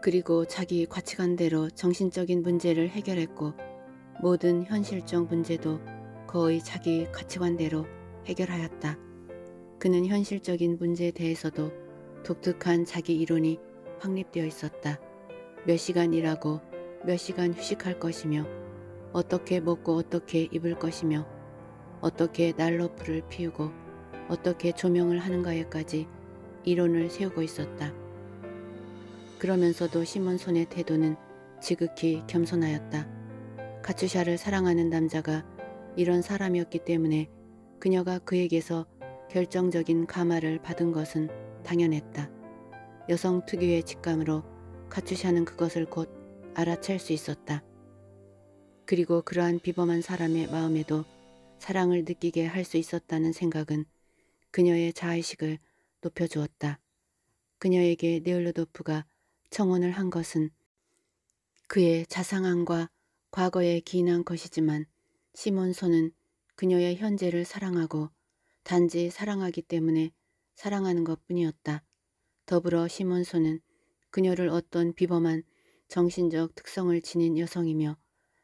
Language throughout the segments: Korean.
그리고 자기 가치관대로 정신적인 문제를 해결했고 모든 현실적 문제도 거의 자기 가치관대로 해결하였다. 그는 현실적인 문제에 대해서도 독특한 자기 이론이 확립되어 있었다. 몇 시간 일하고 몇 시간 휴식할 것이며 어떻게 먹고 어떻게 입을 것이며 어떻게 날로프을 피우고 어떻게 조명을 하는가에까지 이론을 세우고 있었다. 그러면서도 시몬손의 태도는 지극히 겸손하였다. 카츄샤를 사랑하는 남자가 이런 사람이었기 때문에 그녀가 그에게서 결정적인 감화를 받은 것은 당연했다. 여성 특유의 직감으로 카츄샤는 그것을 곧 알아챌 수 있었다. 그리고 그러한 비범한 사람의 마음에도 사랑을 느끼게 할 수 있었다는 생각은 그녀의 자의식을 높여주었다. 그녀에게 네올로도프가 청혼을 한 것은 그의 자상함과 과거에 기인한 것이지만 시몬소는 그녀의 현재를 사랑하고 단지 사랑하기 때문에 사랑하는 것뿐이었다. 더불어 시몬소는 그녀를 어떤 비범한 정신적 특성을 지닌 여성이며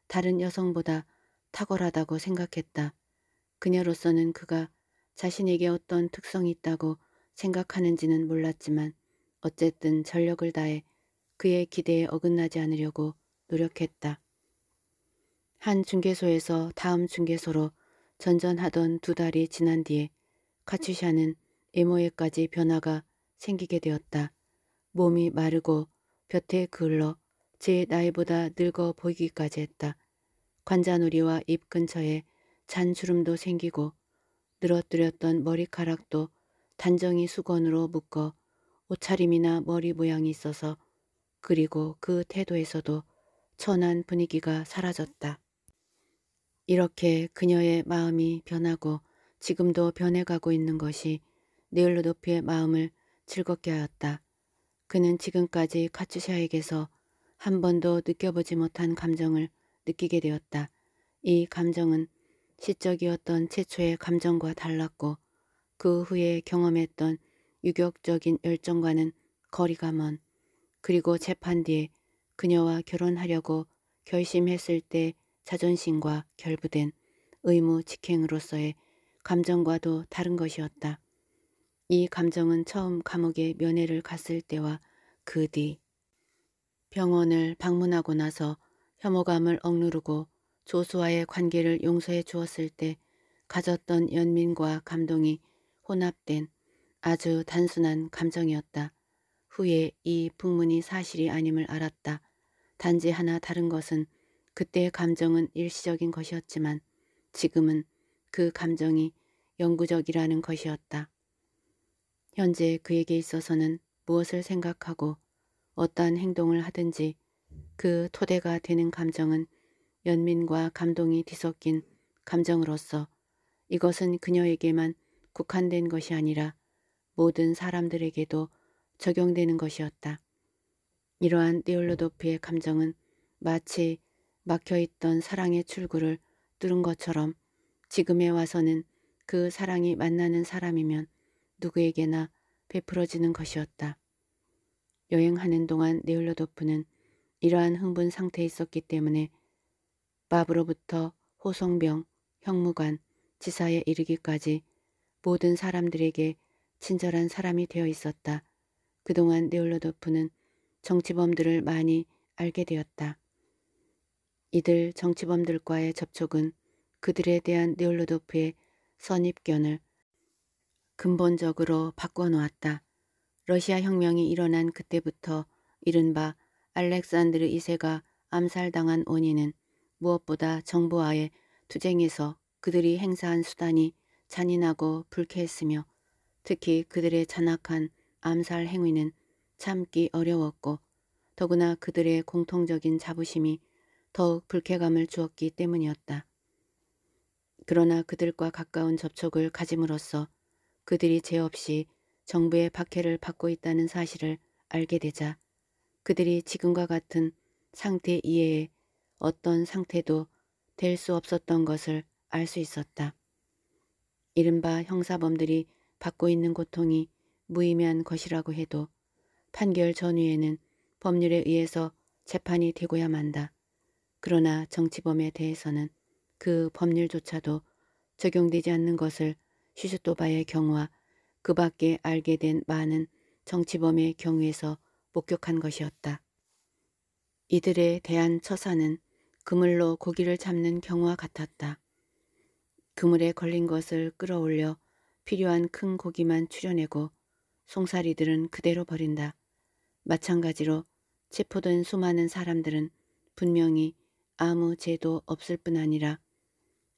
다른 여성보다 탁월하다고 생각했다. 그녀로서는 그가 자신에게 어떤 특성이 있다고 생각하는지는 몰랐지만 어쨌든 전력을 다해 그의 기대에 어긋나지 않으려고 노력했다. 한 중개소에서 다음 중개소로 전전하던 두 달이 지난 뒤에 카츄샤는 에모에까지 변화가 생기게 되었다. 몸이 마르고 볕에 그을러 제 나이보다 늙어 보이기까지 했다. 관자놀이와 입 근처에 잔주름도 생기고 늘어뜨렸던 머리카락도 단정히 수건으로 묶어 옷차림이나 머리 모양이 있어서 그리고 그 태도에서도 천한 분위기가 사라졌다. 이렇게 그녀의 마음이 변하고 지금도 변해가고 있는 것이 네일로도피의 마음을 즐겁게 하였다. 그는 지금까지 카츠샤에게서 한 번도 느껴보지 못한 감정을 느끼게 되었다. 이 감정은 시적이었던 최초의 감정과 달랐고 그 후에 경험했던 유격적인 열정과는 거리가 먼 그리고 재판 뒤에 그녀와 결혼하려고 결심했을 때 자존심과 결부된 의무 직행으로서의 감정과도 다른 것이었다. 이 감정은 처음 감옥에 면회를 갔을 때와 그 뒤 병원을 방문하고 나서 혐오감을 억누르고 조수와의 관계를 용서해 주었을 때 가졌던 연민과 감동이 혼합된 아주 단순한 감정이었다. 후에 이 풍문이 사실이 아님을 알았다. 단지 하나 다른 것은 그때의 감정은 일시적인 것이었지만 지금은 그 감정이 영구적이라는 것이었다. 현재 그에게 있어서는 무엇을 생각하고 어떠한 행동을 하든지 그 토대가 되는 감정은 연민과 감동이 뒤섞인 감정으로서 이것은 그녀에게만 국한된 것이 아니라 모든 사람들에게도 적용되는 것이었다. 이러한 띠올로도피의 감정은 마치 막혀있던 사랑의 출구를 뚫은 것처럼 지금에 와서는 그 사랑이 만나는 사람이면 누구에게나 베풀어지는 것이었다. 여행하는 동안 네올로도프는 이러한 흥분 상태에 있었기 때문에 밥으로부터 호송병, 형무관, 지사에 이르기까지 모든 사람들에게 친절한 사람이 되어 있었다. 그동안 네올로도프는 정치범들을 많이 알게 되었다. 이들 정치범들과의 접촉은 그들에 대한 네올로도프의 선입견을 근본적으로 바꿔놓았다. 러시아 혁명이 일어난 그때부터 이른바 알렉산드르 2세가 암살당한 원인은 무엇보다 정부와의 투쟁에서 그들이 행사한 수단이 잔인하고 불쾌했으며 특히 그들의 잔악한 암살 행위는 참기 어려웠고 더구나 그들의 공통적인 자부심이 더욱 불쾌감을 주었기 때문이었다. 그러나 그들과 가까운 접촉을 가짐으로써 그들이 죄 없이 정부의 박해를 받고 있다는 사실을 알게 되자 그들이 지금과 같은 상태 이외에 어떤 상태도 될 수 없었던 것을 알 수 있었다. 이른바 형사범들이 받고 있는 고통이 무의미한 것이라고 해도 판결 전후에는 법률에 의해서 재판이 되고야 만다. 그러나 정치범에 대해서는 그 법률조차도 적용되지 않는 것을 시슈토바의 경우와 그 밖에 알게 된 많은 정치범의 경우에서 목격한 것이었다. 이들에 대한 처사는 그물로 고기를 잡는 경우와 같았다. 그물에 걸린 것을 끌어올려 필요한 큰 고기만 추려내고 송사리들은 그대로 버린다. 마찬가지로 체포된 수많은 사람들은 분명히 아무 죄도 없을 뿐 아니라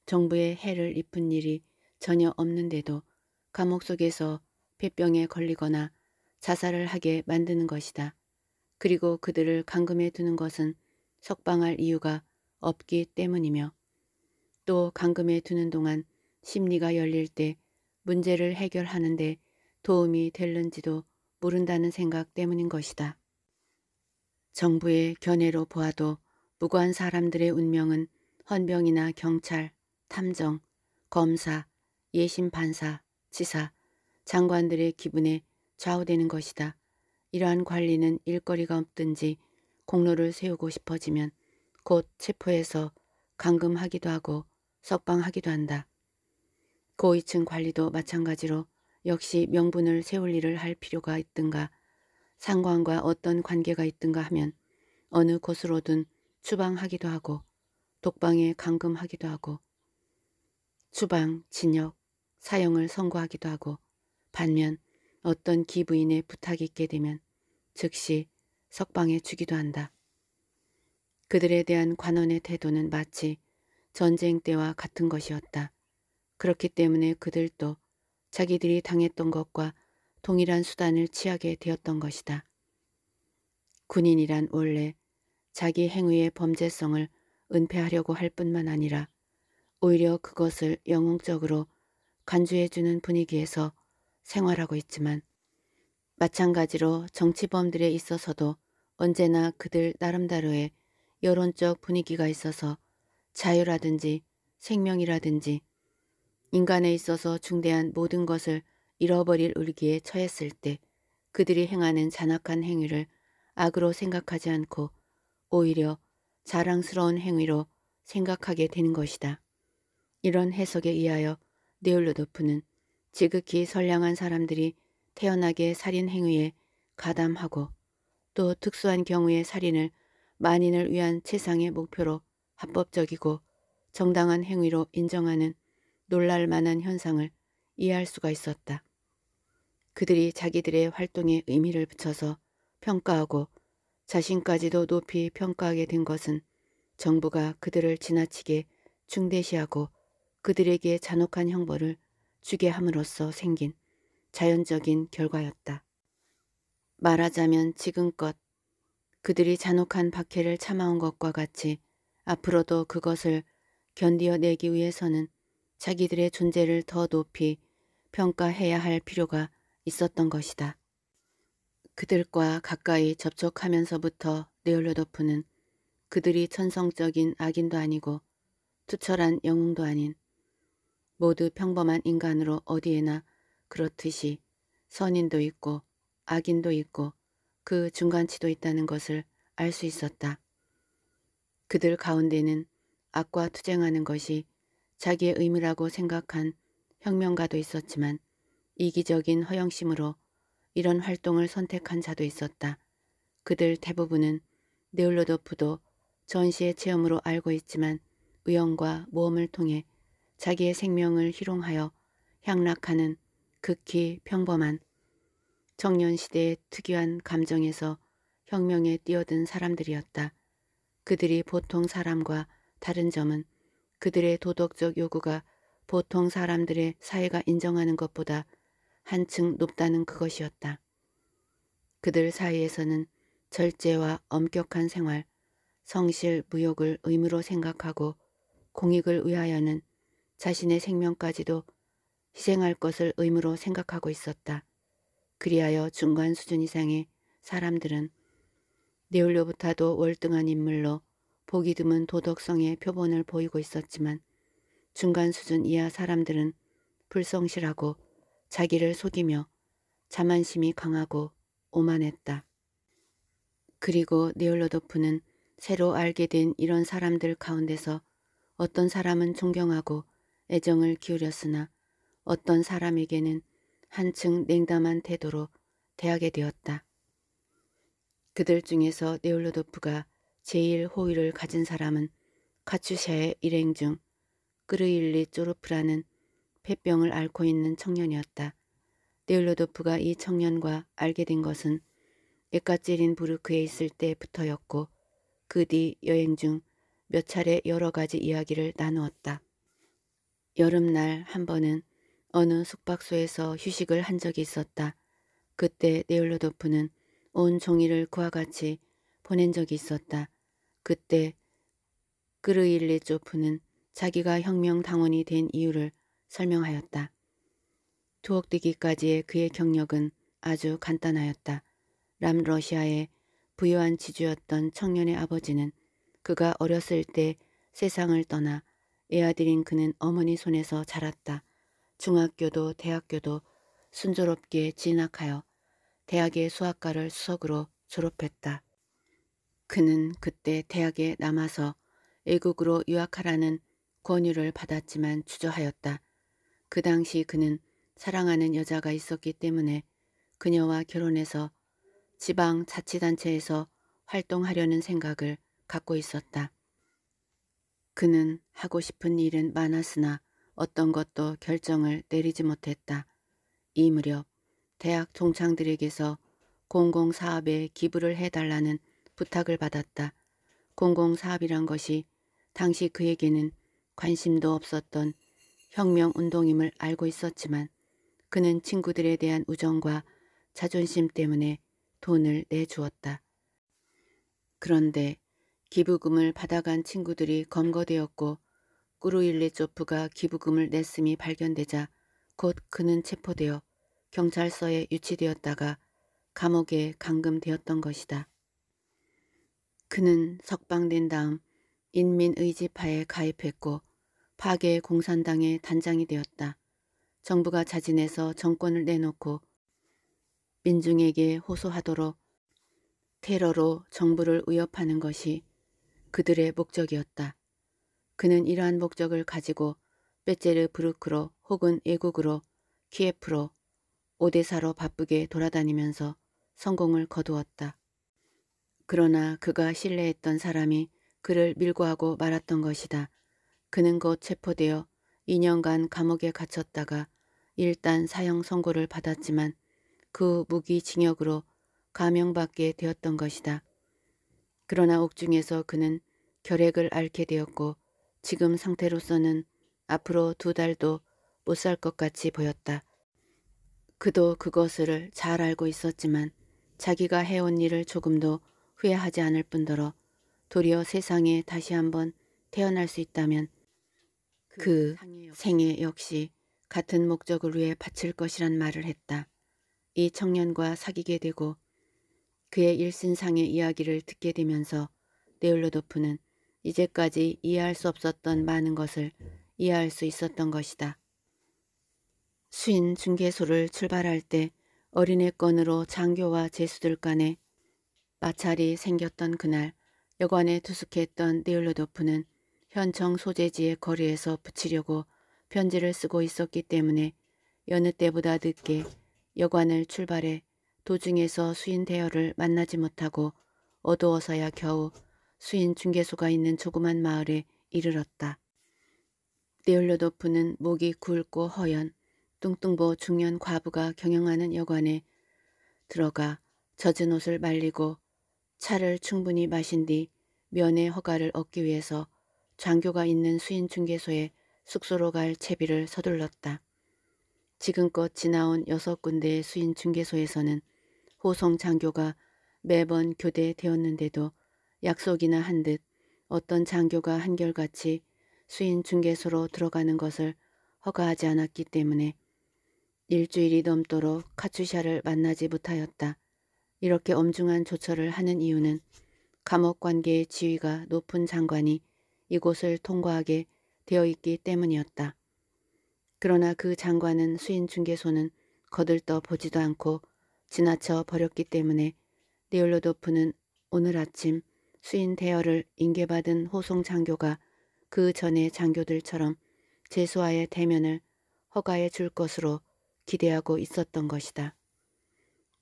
정부의 해를 입은 일이 전혀 없는데도 감옥 속에서 폐병에 걸리거나 자살을 하게 만드는 것이다. 그리고 그들을 감금해 두는 것은 석방할 이유가 없기 때문이며 또 감금해 두는 동안 심리가 열릴 때 문제를 해결하는데 도움이 될는지도 모른다는 생각 때문인 것이다. 정부의 견해로 보아도 무고한 사람들의 운명은 헌병이나 경찰, 탐정, 검사, 예심판사, 지사, 장관들의 기분에 좌우되는 것이다. 이러한 관리는 일거리가 없든지 공로를 세우고 싶어지면 곧 체포해서 감금하기도 하고 석방하기도 한다. 고위층 관리도 마찬가지로 역시 명분을 세울 일을 할 필요가 있든가 상관과 어떤 관계가 있든가 하면 어느 곳으로든 추방하기도 하고 독방에 감금하기도 하고 추방, 진역, 사형을 선고하기도 하고 반면 어떤 기부인의 부탁이 있게 되면 즉시 석방해 주기도 한다. 그들에 대한 관원의 태도는 마치 전쟁 때와 같은 것이었다. 그렇기 때문에 그들도 자기들이 당했던 것과 동일한 수단을 취하게 되었던 것이다. 군인이란 원래 자기 행위의 범죄성을 은폐하려고 할 뿐만 아니라 오히려 그것을 영웅적으로 간주해주는 분위기에서 생활하고 있지만 마찬가지로 정치범들에 있어서도 언제나 그들 나름대로의 여론적 분위기가 있어서 자유라든지 생명이라든지 인간에 있어서 중대한 모든 것을 잃어버릴 울기에 처했을 때 그들이 행하는 잔악한 행위를 악으로 생각하지 않고 오히려 자랑스러운 행위로 생각하게 되는 것이다. 이런 해석에 의하여 네올로도프는 지극히 선량한 사람들이 태연하게 살인 행위에 가담하고 또 특수한 경우의 살인을 만인을 위한 최상의 목표로 합법적이고 정당한 행위로 인정하는 놀랄 만한 현상을 이해할 수가 있었다. 그들이 자기들의 활동에 의미를 붙여서 평가하고 자신까지도 높이 평가하게 된 것은 정부가 그들을 지나치게 중대시하고 그들에게 잔혹한 형벌을 주게 함으로써 생긴 자연적인 결과였다. 말하자면 지금껏 그들이 잔혹한 박해를 참아온 것과 같이 앞으로도 그것을 견디어내기 위해서는 자기들의 존재를 더 높이 평가해야 할 필요가 있었던 것이다. 그들과 가까이 접촉하면서부터 네올로도프는 그들이 천성적인 악인도 아니고 투철한 영웅도 아닌 모두 평범한 인간으로 어디에나 그렇듯이 선인도 있고 악인도 있고 그 중간치도 있다는 것을 알 수 있었다. 그들 가운데는 악과 투쟁하는 것이 자기의 의미라고 생각한 혁명가도 있었지만 이기적인 허영심으로 이런 활동을 선택한 자도 있었다. 그들 대부분은 네올로도프도 전시의 체험으로 알고 있지만 의연과 모험을 통해 자기의 생명을 희롱하여 향락하는 극히 평범한 청년 시대의 특유한 감정에서 혁명에 뛰어든 사람들이었다. 그들이 보통 사람과 다른 점은 그들의 도덕적 요구가 보통 사람들의 사회가 인정하는 것보다 한층 높다는 그것이었다. 그들 사이에서는 절제와 엄격한 생활, 성실, 무욕을 의무로 생각하고 공익을 위하여는 자신의 생명까지도 희생할 것을 의무로 생각하고 있었다. 그리하여 중간 수준 이상의 사람들은 네올로부터도 월등한 인물로 보기 드문 도덕성의 표본을 보이고 있었지만 중간 수준 이하 사람들은 불성실하고 자기를 속이며 자만심이 강하고 오만했다. 그리고 네올로도프는 새로 알게 된 이런 사람들 가운데서 어떤 사람은 존경하고 애정을 기울였으나 어떤 사람에게는 한층 냉담한 태도로 대하게 되었다. 그들 중에서 네올로도프가 제1 호의를 가진 사람은 카츄샤의 일행 중 끄르일리 쪼르프라는 폐병을 앓고 있는 청년이었다. 네일로도프가 이 청년과 알게 된 것은 에가 찔린 부르크에 있을 때부터였고 그 뒤 여행 중 몇 차례 여러 가지 이야기를 나누었다. 여름날 한 번은 어느 숙박소에서 휴식을 한 적이 있었다. 그때 네올로도프는온종이를 그와 같이 보낸 적이 있었다. 그때 그르일리조프는 자기가 혁명당원이 된 이유를 설명하였다. 투옥되기까지의 그의 경력은 아주 간단하였다. 람러시아의 부유한 지주였던 청년의 아버지는 그가 어렸을 때 세상을 떠나 애아들인 그는 어머니 손에서 자랐다. 중학교도 대학교도 순조롭게 진학하여 대학의 수학과를 수석으로 졸업했다. 그는 그때 대학에 남아서 애국으로 유학하라는 권유를 받았지만 주저하였다. 그 당시 그는 사랑하는 여자가 있었기 때문에 그녀와 결혼해서 지방 자치단체에서 활동하려는 생각을 갖고 있었다. 그는 하고 싶은 일은 많았으나 어떤 것도 결정을 내리지 못했다. 이 무렵 대학 동창들에게서 공공사업에 기부를 해달라는 부탁을 받았다. 공공사업이란 것이 당시 그에게는 관심도 없었던 혁명운동임을 알고 있었지만 그는 친구들에 대한 우정과 자존심 때문에 돈을 내주었다. 그런데 기부금을 받아간 친구들이 검거되었고 꾸루일리조프가 기부금을 냈음이 발견되자 곧 그는 체포되어 경찰서에 유치되었다가 감옥에 감금되었던 것이다. 그는 석방된 다음 인민의지파에 가입했고 파괴 공산당의 단장이 되었다. 정부가 자진해서 정권을 내놓고 민중에게 호소하도록 테러로 정부를 위협하는 것이 그들의 목적이었다. 그는 이러한 목적을 가지고 빼제르 브루크로 혹은 애국으로 키예프로 오대사로 바쁘게 돌아다니면서 성공을 거두었다. 그러나 그가 신뢰했던 사람이 그를 밀고하고 말았던 것이다. 그는 곧 체포되어 2년간 감옥에 갇혔다가 일단 사형 선고를 받았지만 그 무기징역으로 감형받게 되었던 것이다. 그러나 옥중에서 그는 결핵을 앓게 되었고 지금 상태로서는 앞으로 두 달도 못 살 것 같이 보였다. 그도 그것을 잘 알고 있었지만 자기가 해온 일을 조금도 후회하지 않을 뿐더러 도리어 세상에 다시 한번 태어날 수 있다면 그, 그 생애 역시 같은 목적을 위해 바칠 것이란 말을 했다. 이 청년과 사귀게 되고 그의 일신상의 이야기를 듣게 되면서 네올로도프는 이제까지 이해할 수 없었던 많은 것을 이해할 수 있었던 것이다. 수인 중개소를 출발할 때 어린애 건으로 장교와 제수들 간에 마찰이 생겼던 그날 여관에 투숙했던 네올로도프는 현청 소재지의 거리에서 붙이려고 편지를 쓰고 있었기 때문에 여느 때보다 늦게 여관을 출발해 도중에서 수인 대열을 만나지 못하고 어두워서야 겨우 수인 중개소가 있는 조그만 마을에 이르렀다. 네올로도프는 목이 굵고 허연 뚱뚱보 중년 과부가 경영하는 여관에 들어가 젖은 옷을 말리고 차를 충분히 마신 뒤 면회 허가를 얻기 위해서 장교가 있는 수인중개소에 숙소로 갈 채비를 서둘렀다. 지금껏 지나온 여섯 군데의 수인중개소에서는 호성 장교가 매번 교대되었는데도 약속이나 한 듯 어떤 장교가 한결같이 수인중개소로 들어가는 것을 허가하지 않았기 때문에 일주일이 넘도록 카츄샤를 만나지 못하였다. 이렇게 엄중한 조처를 하는 이유는 감옥 관계의 지위가 높은 장관이 이곳을 통과하게 되어 있기 때문이었다. 그러나 그 장관은 수인중개소는 거들떠 보지도 않고 지나쳐 버렸기 때문에 네올로도프는 오늘 아침 수인 대열을 인계받은 호송 장교가 그전에 장교들처럼 제수와의 대면을 허가해 줄 것으로 기대하고 있었던 것이다.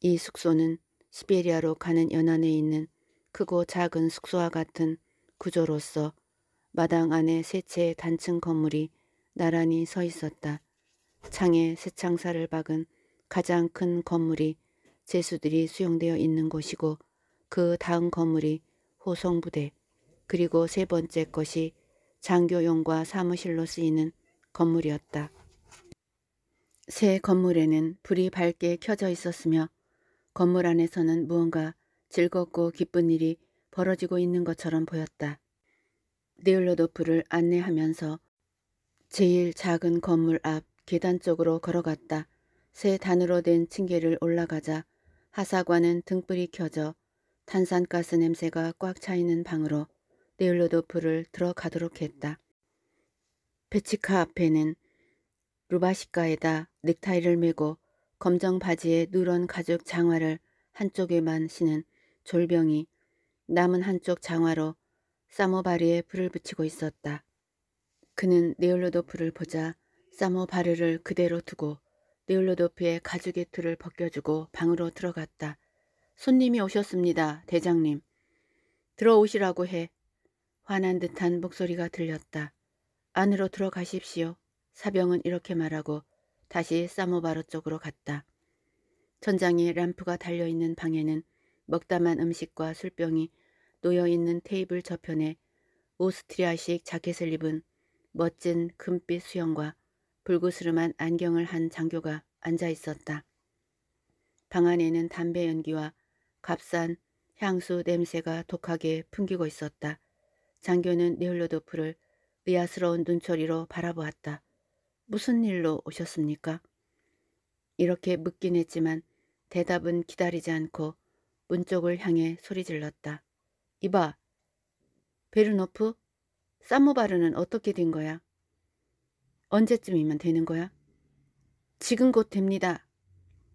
이 숙소는 시베리아로 가는 연안에 있는 크고 작은 숙소와 같은 구조로서 마당 안에 세 채의 단층 건물이 나란히 서 있었다. 창에 새창살을 박은 가장 큰 건물이 제수들이 수용되어 있는 곳이고 그 다음 건물이 호송부대 그리고 세 번째 것이 장교용과 사무실로 쓰이는 건물이었다. 새 건물에는 불이 밝게 켜져 있었으며 건물 안에서는 무언가 즐겁고 기쁜 일이 벌어지고 있는 것처럼 보였다. 네올로도프를 안내하면서 제일 작은 건물 앞 계단 쪽으로 걸어갔다. 새 단으로 된 층계를 올라가자 하사관은 등불이 켜져 탄산가스 냄새가 꽉 차있는 방으로 네올로도프를 들어가도록 했다. 베치카 앞에는 루바시카에다 넥타이를 메고 검정 바지에 누런 가죽 장화를 한쪽에만 신은 졸병이 남은 한쪽 장화로 사모바리에 불을 붙이고 있었다. 그는 네올로도프를 보자 사모바르를 그대로 두고 네올로도프의 가죽의 틀을 벗겨주고 방으로 들어갔다. 손님이 오셨습니다. 대장님. 들어오시라고 해. 화난 듯한 목소리가 들렸다. 안으로 들어가십시오. 사병은 이렇게 말하고 다시 사모바로 쪽으로 갔다. 천장에 램프가 달려있는 방에는 먹다만 음식과 술병이 놓여있는 테이블 저편에 오스트리아식 자켓을 입은 멋진 금빛 수영과 불구스름한 안경을 한 장교가 앉아 있었다. 방 안에는 담배 연기와 값싼 향수 냄새가 독하게 풍기고 있었다. 장교는 네올로도프를 의아스러운 눈초리로 바라보았다. 무슨 일로 오셨습니까? 이렇게 묻긴 했지만 대답은 기다리지 않고 문 쪽을 향해 소리질렀다. 이봐, 베르노프, 사모바르는 어떻게 된 거야? 언제쯤이면 되는 거야? 지금 곧 됩니다.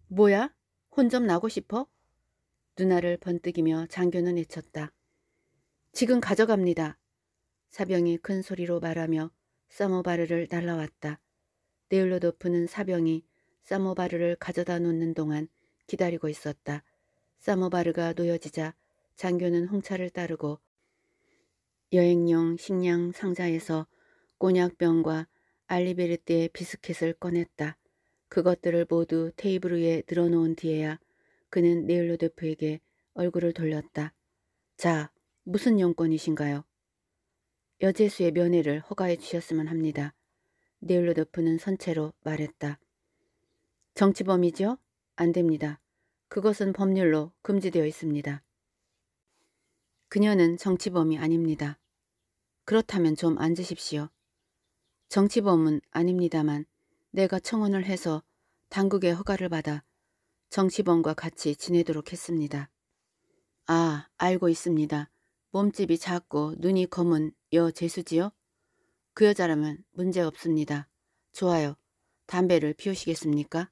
뭐야? 혼좀 나고 싶어? 누나를 번뜩이며 장교는 외쳤다. 지금 가져갑니다. 사병이 큰 소리로 말하며 사모바르를 날라왔다. 네일로도프는 사병이 사모바르를 가져다 놓는 동안 기다리고 있었다. 사모바르가 놓여지자 장교는 홍차를 따르고 여행용 식량 상자에서 꼬냑병과 알리베르떼의 비스켓을 꺼냈다. 그것들을 모두 테이블 위에 늘어놓은 뒤에야 그는 네일로도프에게 얼굴을 돌렸다. 자, 무슨 용건이신가요? 여제수의 면회를 허가해 주셨으면 합니다. 네일로 덮는 선체로 말했다. 정치범이죠? 안 됩니다. 그것은 법률로 금지되어 있습니다. 그녀는 정치범이 아닙니다. 그렇다면 좀 앉으십시오. 정치범은 아닙니다만 내가 청혼을 해서 당국의 허가를 받아 정치범과 같이 지내도록 했습니다. 아, 알고 있습니다. 몸집이 작고 눈이 검은 여 재수지요? 그 여자라면 문제 없습니다. 좋아요. 담배를 피우시겠습니까?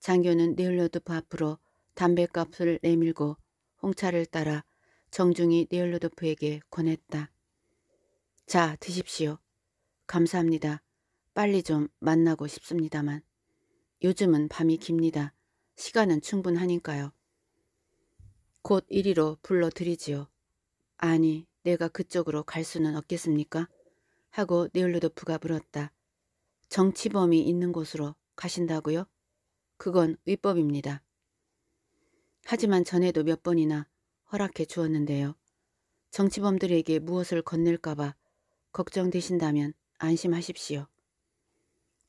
장교는 네올로드프 앞으로 담배값을 내밀고 홍차를 따라 정중히 네올로드프에게 권했다. 자, 드십시오. 감사합니다. 빨리 좀 만나고 싶습니다만. 요즘은 밤이 깁니다. 시간은 충분하니까요. 곧 이리로 불러드리지요. 아니, 내가 그쪽으로 갈 수는 없겠습니까? 하고 네올로도프가 물었다. 정치범이 있는 곳으로 가신다고요? 그건 위법입니다. 하지만 전에도 몇 번이나 허락해 주었는데요. 정치범들에게 무엇을 건넬까봐 걱정되신다면 안심하십시오.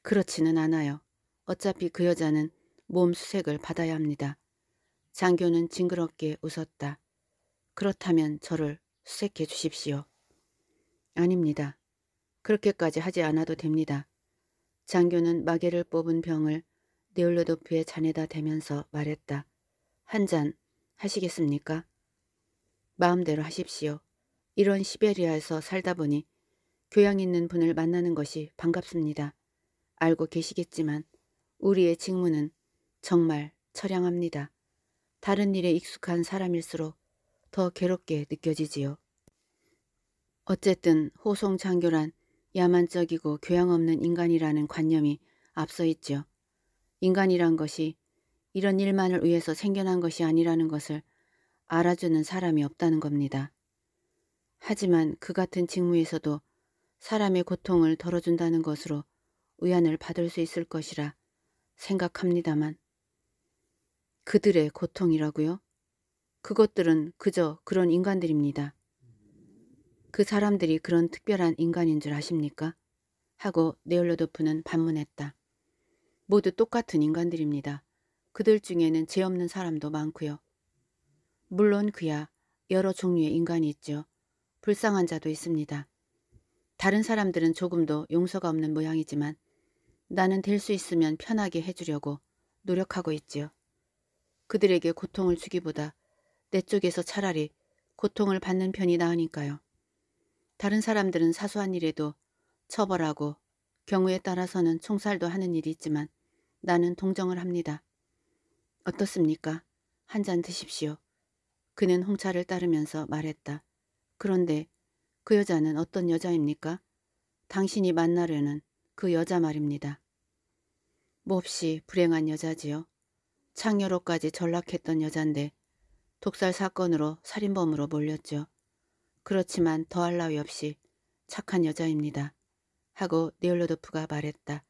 그렇지는 않아요. 어차피 그 여자는 몸 수색을 받아야 합니다. 장교는 징그럽게 웃었다. 그렇다면 저를 수색해 주십시오. 아닙니다. 그렇게까지 하지 않아도 됩니다. 장교는 마개를 뽑은 병을 네올로도프의 잔에다 대면서 말했다. 한 잔 하시겠습니까? 마음대로 하십시오. 이런 시베리아에서 살다 보니 교양 있는 분을 만나는 것이 반갑습니다. 알고 계시겠지만 우리의 직무는 정말 처량합니다. 다른 일에 익숙한 사람일수록 더 괴롭게 느껴지지요. 어쨌든 호송 장교란 야만적이고 교양 없는 인간이라는 관념이 앞서 있죠 인간이란 것이 이런 일만을 위해서 생겨난 것이 아니라는 것을 알아주는 사람이 없다는 겁니다. 하지만 그 같은 직무에서도 사람의 고통을 덜어준다는 것으로 위안을 받을 수 있을 것이라 생각합니다만 그들의 고통이라고요? 그것들은 그저 그런 인간들입니다. 그 사람들이 그런 특별한 인간인 줄 아십니까? 하고 네올로도프는 반문했다. 모두 똑같은 인간들입니다. 그들 중에는 죄 없는 사람도 많고요. 물론 그야 여러 종류의 인간이 있죠. 불쌍한 자도 있습니다. 다른 사람들은 조금도 용서가 없는 모양이지만 나는 될 수 있으면 편하게 해주려고 노력하고 있지요. 그들에게 고통을 주기보다 내 쪽에서 차라리 고통을 받는 편이 나으니까요. 다른 사람들은 사소한 일에도 처벌하고 경우에 따라서는 총살도 하는 일이 있지만 나는 동정을 합니다. 어떻습니까? 한 잔 드십시오. 그는 홍차를 따르면서 말했다. 그런데 그 여자는 어떤 여자입니까? 당신이 만나려는 그 여자 말입니다. 몹시 뭐 불행한 여자지요. 창녀로까지 전락했던 여잔데 독살 사건으로 살인범으로 몰렸죠. 그렇지만 더할 나위 없이 착한 여자입니다. 하고 네올로도프가 말했다.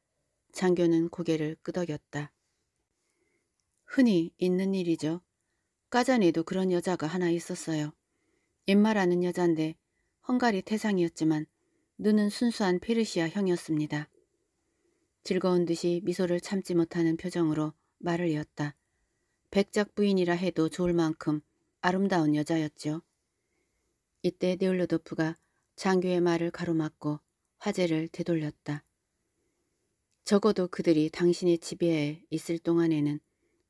장교는 고개를 끄덕였다. 흔히 있는 일이죠. 까잔에도 그런 여자가 하나 있었어요. 옛말하는 여잔데 헝가리 태상이었지만 눈은 순수한 페르시아 형이었습니다. 즐거운 듯이 미소를 참지 못하는 표정으로 말을 이었다. 백작 부인이라 해도 좋을 만큼 아름다운 여자였죠. 이때 네올로도프가 장교의 말을 가로막고 화제를 되돌렸다. 적어도 그들이 당신의 지배에 있을 동안에는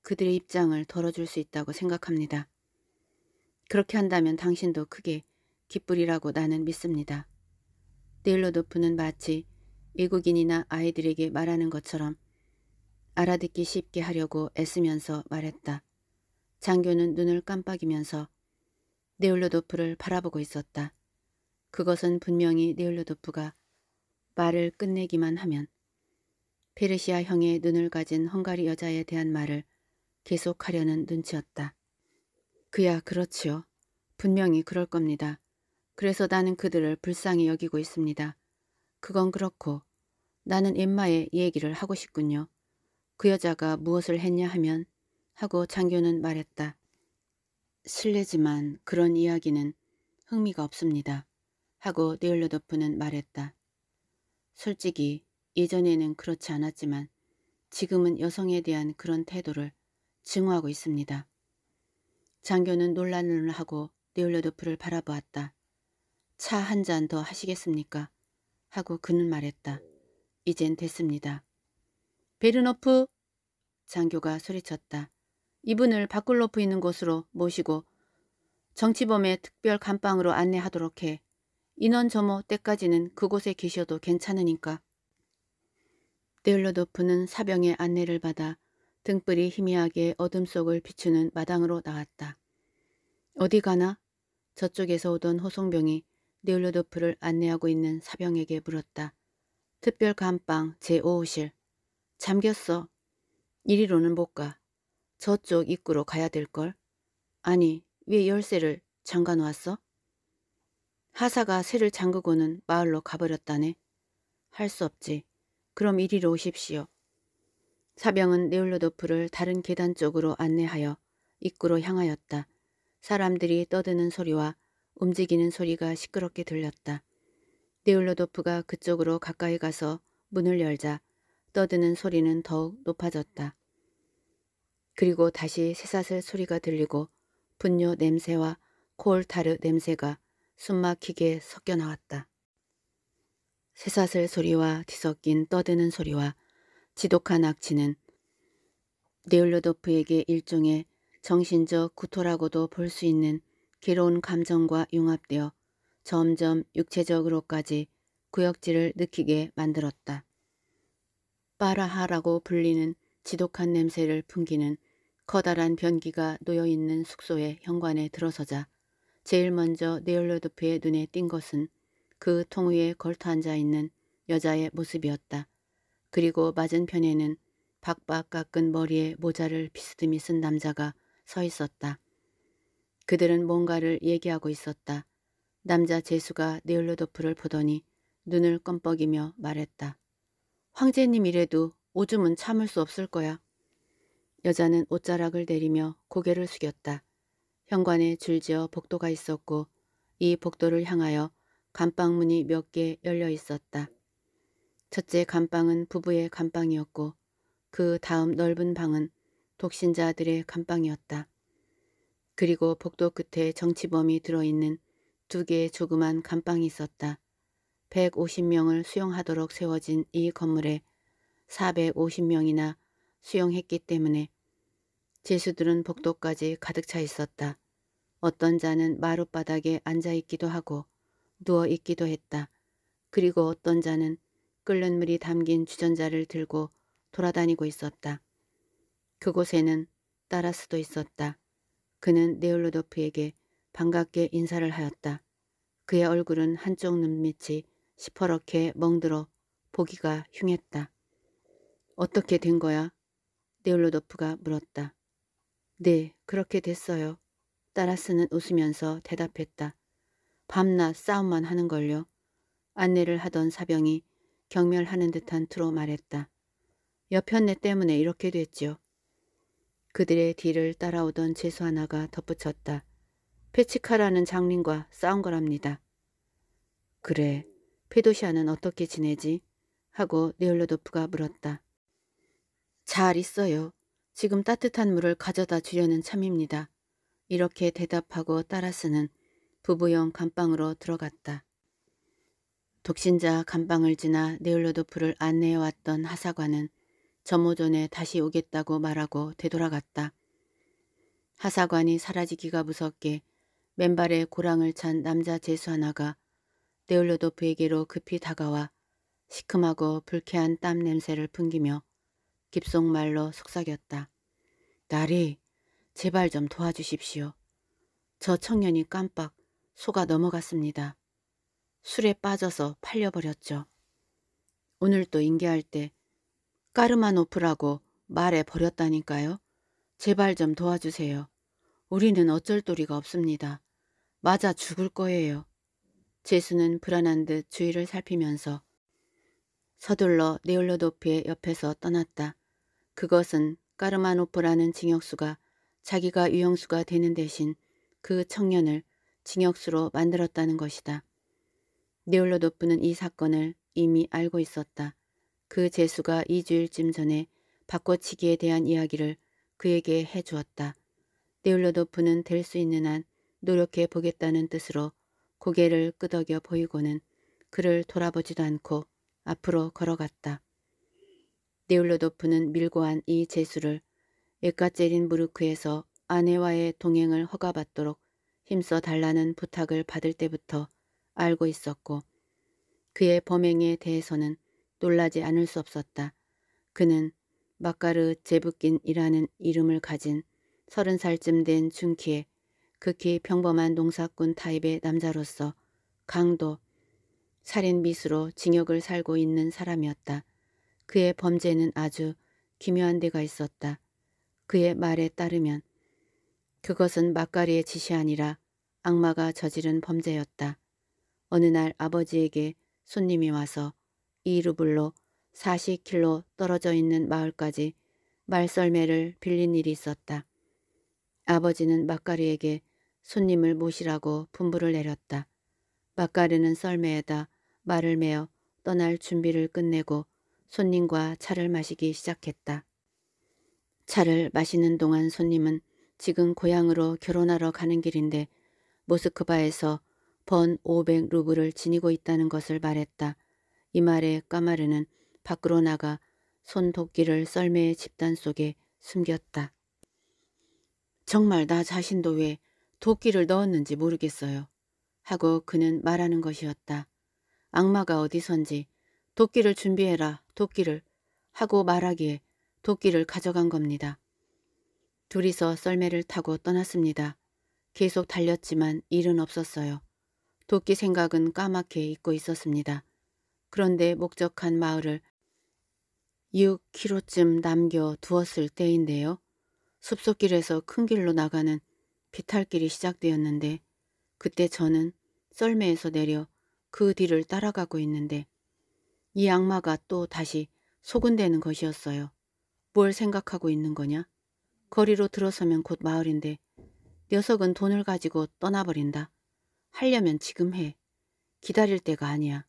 그들의 입장을 덜어줄 수 있다고 생각합니다. 그렇게 한다면 당신도 크게 기쁠이라고 나는 믿습니다. 네일로도프는 마치 외국인이나 아이들에게 말하는 것처럼 알아듣기 쉽게 하려고 애쓰면서 말했다. 장교는 눈을 깜빡이면서 네올로도프를 바라보고 있었다. 그것은 분명히 네올로도프가 말을 끝내기만 하면 페르시아 형의 눈을 가진 헝가리 여자에 대한 말을 계속하려는 눈치였다. 그야 그렇지요. 분명히 그럴 겁니다. 그래서 나는 그들을 불쌍히 여기고 있습니다. 그건 그렇고 나는 엠마의 얘기를 하고 싶군요. 그 여자가 무엇을 했냐 하면 하고 장교는 말했다. 실례지만 그런 이야기는 흥미가 없습니다. 하고 네올러도프는 말했다. 솔직히 예전에는 그렇지 않았지만 지금은 여성에 대한 그런 태도를 증오하고 있습니다. 장교는 논란을 하고 네올러도프를 바라보았다. 차 한 잔 더 하시겠습니까? 하고 그는 말했다. 이젠 됐습니다. 베르노프! 장교가 소리쳤다. 이분을 바꿀로프있는 곳으로 모시고 정치범의 특별 감방으로 안내하도록 해. 인원 점호 때까지는 그곳에 계셔도 괜찮으니까. 데울로도프는 사병의 안내를 받아 등불이 희미하게 어둠 속을 비추는 마당으로 나왔다. 어디 가나? 저쪽에서 오던 호송병이 네올로도프를 안내하고 있는 사병에게 물었다. 특별 감방 제5호실. 잠겼어. 이리로는 못 가. 저쪽 입구로 가야 될걸. 아니, 왜 열쇠를 잠가 놓았어? 하사가 새를 잠그고는 마을로 가버렸다네. 할 수 없지. 그럼 이리로 오십시오. 사병은 네올로도프를 다른 계단 쪽으로 안내하여 입구로 향하였다. 사람들이 떠드는 소리와 움직이는 소리가 시끄럽게 들렸다. 네올로도프가 그쪽으로 가까이 가서 문을 열자 떠드는 소리는 더욱 높아졌다. 그리고 다시 새사슬 소리가 들리고 분뇨 냄새와 코 콜타르 냄새가 숨막히게 섞여 나왔다. 새사슬 소리와 뒤섞인 떠드는 소리와 지독한 악취는 네올로도프에게 일종의 정신적 구토라고도 볼 수 있는 괴로운 감정과 융합되어 점점 육체적으로까지 구역질을 느끼게 만들었다. 빠라하라고 불리는 지독한 냄새를 풍기는 커다란 변기가 놓여있는 숙소의 현관에 들어서자 제일 먼저 네올로도프의 눈에 띈 것은 그 통 위에 걸터앉아 있는 여자의 모습이었다. 그리고 맞은편에는 박박 깎은 머리에 모자를 비스듬히 쓴 남자가 서 있었다. 그들은 뭔가를 얘기하고 있었다. 남자 제수가 네올로도프를 보더니 눈을 껌뻑이며 말했다. 황제님이래도 오줌은 참을 수 없을 거야. 여자는 옷자락을 내리며 고개를 숙였다. 현관에 줄지어 복도가 있었고 이 복도를 향하여 감방문이 몇 개 열려 있었다. 첫째 감방은 부부의 감방이었고 그 다음 넓은 방은 독신자들의 감방이었다. 그리고 복도 끝에 정치범이 들어있는 두 개의 조그만 감방이 있었다. 150명을 수용하도록 세워진 이 건물에 450명이나 수용했기 때문에 제수들은 복도까지 가득 차 있었다. 어떤 자는 마룻바닥에 앉아있기도 하고 누워있기도 했다. 그리고 어떤 자는 끓는 물이 담긴 주전자를 들고 돌아다니고 있었다. 그곳에는 따라스도 있었다. 그는 네올로도프에게 반갑게 인사를 하였다. 그의 얼굴은 한쪽 눈밑이 시퍼렇게 멍들어 보기가 흉했다. 어떻게 된 거야? 네올로도프가 물었다. 네, 그렇게 됐어요. 따라스는 웃으면서 대답했다. 밤낮 싸움만 하는걸요. 안내를 하던 사병이 경멸하는 듯한 투로 말했다. 여편네 때문에 이렇게 됐지요. 그들의 뒤를 따라오던 재수 하나가 덧붙였다. 페치카라는 장린과 싸운 거랍니다. 그래, 페도시아는 어떻게 지내지? 하고 네올로도프가 물었다. 잘 있어요. 지금 따뜻한 물을 가져다 주려는 참입니다. 이렇게 대답하고 따라쓰는 부부용 감방으로 들어갔다. 독신자 감방을 지나 네올로도프를 안내해왔던 하사관은 점호전에 다시 오겠다고 말하고 되돌아갔다. 하사관이 사라지기가 무섭게 맨발에 고랑을 찬 남자 제수 하나가 네올로도프에게로 급히 다가와 시큼하고 불쾌한 땀 냄새를 풍기며 깊속말로 속삭였다. 나리, 제발 좀 도와주십시오. 저 청년이 깜빡 속아 넘어갔습니다. 술에 빠져서 팔려버렸죠. 오늘 도 인계할 때 까르마노프라고 말해 버렸다니까요. 제발 좀 도와주세요. 우리는 어쩔 도리가 없습니다. 맞아 죽을 거예요. 제수는 불안한 듯 주위를 살피면서 서둘러 네올로 도피의 옆에서 떠났다. 그것은 까르마노프라는 징역수가 자기가 유형수가 되는 대신 그 청년을 징역수로 만들었다는 것이다. 네올로도프는 이 사건을 이미 알고 있었다. 그 재수가 2주일쯤 전에 바꿔치기에 대한 이야기를 그에게 해주었다. 네올로도프는 될 수 있는 한 노력해 보겠다는 뜻으로 고개를 끄덕여 보이고는 그를 돌아보지도 않고 앞으로 걸어갔다. 네올로도프는 밀고한 이 재수를 에카제린 부르크에서 아내와의 동행을 허가받도록 힘써 달라는 부탁을 받을 때부터 알고 있었고 그의 범행에 대해서는 놀라지 않을 수 없었다. 그는 마카르 제부킨이라는 이름을 가진 서른 살쯤 된 중키의 극히 평범한 농사꾼 타입의 남자로서 강도, 살인 미수로 징역을 살고 있는 사람이었다. 그의 범죄는 아주 기묘한 데가 있었다. 그의 말에 따르면 그것은 막가리의 짓이 아니라 악마가 저지른 범죄였다. 어느 날 아버지에게 손님이 와서 이 루블로 40킬로 떨어져 있는 마을까지 말썰매를 빌린 일이 있었다. 아버지는 막가리에게 손님을 모시라고 분부를 내렸다. 막가리는 썰매에다 말을 메어 떠날 준비를 끝내고 손님과 차를 마시기 시작했다. 차를 마시는 동안 손님은 지금 고향으로 결혼하러 가는 길인데 모스크바에서 번 500루블을 지니고 있다는 것을 말했다. 이 말에 까마르는 밖으로 나가 손도끼를 썰매의 집단 속에 숨겼다. 정말 나 자신도 왜 도끼를 넣었는지 모르겠어요. 하고 그는 말하는 것이었다. 악마가 어디선지 도끼를 준비해라. 도끼를. 하고 말하기에 도끼를 가져간 겁니다. 둘이서 썰매를 타고 떠났습니다. 계속 달렸지만 일은 없었어요. 도끼 생각은 까맣게 잊고 있었습니다. 그런데 목적한 마을을 6km쯤 남겨 두었을 때인데요. 숲속길에서 큰 길로 나가는 비탈길이 시작되었는데 그때 저는 썰매에서 내려 그 뒤를 따라가고 있는데 이 악마가 또 다시 소근대는 것이었어요. 뭘 생각하고 있는 거냐? 거리로 들어서면 곧 마을인데 녀석은 돈을 가지고 떠나버린다. 하려면 지금 해. 기다릴 때가 아니야.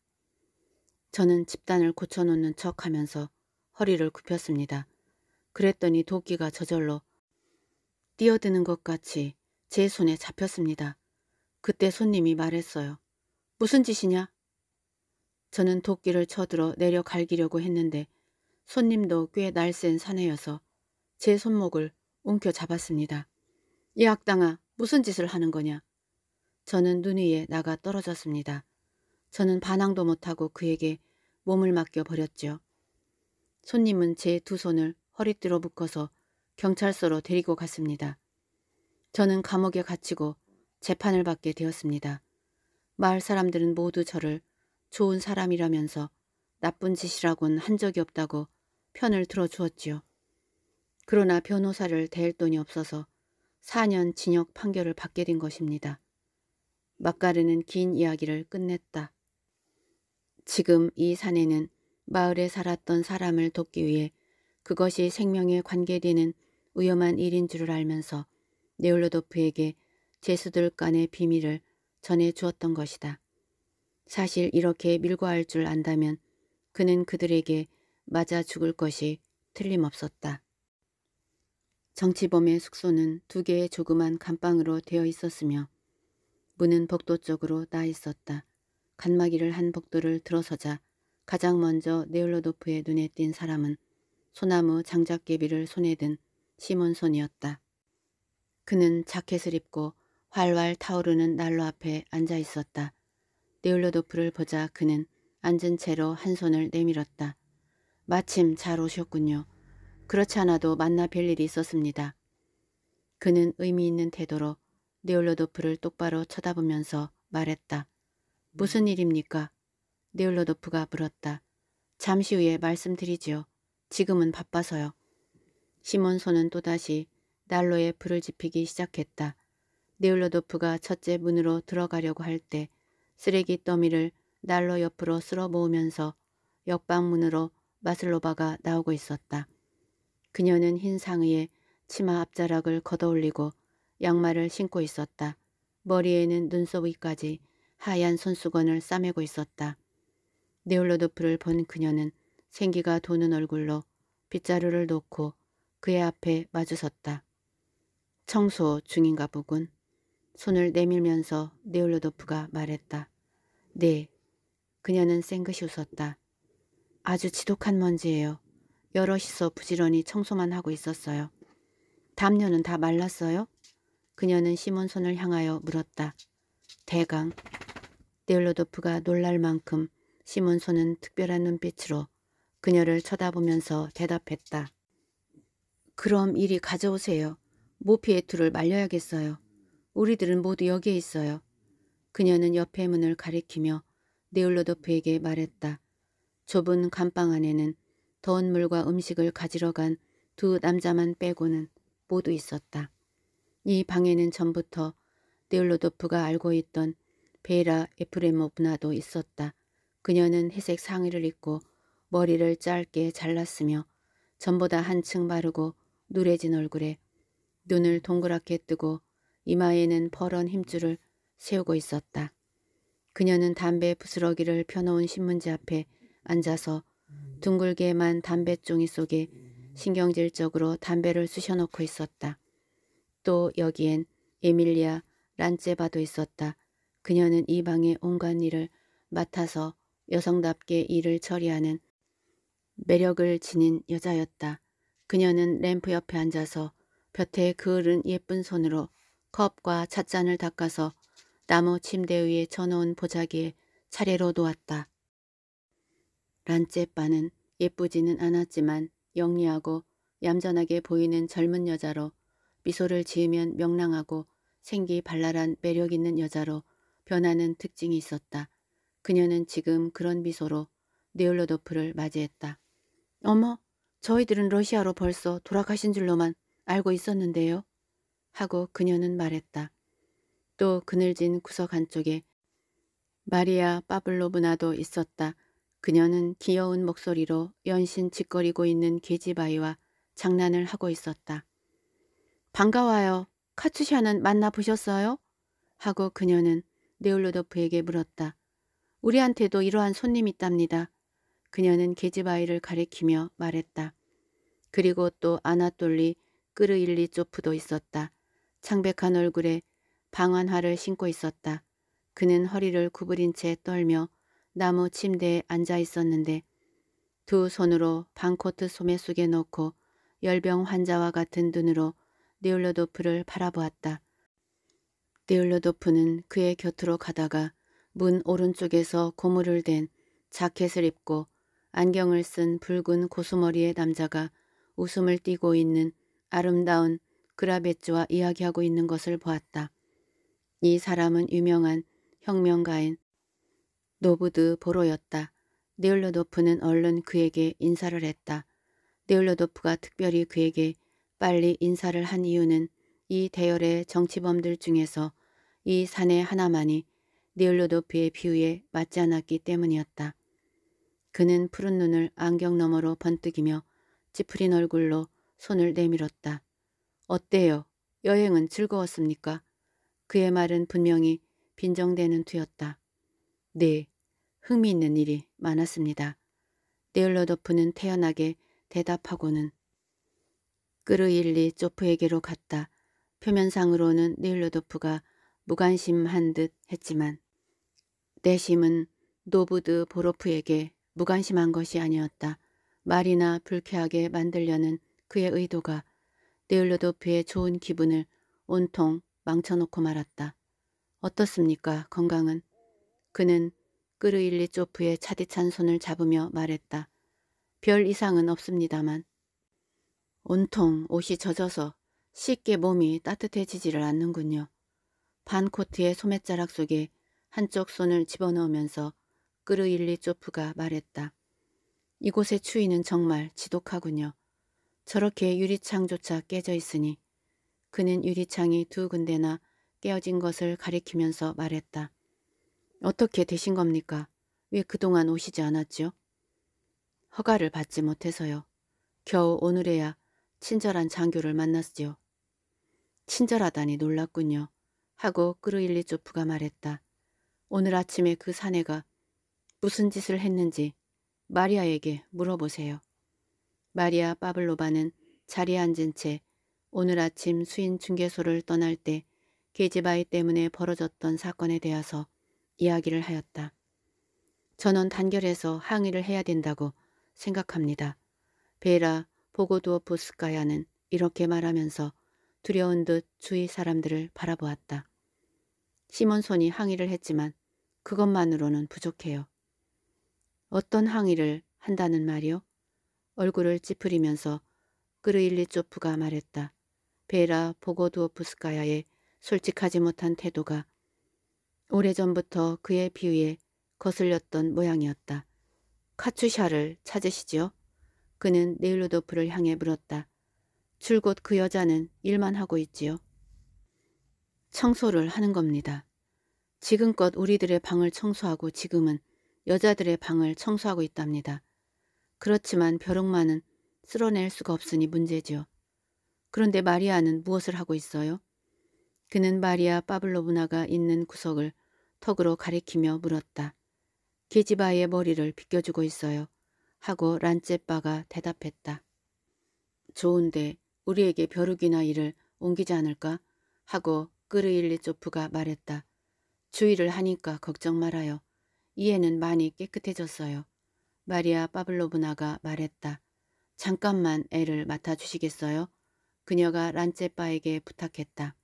저는 집단을 고쳐놓는 척 하면서 허리를 굽혔습니다. 그랬더니 도끼가 저절로 뛰어드는 것 같이 제 손에 잡혔습니다. 그때 손님이 말했어요. 무슨 짓이냐? 저는 도끼를 쳐들어 내려갈기려고 했는데 손님도 꽤 날쌘 사내여서 제 손목을 움켜잡았습니다. 이 악당아 무슨 짓을 하는 거냐? 저는 눈 위에 나가 떨어졌습니다. 저는 반항도 못하고 그에게 몸을 맡겨 버렸죠. 손님은 제 두 손을 허리띠로 묶어서 경찰서로 데리고 갔습니다. 저는 감옥에 갇히고 재판을 받게 되었습니다. 마을 사람들은 모두 저를 좋은 사람이라면서 나쁜 짓이라곤 한 적이 없다고 편을 들어주었지요. 그러나 변호사를 대할 돈이 없어서 4년 징역 판결을 받게 된 것입니다. 막가르는 긴 이야기를 끝냈다. 지금 이 산에는 마을에 살았던 사람을 돕기 위해 그것이 생명에 관계되는 위험한 일인 줄을 알면서 네올로도프에게 제수들 간의 비밀을 전해 주었던 것이다. 사실 이렇게 밀고할 줄 안다면 그는 그들에게 맞아 죽을 것이 틀림없었다. 정치범의 숙소는 두 개의 조그만 감방으로 되어 있었으며 문은 복도 쪽으로 나 있었다. 간막이를한 복도를 들어서자 가장 먼저 네올로도프의 눈에 띈 사람은 소나무 장작개비를 손에 든 시몬손이었다. 그는 자켓을 입고 활활 타오르는 난로 앞에 앉아 있었다. 네올로도프를 보자 그는 앉은 채로 한 손을 내밀었다. 마침 잘 오셨군요. 그렇지 않아도 만나 뵐 일이 있었습니다. 그는 의미 있는 태도로 네올로도프를 똑바로 쳐다보면서 말했다. 무슨 일입니까? 네올로도프가 물었다. 잠시 후에 말씀드리지요. 지금은 바빠서요. 시몬소는 또다시 난로에 불을 지피기 시작했다. 네올로도프가 첫째 문으로 들어가려고 할때 쓰레기 더미를 난로 옆으로 쓸어 모으면서 역방문으로 마슬로바가 나오고 있었다. 그녀는 흰 상의에 치마 앞자락을 걷어올리고 양말을 신고 있었다. 머리에는 눈썹위까지 하얀 손수건을 싸매고 있었다. 네올로도프를 본 그녀는 생기가 도는 얼굴로 빗자루를 놓고 그의 앞에 마주섰다. 청소 중인가 보군. 손을 내밀면서 네올로도프가 말했다. 네. 그녀는 쌩긋이 웃었다. 아주 지독한 먼지예요. 여럿이서 부지런히 청소만 하고 있었어요. 담요는 다 말랐어요? 그녀는 시몬손을 향하여 물었다. 대강. 네올로도프가 놀랄 만큼 시몬손은 특별한 눈빛으로 그녀를 쳐다보면서 대답했다. 그럼 이리 가져오세요. 모피의투를 말려야겠어요. 우리들은 모두 여기에 있어요. 그녀는 옆의 문을 가리키며 네올로도프에게 말했다. 좁은 감방 안에는 더운 물과 음식을 가지러 간 두 남자만 빼고는 모두 있었다. 이 방에는 전부터 네올로도프가 알고 있던 베라 에프레모브나도 있었다. 그녀는 회색 상의를 입고 머리를 짧게 잘랐으며 전보다 한층 마르고 누래진 얼굴에 눈을 동그랗게 뜨고 이마에는 퍼런 힘줄을 세우고 있었다. 그녀는 담배 부스러기를 펴놓은 신문지 앞에 앉아서 둥글게만 담배종이 속에 신경질적으로 담배를 쑤셔놓고 있었다. 또 여기엔 에밀리아 란제바도 있었다. 그녀는 이 방의 온갖 일을 맡아서 여성답게 일을 처리하는 매력을 지닌 여자였다. 그녀는 램프 옆에 앉아서 볕에 그을은 예쁜 손으로 컵과 찻잔을 닦아서 나무 침대 위에 쳐놓은 보자기에 차례로 놓았다. 란제빠는 예쁘지는 않았지만 영리하고 얌전하게 보이는 젊은 여자로 미소를 지으면 명랑하고 생기 발랄한 매력 있는 여자로 변하는 특징이 있었다. 그녀는 지금 그런 미소로 네올로도프를 맞이했다. 어머, 저희들은 러시아로 벌써 돌아가신 줄로만 알고 있었는데요. 하고 그녀는 말했다. 또 그늘진 구석 한쪽에 마리아 파블로브나도 있었다. 그녀는 귀여운 목소리로 연신 짓거리고 있는 계집아이와 장난을 하고 있었다. 반가워요. 카츠샤는 만나보셨어요? 하고 그녀는 네올로도프에게 물었다. 우리한테도 이러한 손님이 있답니다. 그녀는 계집아이를 가리키며 말했다. 그리고 또 아나톨리 끄르일리 쪼프도 있었다. 창백한 얼굴에 방안화를 신고 있었다. 그는 허리를 구부린 채 떨며 나무 침대에 앉아 있었는데 두 손으로 방코트 소매 속에 넣고 열병 환자와 같은 눈으로 네올로도프를 바라보았다. 네올로도프는 그의 곁으로 가다가 문 오른쪽에서 고무를 댄 자켓을 입고 안경을 쓴 붉은 고수머리의 남자가 웃음을 띠고 있는 아름다운 그라베츠와 이야기하고 있는 것을 보았다. 이 사람은 유명한 혁명가인 노부드 보로였다. 네올로도프는 얼른 그에게 인사를 했다. 네올로도프가 특별히 그에게 빨리 인사를 한 이유는 이 대열의 정치범들 중에서 이 산의 하나만이 네올로도프의 비유에 맞지 않았기 때문이었다. 그는 푸른 눈을 안경 너머로 번뜩이며 찌푸린 얼굴로 손을 내밀었다. 어때요? 여행은 즐거웠습니까? 그의 말은 분명히 빈정대는 투였다. 네, 흥미있는 일이 많았습니다. 네일러도프는 태연하게 대답하고는 끄르일리 조프에게로 갔다. 표면상으로는 네일러도프가 무관심한 듯 했지만 내심은 노부드 보로프에게 무관심한 것이 아니었다. 말이나 불쾌하게 만들려는 그의 의도가 네일러도프의 좋은 기분을 온통 망쳐놓고 말았다. 어떻습니까 건강은? 그는 끄르일리 쪼프의 차디찬 손을 잡으며 말했다. 별 이상은 없습니다만. 온통 옷이 젖어서 쉽게 몸이 따뜻해지지를 않는군요. 반코트의 소매자락 속에 한쪽 손을 집어넣으면서 끄르일리 쪼프가 말했다. 이곳의 추위는 정말 지독하군요. 저렇게 유리창조차 깨져 있으니 그는 유리창이 두 군데나 깨어진 것을 가리키면서 말했다. 어떻게 되신 겁니까? 왜 그동안 오시지 않았죠 허가를 받지 못해서요. 겨우 오늘에야 친절한 장교를 만났지요. 친절하다니 놀랐군요. 하고 끄르일리조프가 말했다. 오늘 아침에 그 사내가 무슨 짓을 했는지 마리아에게 물어보세요. 마리아 파블로바는 자리에 앉은 채 오늘 아침 수인 중개소를 떠날 때 계집아이 때문에 벌어졌던 사건에 대해서 이야기를 하였다. 저는 단결해서 항의를 해야 된다고 생각합니다. 베라 보고두오프스카야는 이렇게 말하면서 두려운 듯 주위 사람들을 바라보았다. 시몬손이 항의를 했지만 그것만으로는 부족해요. 어떤 항의를 한다는 말이요? 얼굴을 찌푸리면서 그르일리 쪼프가 말했다. 베라 보고두오프스카야의 솔직하지 못한 태도가 오래전부터 그의 비위에 거슬렸던 모양이었다. 카츄샤를 찾으시지요? 그는 네일로도프를 향해 물었다. 줄곧 그 여자는 일만 하고 있지요. 청소를 하는 겁니다. 지금껏 우리들의 방을 청소하고 지금은 여자들의 방을 청소하고 있답니다. 그렇지만 벼룩만은 쓸어낼 수가 없으니 문제지요. 그런데 마리아는 무엇을 하고 있어요? 그는 마리아 파블로브나가 있는 구석을 턱으로 가리키며 물었다. 계집아의 머리를 비껴주고 있어요. 하고 란제빠가 대답했다. 좋은데 우리에게 벼룩이나 일을 옮기지 않을까? 하고 끄르일리조프가 말했다. 주의를 하니까 걱정 말아요. 이해는 많이 깨끗해졌어요. 마리아 파블로브나가 말했다. 잠깐만 애를 맡아주시겠어요? 그녀가 란제빠에게 부탁했다.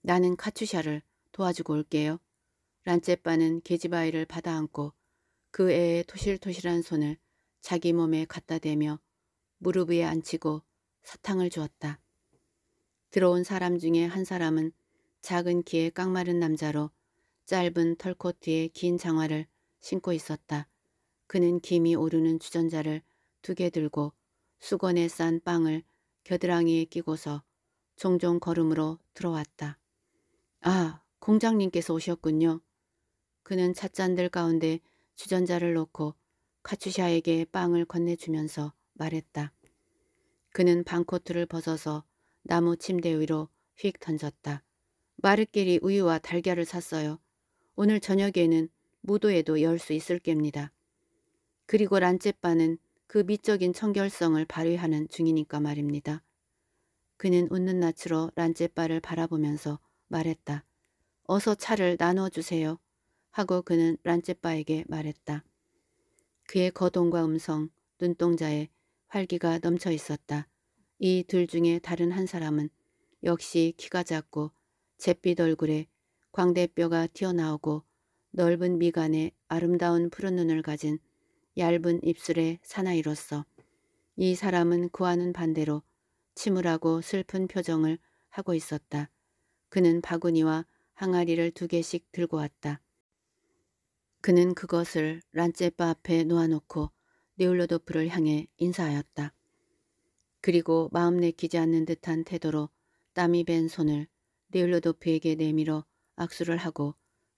나는 카츄샤를 도와주고 올게요. 란제빠는 계집아이를 받아안고 그 애의 토실토실한 손을 자기 몸에 갖다 대며 무릎 위에 앉히고 사탕을 주었다. 들어온 사람 중에 한 사람은 작은 키에 깡마른 남자로 짧은 털코트에 긴 장화를 신고 있었다. 그는 김이 오르는 주전자를 두 개 들고 수건에 싼 빵을 겨드랑이에 끼고서 종종 걸음으로 들어왔다. 아, 공장님께서 오셨군요. 그는 찻잔들 가운데 주전자를 놓고 카츄샤에게 빵을 건네주면서 말했다. 그는 방코트를 벗어서 나무 침대 위로 휙 던졌다. 마르끼리 우유와 달걀을 샀어요. 오늘 저녁에는 무도에도 열 수 있을 겁니다. 그리고 란제빠는 그 미적인 청결성을 발휘하는 중이니까 말입니다. 그는 웃는 낯으로 란제빠를 바라보면서 말했다. 어서 차를 나눠주세요. 하고 그는 란제빠에게 말했다. 그의 거동과 음성, 눈동자에 활기가 넘쳐 있었다. 이 둘 중에 다른 한 사람은 역시 키가 작고 잿빛 얼굴에 광대뼈가 튀어나오고 넓은 미간에 아름다운 푸른 눈을 가진 얇은 입술의 사나이로서 이 사람은 그와는 반대로 침울하고 슬픈 표정을 하고 있었다. 그는 바구니와 항아리를 두 개씩 들고 왔다. 그는 그것을 란제바 앞에 놓아놓고 네올로도프를 향해 인사하였다. 그리고 마음 내키지 않는 듯한 태도로 땀이 밴 손을 네올로도프에게 내밀어 악수를 하고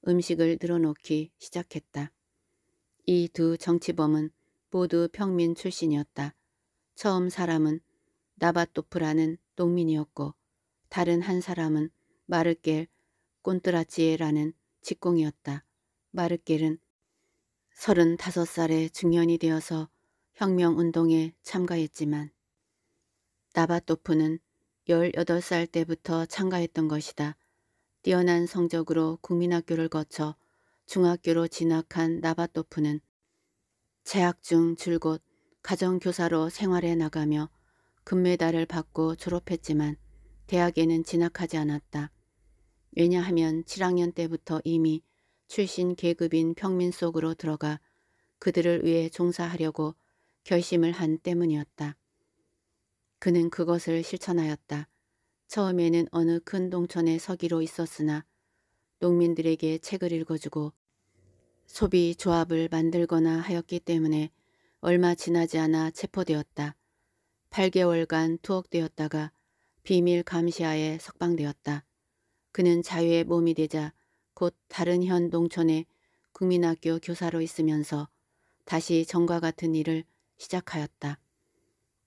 음식을 늘어놓기 시작했다. 이두 정치범은 모두 평민 출신이었다. 처음 사람은 나바토프라는 농민이었고 다른 한 사람은 마르겔 꼰트라치에라는 직공이었다. 마르겔은 35살에 중년이 되어서 혁명운동에 참가했지만 나바토프는 18살 때부터 참가했던 것이다. 뛰어난 성적으로 국민학교를 거쳐 중학교로 진학한 나바토프는 재학 중 줄곧 가정교사로 생활해 나가며 금메달을 받고 졸업했지만 대학에는 진학하지 않았다. 왜냐하면 7학년 때부터 이미 출신 계급인 평민 속으로 들어가 그들을 위해 종사하려고 결심을 한 때문이었다. 그는 그것을 실천하였다. 처음에는 어느 큰 동천의 서기로 있었으나 농민들에게 책을 읽어주고 소비 조합을 만들거나 하였기 때문에 얼마 지나지 않아 체포되었다. 8개월간 투옥되었다가 비밀 감시하에 석방되었다. 그는 자유의 몸이 되자 곧 다른 현농촌에 국민학교 교사로 있으면서 다시 전과 같은 일을 시작하였다.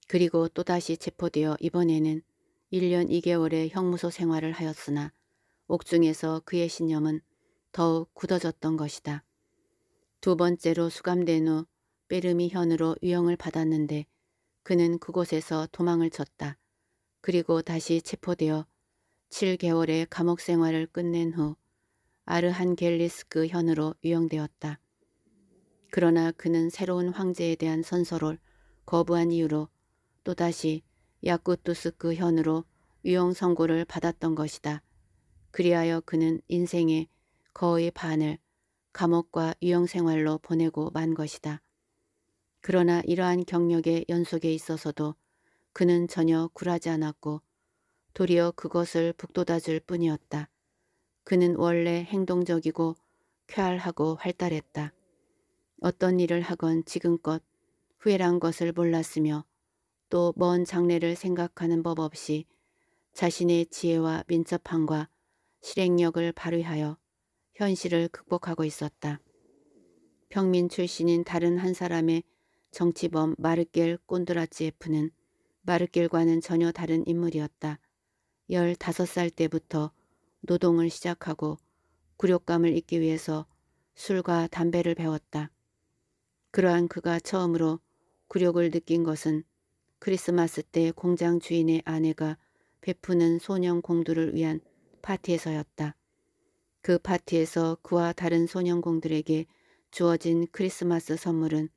그리고 또다시 체포되어 이번에는 1년 2개월의 형무소 생활을 하였으나 옥중에서 그의 신념은 더욱 굳어졌던 것이다. 두 번째로 수감된 후 베르미 현으로 위형을 받았는데 그는 그곳에서 도망을 쳤다. 그리고 다시 체포되어 7개월의 감옥 생활을 끝낸 후 아르한겔리스크 현으로 위형되었다 그러나 그는 새로운 황제에 대한 선서를 거부한 이유로 또다시 야쿠투스크 현으로 위형 선고를 받았던 것이다. 그리하여 그는 인생의 거의 반을 감옥과 유형 생활로 보내고 만 것이다. 그러나 이러한 경력의 연속에 있어서도 그는 전혀 굴하지 않았고 도리어 그것을 북돋아줄 뿐이었다. 그는 원래 행동적이고 쾌활하고 활달했다. 어떤 일을 하건 지금껏 후회란 것을 몰랐으며 또 먼 장래를 생각하는 법 없이 자신의 지혜와 민첩함과 실행력을 발휘하여 현실을 극복하고 있었다. 평민 출신인 다른 한 사람의 정치범 마르겔 꼰드라치에프는 마르겔과는 전혀 다른 인물이었다. 15살 때부터 노동을 시작하고 굴욕감을 잊기 위해서 술과 담배를 배웠다. 그러한 그가 처음으로 굴욕을 느낀 것은 크리스마스 때 공장 주인의 아내가 베푸는 소년 공두를 위한 파티에서였다. 그 파티에서 그와 다른 소년공들에게 주어진 크리스마스 선물은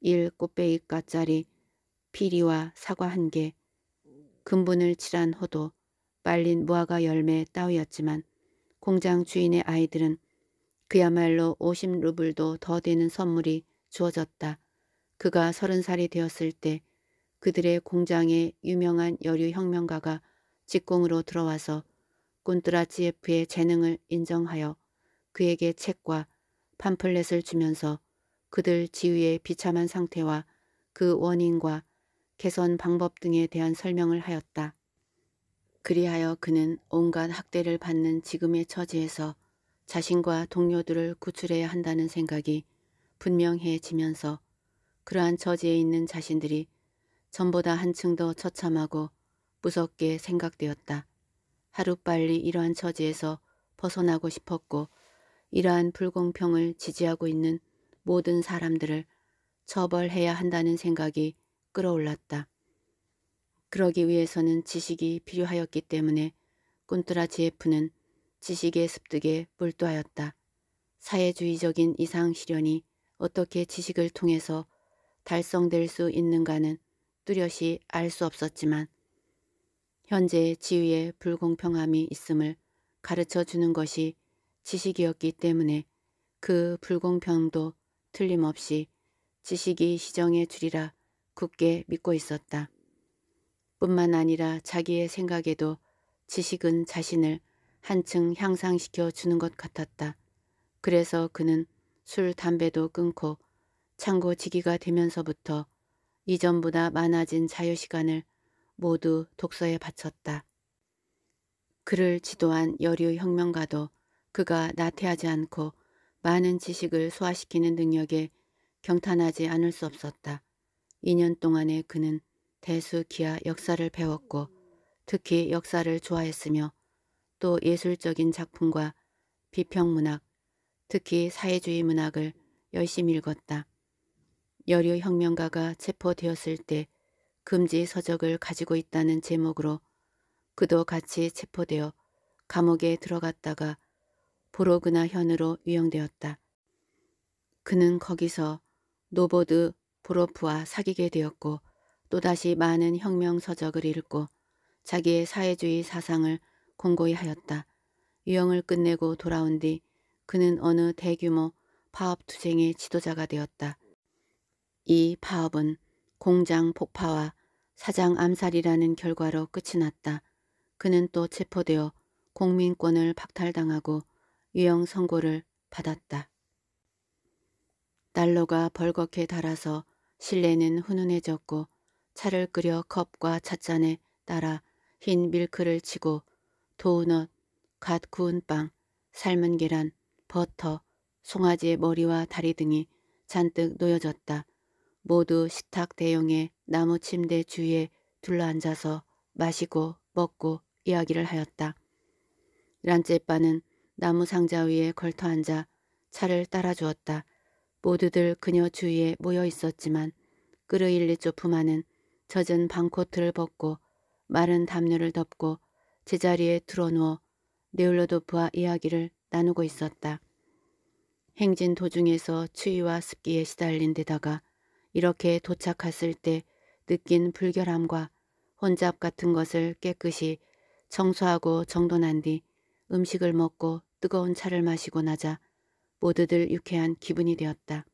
1 꽃배기가짜리 피리와 사과 한 개, 금분을 칠한 호도, 빨린 무화과 열매 따위였지만 공장 주인의 아이들은 그야말로 50루블도 더 되는 선물이 주어졌다. 그가 서른 살이 되었을 때 그들의 공장에 유명한 여류 혁명가가 직공으로 들어와서 꾼드라 GF의 재능을 인정하여 그에게 책과 팜플렛을 주면서 그들 지위의 비참한 상태와 그 원인과 개선 방법 등에 대한 설명을 하였다. 그리하여 그는 온갖 학대를 받는 지금의 처지에서 자신과 동료들을 구출해야 한다는 생각이 분명해지면서 그러한 처지에 있는 자신들이 전보다 한층 더 처참하고 무섭게 생각되었다. 하루빨리 이러한 처지에서 벗어나고 싶었고 이러한 불공평을 지지하고 있는 모든 사람들을 처벌해야 한다는 생각이 끌어올랐다. 그러기 위해서는 지식이 필요하였기 때문에 꾼뚜라 GF는 지식의 습득에 몰두하였다. 사회주의적인 이상 실현이 어떻게 지식을 통해서 달성될 수 있는가는 뚜렷이 알 수 없었지만 현재의 지위에 불공평함이 있음을 가르쳐 주는 것이 지식이었기 때문에 그 불공평도 틀림없이 지식이 시정해 주리라 굳게 믿고 있었다. 뿐만 아니라 자기의 생각에도 지식은 자신을 한층 향상시켜 주는 것 같았다. 그래서 그는 술, 담배도 끊고 창고지기가 되면서부터 이전보다 많아진 자유시간을 모두 독서에 바쳤다. 그를 지도한 여류 혁명가도 그가 나태하지 않고 많은 지식을 소화시키는 능력에 경탄하지 않을 수 없었다. 2년 동안에 그는 대수 기하 역사를 배웠고 특히 역사를 좋아했으며 또 예술적인 작품과 비평문학, 특히 사회주의 문학을 열심히 읽었다. 여류 혁명가가 체포되었을 때 금지 서적을 가지고 있다는 제목으로 그도 같이 체포되어 감옥에 들어갔다가 보로그나 현으로 유영되었다. 그는 거기서 노보드 보로프와 사귀게 되었고 또다시 많은 혁명 서적을 읽고 자기의 사회주의 사상을 공고히 하였다. 유영을 끝내고 돌아온 뒤 그는 어느 대규모 파업투쟁의 지도자가 되었다. 이 파업은 공장 폭파와 사장 암살이라는 결과로 끝이 났다. 그는 또 체포되어 공민권을 박탈당하고 유형 선고를 받았다. 난로가 벌겋게 달아서 실내는 훈훈해졌고 차를 끓여 컵과 찻잔에 따라 흰 밀크를 치고 도우넛, 갓 구운 빵, 삶은 계란, 버터, 송아지의 머리와 다리 등이 잔뜩 놓여졌다. 모두 식탁 대용의 나무 침대 주위에 둘러앉아서 마시고 먹고 이야기를 하였다. 란제빠는 나무 상자 위에 걸터앉아 차를 따라주었다. 모두들 그녀 주위에 모여 있었지만 끌어일리 조프마는 젖은 방코트를 벗고 마른 담요를 덮고 제자리에 드러누워 네올로도프와 이야기를 나누고 있었다. 행진 도중에서 추위와 습기에 시달린 데다가 이렇게 도착했을 때 느낀 불결함과 혼잡 같은 것을 깨끗이 청소하고 정돈한 뒤 음식을 먹고 뜨거운 차를 마시고 나자 모두들 유쾌한 기분이 되었다.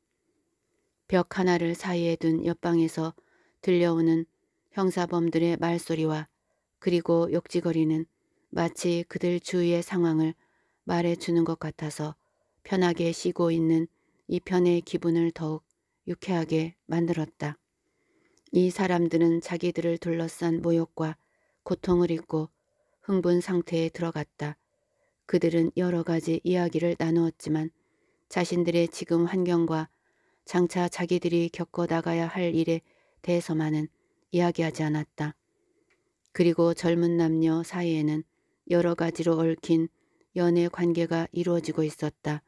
벽 하나를 사이에 둔 옆방에서 들려오는 형사범들의 말소리와 그리고 욕지거리는 마치 그들 주위의 상황을 말해주는 것 같아서 편하게 쉬고 있는 이 편의 기분을 더욱 유쾌하게 만들었다. 이 사람들은 자기들을 둘러싼 모욕과 고통을 잊고 흥분 상태에 들어갔다. 그들은 여러 가지 이야기를 나누었지만 자신들의 지금 환경과 장차 자기들이 겪어 나가야 할 일에 대해서만은 이야기하지 않았다. 그리고 젊은 남녀 사이에는 여러 가지로 얽힌 연애 관계가 이루어지고 있었다.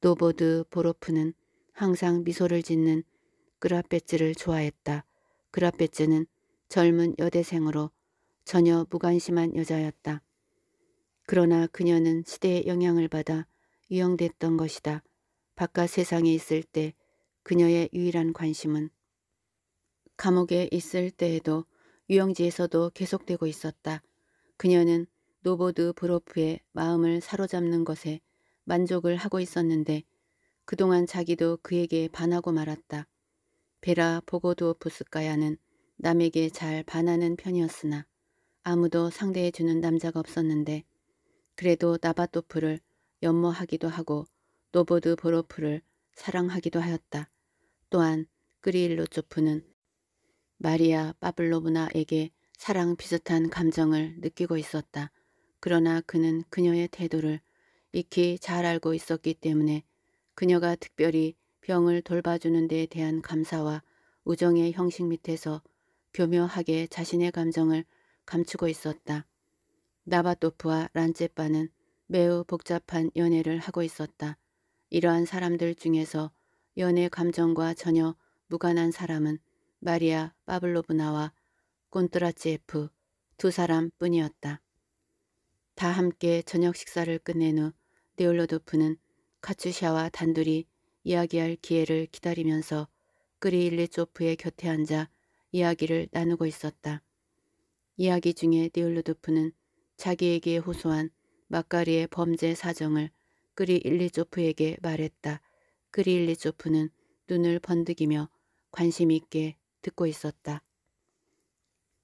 노보드 보로프는 항상 미소를 짓는 그라베츠를 좋아했다. 그라베츠는 젊은 여대생으로 전혀 무관심한 여자였다. 그러나 그녀는 시대의 영향을 받아 유형됐던 것이다. 바깥 세상에 있을 때 그녀의 유일한 관심은 감옥에 있을 때에도 유영지에서도 계속되고 있었다. 그녀는 노보드 브로프의 마음을 사로잡는 것에 만족을 하고 있었는데 그동안 자기도 그에게 반하고 말았다. 베라 보고도프스카야는 남에게 잘 반하는 편이었으나 아무도 상대해주는 남자가 없었는데 그래도 나바토프를 연모하기도 하고 노보드 보로프를 사랑하기도 하였다. 또한 그리일로조프는 마리아 파블로브나에게 사랑 비슷한 감정을 느끼고 있었다. 그러나 그는 그녀의 태도를 익히 잘 알고 있었기 때문에 그녀가 특별히 병을 돌봐주는 데에 대한 감사와 우정의 형식 밑에서 교묘하게 자신의 감정을 감추고 있었다. 나바토프와 란제빠는 매우 복잡한 연애를 하고 있었다. 이러한 사람들 중에서 연애 감정과 전혀 무관한 사람은 마리아 파블로브나와 콘트라치에프 두 사람뿐이었다. 다 함께 저녁 식사를 끝낸 후 네올로도프는 카츠샤와 단둘이 이야기할 기회를 기다리면서 그리일리조프의 곁에 앉아 이야기를 나누고 있었다. 이야기 중에 디올루드프는 자기에게 호소한 마카리의 범죄 사정을 그리일리조프에게 말했다. 그리일리조프는 눈을 번득이며 관심 있게 듣고 있었다.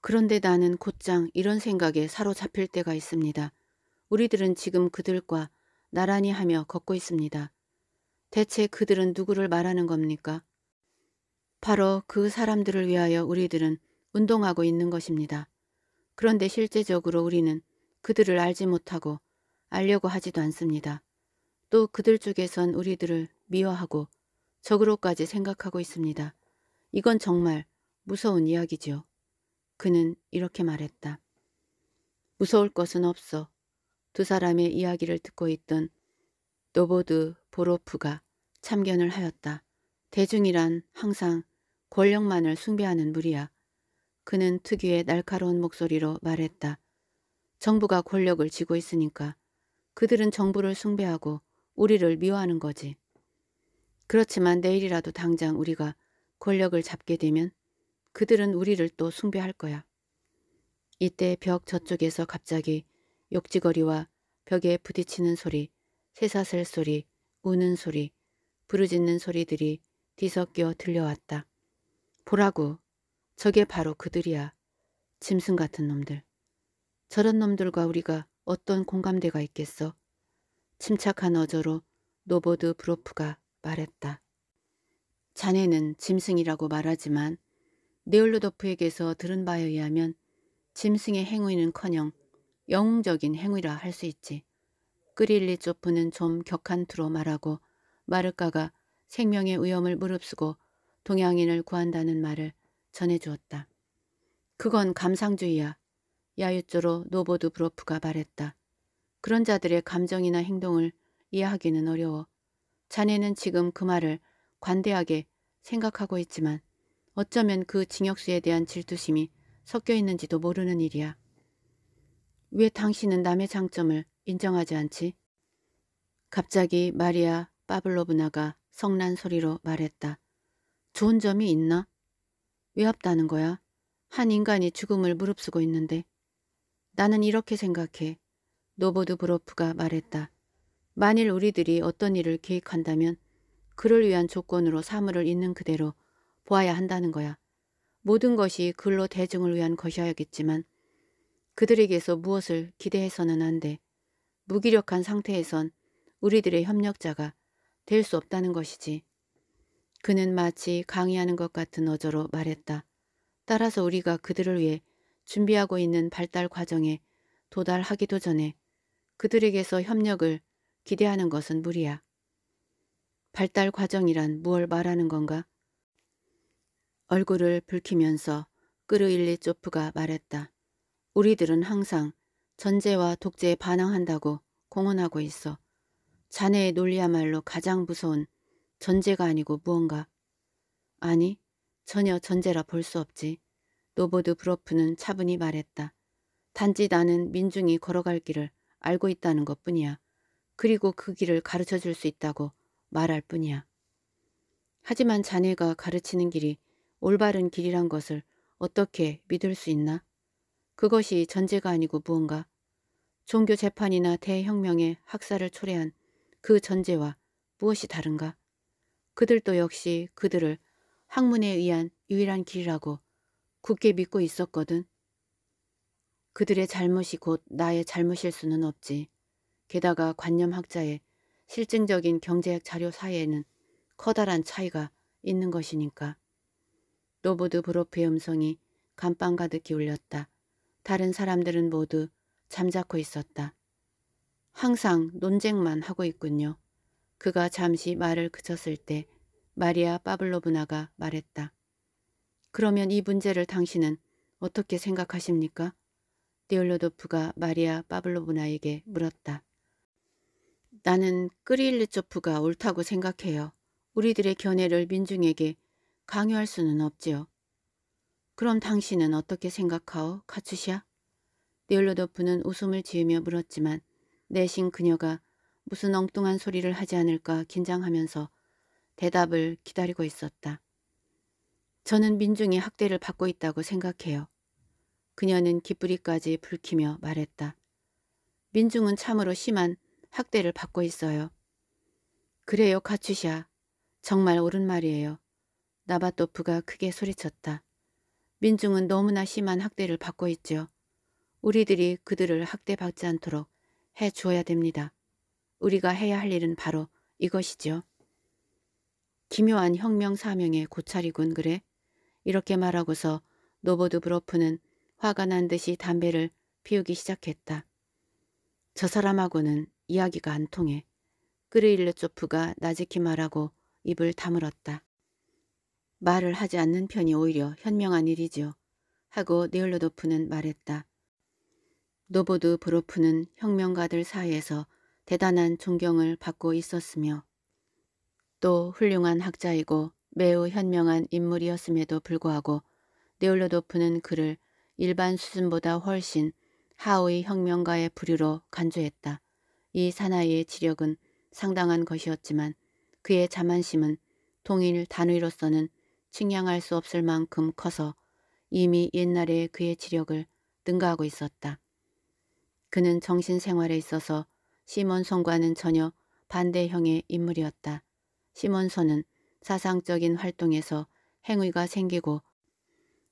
그런데 나는 곧장 이런 생각에 사로잡힐 때가 있습니다. 우리들은 지금 그들과 나란히 하며 걷고 있습니다. 대체 그들은 누구를 말하는 겁니까? 바로 그 사람들을 위하여 우리들은 운동하고 있는 것입니다. 그런데 실제적으로 우리는 그들을 알지 못하고 알려고 하지도 않습니다. 또 그들 쪽에선 우리들을 미워하고 적으로까지 생각하고 있습니다. 이건 정말 무서운 이야기죠 그는 이렇게 말했다. 무서울 것은 없어. 두 사람의 이야기를 듣고 있던 노보드 보로프가 참견을 하였다. 대중이란 항상 권력만을 숭배하는 무리야. 그는 특유의 날카로운 목소리로 말했다. 정부가 권력을 쥐고 있으니까 그들은 정부를 숭배하고 우리를 미워하는 거지. 그렇지만 내일이라도 당장 우리가 권력을 잡게 되면 그들은 우리를 또 숭배할 거야. 이때 벽 저쪽에서 갑자기 욕지거리와 벽에 부딪히는 소리, 새사슬 소리, 우는 소리, 부르짖는 소리들이 뒤섞여 들려왔다. 보라고. 저게 바로 그들이야. 짐승 같은 놈들. 저런 놈들과 우리가 어떤 공감대가 있겠어? 침착한 어조로 노보드 브로프가 말했다. 자네는 짐승이라고 말하지만 네올로도프에게서 들은 바에 의하면 짐승의 행위는커녕 영웅적인 행위라 할 수 있지. 그릴리조프는 좀 격한 투로 말하고 마르카가 생명의 위험을 무릅쓰고 동양인을 구한다는 말을 전해주었다. 그건 감상주의야. 야유조로 노보드 브로프가 말했다. 그런 자들의 감정이나 행동을 이해하기는 어려워. 자네는 지금 그 말을 관대하게 생각하고 있지만 어쩌면 그 징역수에 대한 질투심이 섞여 있는지도 모르는 일이야. 왜 당신은 남의 장점을 인정하지 않지? 갑자기 마리아 파블로브나가 성난 소리로 말했다. 좋은 점이 있나? 왜 없다는 거야? 한 인간이 죽음을 무릅쓰고 있는데. 나는 이렇게 생각해. 노보드 브로프가 말했다. 만일 우리들이 어떤 일을 계획한다면 그를 위한 조건으로 사물을 있는 그대로 보아야 한다는 거야. 모든 것이 글로 대중을 위한 것이어야겠지만 그들에게서 무엇을 기대해서는 안 돼. 무기력한 상태에선 우리들의 협력자가 될 수 없다는 것이지. 그는 마치 강의하는 것 같은 어조로 말했다. 따라서 우리가 그들을 위해 준비하고 있는 발달 과정에 도달하기도 전에 그들에게서 협력을 기대하는 것은 무리야. 발달 과정이란 무얼 말하는 건가? 얼굴을 붉히면서 끌어일리 쪼프가 말했다. 우리들은 항상 전제와 독재에 반항한다고 공언하고 있어 자네의 논리야말로 가장 무서운 전제가 아니고 무언가. 아니, 전혀 전제라 볼 수 없지. 노보드 브로프는 차분히 말했다. 단지 나는 민중이 걸어갈 길을 알고 있다는 것 뿐이야. 그리고 그 길을 가르쳐 줄 수 있다고 말할 뿐이야. 하지만 자네가 가르치는 길이 올바른 길이란 것을 어떻게 믿을 수 있나? 그것이 전제가 아니고 무언가 종교 재판이나 대혁명의 학살을 초래한 그 전제와 무엇이 다른가? 그들도 역시 그들을 학문에 의한 유일한 길이라고 굳게 믿고 있었거든. 그들의 잘못이 곧 나의 잘못일 수는 없지. 게다가 관념학자의 실증적인 경제학 자료 사이에는 커다란 차이가 있는 것이니까. 노보드 브로프의 음성이 감방 가득 기울렸다. 다른 사람들은 모두 잠자코 있었다. 항상 논쟁만 하고 있군요. 그가 잠시 말을 그쳤을 때 마리아 파블로브나가 말했다. 그러면 이 문제를 당신은 어떻게 생각하십니까? 디올로도프가 마리아 파블로브나에게 물었다. 나는 끄릴리초프가 옳다고 생각해요. 우리들의 견해를 민중에게 강요할 수는 없지요. 그럼 당신은 어떻게 생각하오, 카츠샤 네올로도프는 웃음을 지으며 물었지만 내신 그녀가 무슨 엉뚱한 소리를 하지 않을까 긴장하면서 대답을 기다리고 있었다. 저는 민중이 학대를 받고 있다고 생각해요. 그녀는 깃뿌리까지 불키며 말했다. 민중은 참으로 심한 학대를 받고 있어요. 그래요, 카츄샤. 정말 옳은 말이에요. 나바토프가 크게 소리쳤다. 민중은 너무나 심한 학대를 받고 있죠. 우리들이 그들을 학대받지 않도록 해주어야 됩니다. 우리가 해야 할 일은 바로 이것이죠 기묘한 혁명 사명의 고찰이군 그래? 이렇게 말하고서 노보드 브로프는 화가 난 듯이 담배를 피우기 시작했다. 저 사람하고는 이야기가 안 통해. 그르일르 조프가 나지키 말하고 입을 다물었다. 말을 하지 않는 편이 오히려 현명한 일이지요. 하고 네올로도프는 말했다. 노보드 브로프는 혁명가들 사이에서 대단한 존경을 받고 있었으며 또 훌륭한 학자이고 매우 현명한 인물이었음에도 불구하고 네올로도프는 그를 일반 수준보다 훨씬 하우이 혁명가의 부류로 간주했다. 이 사나이의 지력은 상당한 것이었지만 그의 자만심은 통일 단위로서는 측량할 수 없을 만큼 커서 이미 옛날에 그의 지력을 능가하고 있었다. 그는 정신생활에 있어서 시몬선과는 전혀 반대형의 인물이었다. 시몬선은 사상적인 활동에서 행위가 생기고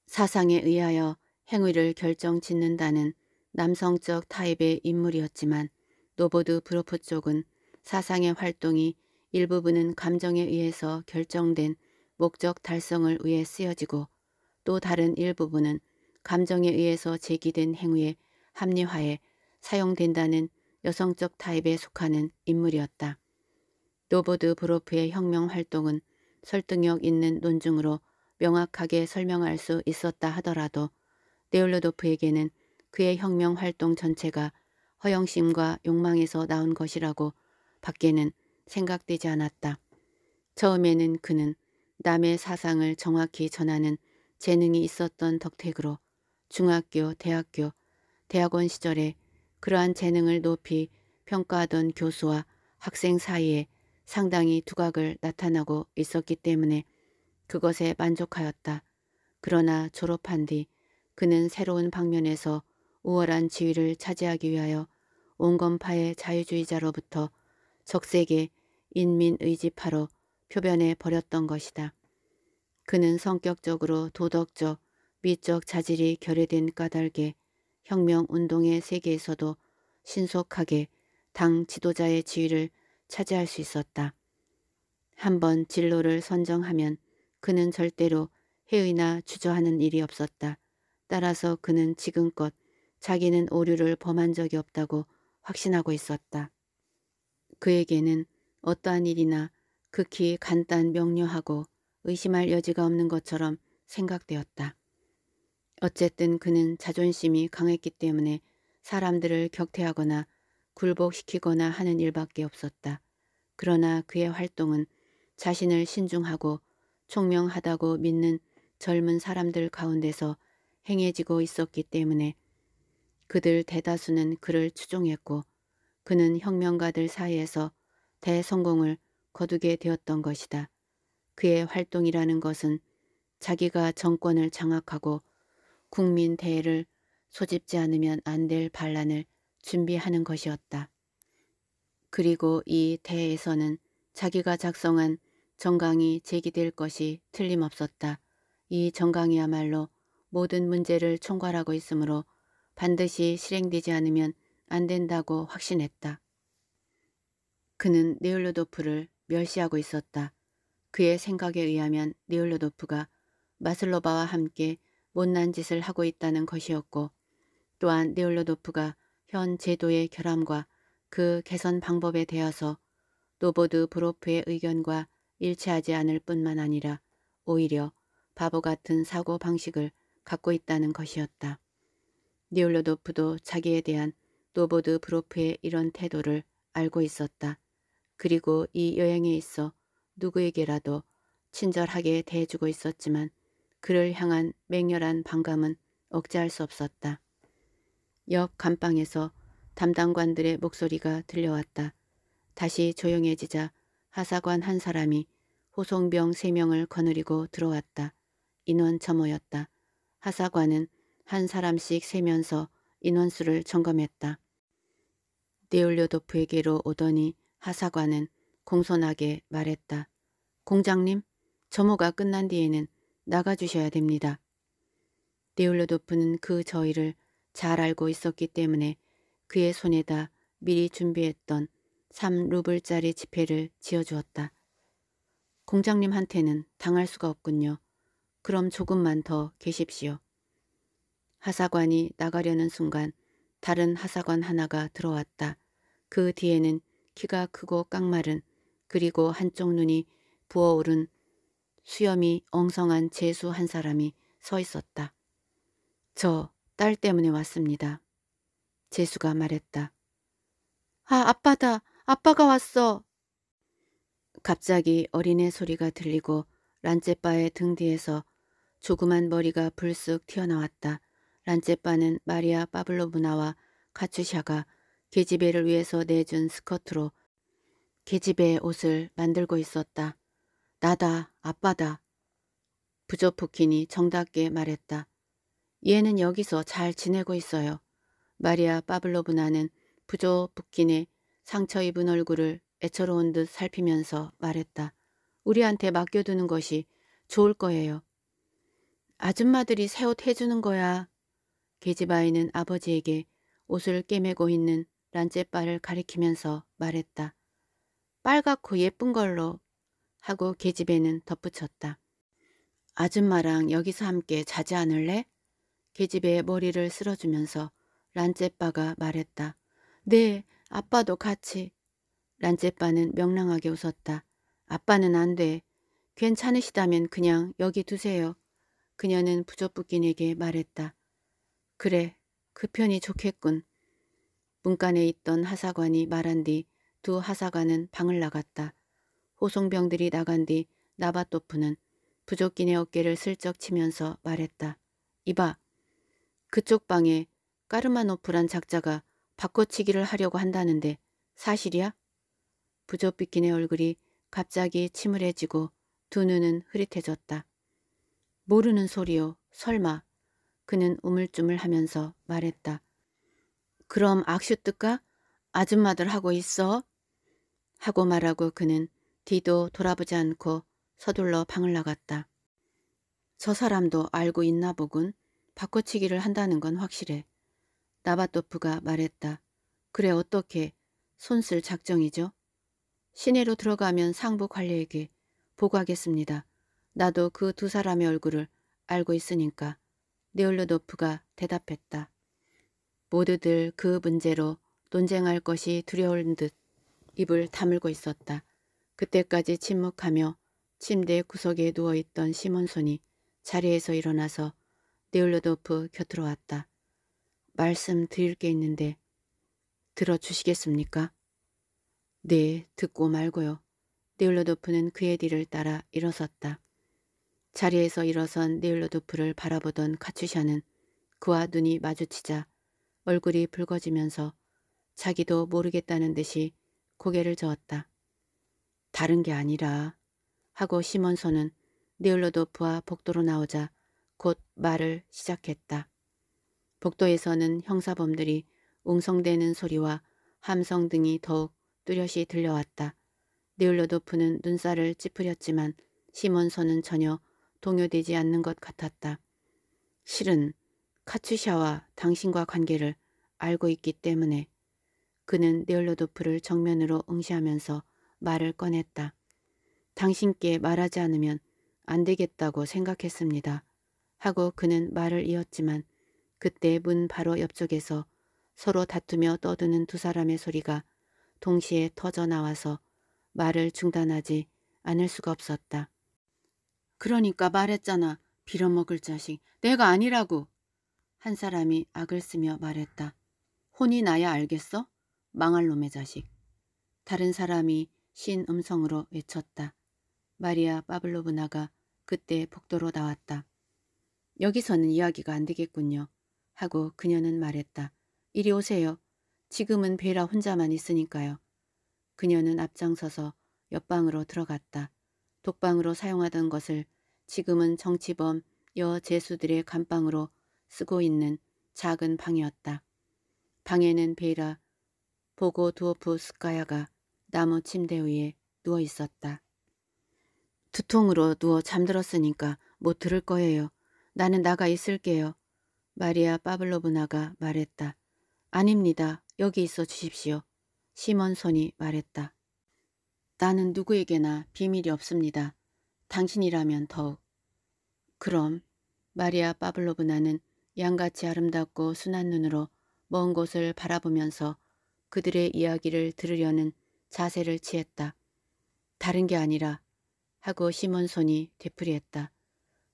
사상에 의하여 행위를 결정짓는다는 남성적 타입의 인물이었지만 노보드 브로프 쪽은 사상의 활동이 일부분은 감정에 의해서 결정된 목적 달성을 위해 쓰여지고 또 다른 일부분은 감정에 의해서 제기된 행위의 합리화에 사용된다는 여성적 타입에 속하는 인물이었다. 노보드 브로프의 혁명 활동은 설득력 있는 논증으로 명확하게 설명할 수 있었다 하더라도 네올로도프에게는 그의 혁명 활동 전체가 허영심과 욕망에서 나온 것이라고 밖에는 생각되지 않았다. 처음에는 그는 남의 사상을 정확히 전하는 재능이 있었던 덕택으로 중학교, 대학교, 대학원 시절에 그러한 재능을 높이 평가하던 교수와 학생 사이에 상당히 두각을 나타나고 있었기 때문에 그것에 만족하였다. 그러나 졸업한 뒤 그는 새로운 방면에서 우월한 지위를 차지하기 위하여 온건파의 자유주의자로부터 적세계 인민의지파로 표변에 버렸던 것이다. 그는 성격적으로 도덕적, 미적 자질이 결여된 까닭에 혁명운동의 세계에서도 신속하게 당 지도자의 지위를 차지할 수 있었다. 한번 진로를 선정하면 그는 절대로 회의나 주저하는 일이 없었다. 따라서 그는 지금껏 자기는 오류를 범한 적이 없다고 확신하고 있었다. 그에게는 어떠한 일이나 극히 간단 명료하고 의심할 여지가 없는 것처럼 생각되었다. 어쨌든 그는 자존심이 강했기 때문에 사람들을 격퇴하거나 굴복시키거나 하는 일밖에 없었다. 그러나 그의 활동은 자신을 신중하고 총명하다고 믿는 젊은 사람들 가운데서 행해지고 있었기 때문에 그들 대다수는 그를 추종했고 그는 혁명가들 사이에서 대성공을 거두게 되었던 것이다. 그의 활동이라는 것은 자기가 정권을 장악하고 국민 대회를 소집지 않으면 안 될 반란을 준비하는 것이었다. 그리고 이 대회에서는 자기가 작성한 정강이 제기될 것이 틀림없었다. 이 정강이야말로 모든 문제를 총괄하고 있으므로 반드시 실행되지 않으면 안 된다고 확신했다. 그는 네올로도프를 멸시하고 있었다. 그의 생각에 의하면 니올로도프가 마슬로바와 함께 못난 짓을 하고 있다는 것이었고 또한 니올로도프가현 제도의 결함과 그 개선 방법에 대해서 노보드 브로프의 의견과 일치하지 않을 뿐만 아니라 오히려 바보 같은 사고 방식을 갖고 있다는 것이었다. 니올로도프도 자기에 대한 노보드 브로프의 이런 태도를 알고 있었다. 그리고 이 여행에 있어 누구에게라도 친절하게 대해주고 있었지만 그를 향한 맹렬한 반감은 억제할 수 없었다. 옆 감방에서 담당관들의 목소리가 들려왔다. 다시 조용해지자 하사관 한 사람이 호송병 세 명을 거느리고 들어왔다. 인원 점호였다. 하사관은 한 사람씩 세면서 인원수를 점검했다. 네올료도프에게로 오더니 하사관은 공손하게 말했다. 공장님, 점호가 끝난 뒤에는 나가주셔야 됩니다. 데울로도프는 그 저희를 잘 알고 있었기 때문에 그의 손에다 미리 준비했던 3루블짜리 지폐를 지어주었다. 공장님한테는 당할 수가 없군요. 그럼 조금만 더 계십시오. 하사관이 나가려는 순간 다른 하사관 하나가 들어왔다. 그 뒤에는 키가 크고 깡마른 그리고 한쪽 눈이 부어오른 수염이 엉성한 재수 한 사람이 서 있었다. 저 딸 때문에 왔습니다. 재수가 말했다. 아, 아빠다. 아빠가 왔어. 갑자기 어린애 소리가 들리고 란제빠의 등 뒤에서 조그만 머리가 불쑥 튀어나왔다. 란제빠는 마리아 파블로브나와 카츠샤가 계집애를 위해서 내준 스커트로 계집애의 옷을 만들고 있었다. 나다, 아빠다. 부조포킨이 정답게 말했다. 얘는 여기서 잘 지내고 있어요. 마리아 파블로브나는 부조포킨의 상처 입은 얼굴을 애처로운 듯 살피면서 말했다. 우리한테 맡겨두는 것이 좋을 거예요. 아줌마들이 새 옷 해주는 거야. 계집아이는 아버지에게 옷을 꿰매고 있는 란제빠를 가리키면서 말했다. 빨갛고 예쁜 걸로 하고 계집애는 덧붙였다. 아줌마랑 여기서 함께 자지 않을래? 계집애의 머리를 쓸어주면서 란제빠가 말했다. 네, 아빠도 같이. 란제빠는 명랑하게 웃었다. 아빠는 안 돼. 괜찮으시다면 그냥 여기 두세요. 그녀는 부적부인에게 말했다. 그래, 그 편이 좋겠군. 문간에 있던 하사관이 말한 뒤 두 하사관은 방을 나갔다. 호송병들이 나간 뒤 나바토프는 부족기네 어깨를 슬쩍 치면서 말했다. 이봐, 그쪽 방에 까르마노프란 작자가 바꿔치기를 하려고 한다는데 사실이야? 부족비키네 얼굴이 갑자기 침울해지고 두 눈은 흐릿해졌다. 모르는 소리요. 설마. 그는 우물쭈물하면서 말했다. 그럼 악슈트까 아줌마들 하고 있어? 하고 말하고 그는 뒤도 돌아보지 않고 서둘러 방을 나갔다. 저 사람도 알고 있나 보군. 바꿔치기를 한다는 건 확실해. 나바토프가 말했다. 그래 어떻게 손쓸 작정이죠? 시내로 들어가면 상부 관리에게 보고하겠습니다. 나도 그 두 사람의 얼굴을 알고 있으니까. 네올로도프가 대답했다. 모두들 그 문제로 논쟁할 것이 두려운 듯 입을 다물고 있었다. 그때까지 침묵하며 침대 구석에 누워있던 시몬손이 자리에서 일어나서 네올로도프 곁으로 왔다. 말씀 드릴 게 있는데 들어주시겠습니까? 네, 듣고 말고요. 네올로도프는 그의 뒤를 따라 일어섰다. 자리에서 일어선 네올로도프를 바라보던 카츄샤는 그와 눈이 마주치자 얼굴이 붉어지면서 자기도 모르겠다는 듯이 고개를 저었다. 다른 게 아니라 하고 심원서는네올로도프와 복도로 나오자 곧 말을 시작했다. 복도에서는 형사범들이 웅성대는 소리와 함성 등이 더욱 뚜렷이 들려왔다. 네올로도프는 눈살을 찌푸렸지만 시몬서는 전혀 동요되지 않는 것 같았다. 실은 카츠샤와 당신과 관계를 알고 있기 때문에 그는 네올로도프를 정면으로 응시하면서 말을 꺼냈다. 당신께 말하지 않으면 안 되겠다고 생각했습니다. 하고 그는 말을 이었지만 그때 문 바로 옆쪽에서 서로 다투며 떠드는 두 사람의 소리가 동시에 터져나와서 말을 중단하지 않을 수가 없었다. 그러니까 말했잖아. 빌어먹을 자식. 내가 아니라고. 한 사람이 악을 쓰며 말했다. 혼이 나야 알겠어? 망할 놈의 자식. 다른 사람이 신 음성으로 외쳤다. 마리아 파블로브나가 그때 복도로 나왔다. 여기서는 이야기가 안 되겠군요. 하고 그녀는 말했다. 이리 오세요. 지금은 베라 혼자만 있으니까요. 그녀는 앞장서서 옆방으로 들어갔다. 독방으로 사용하던 것을 지금은 정치범 여 제수들의 감방으로 쓰고 있는 작은 방이었다. 방에는 베이라 보고 두오프 스카야가 나무 침대 위에 누워 있었다. 두통으로 누워 잠들었으니까 못 들을 거예요. 나는 나가 있을게요. 마리아 파블로브나가 말했다. 아닙니다. 여기 있어 주십시오. 시몬손이 말했다. 나는 누구에게나 비밀이 없습니다. 당신이라면 더욱. 그럼 마리아 파블로브나는 양같이 아름답고 순한 눈으로 먼 곳을 바라보면서 그들의 이야기를 들으려는 자세를 취했다. 다른 게 아니라 하고 시몬손이 되풀이했다.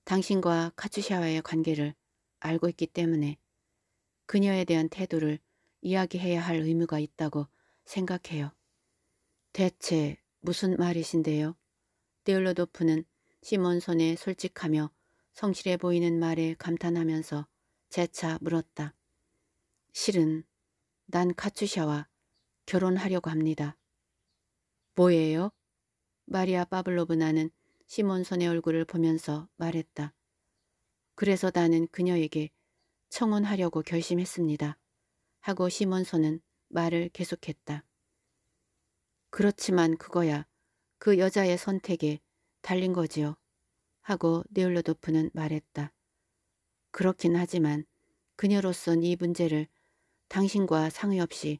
당신과 카츠샤와의 관계를 알고 있기 때문에 그녀에 대한 태도를 이야기해야 할 의무가 있다고 생각해요. 대체 무슨 말이신데요? 데올로도프는 시몬손의 솔직하며 성실해 보이는 말에 감탄하면서 재차 물었다. 실은 난카츠샤와 결혼하려고 합니다. 뭐예요? 마리아 파블로브나는 시몬손의 얼굴을 보면서 말했다. 그래서 나는 그녀에게 청혼하려고 결심했습니다. 하고 시몬손은 말을 계속했다. 그렇지만 그거야 그 여자의 선택에 달린 거지요. 하고 네올로도프는 말했다. 그렇긴 하지만 그녀로선 이 네 문제를 당신과 상의 없이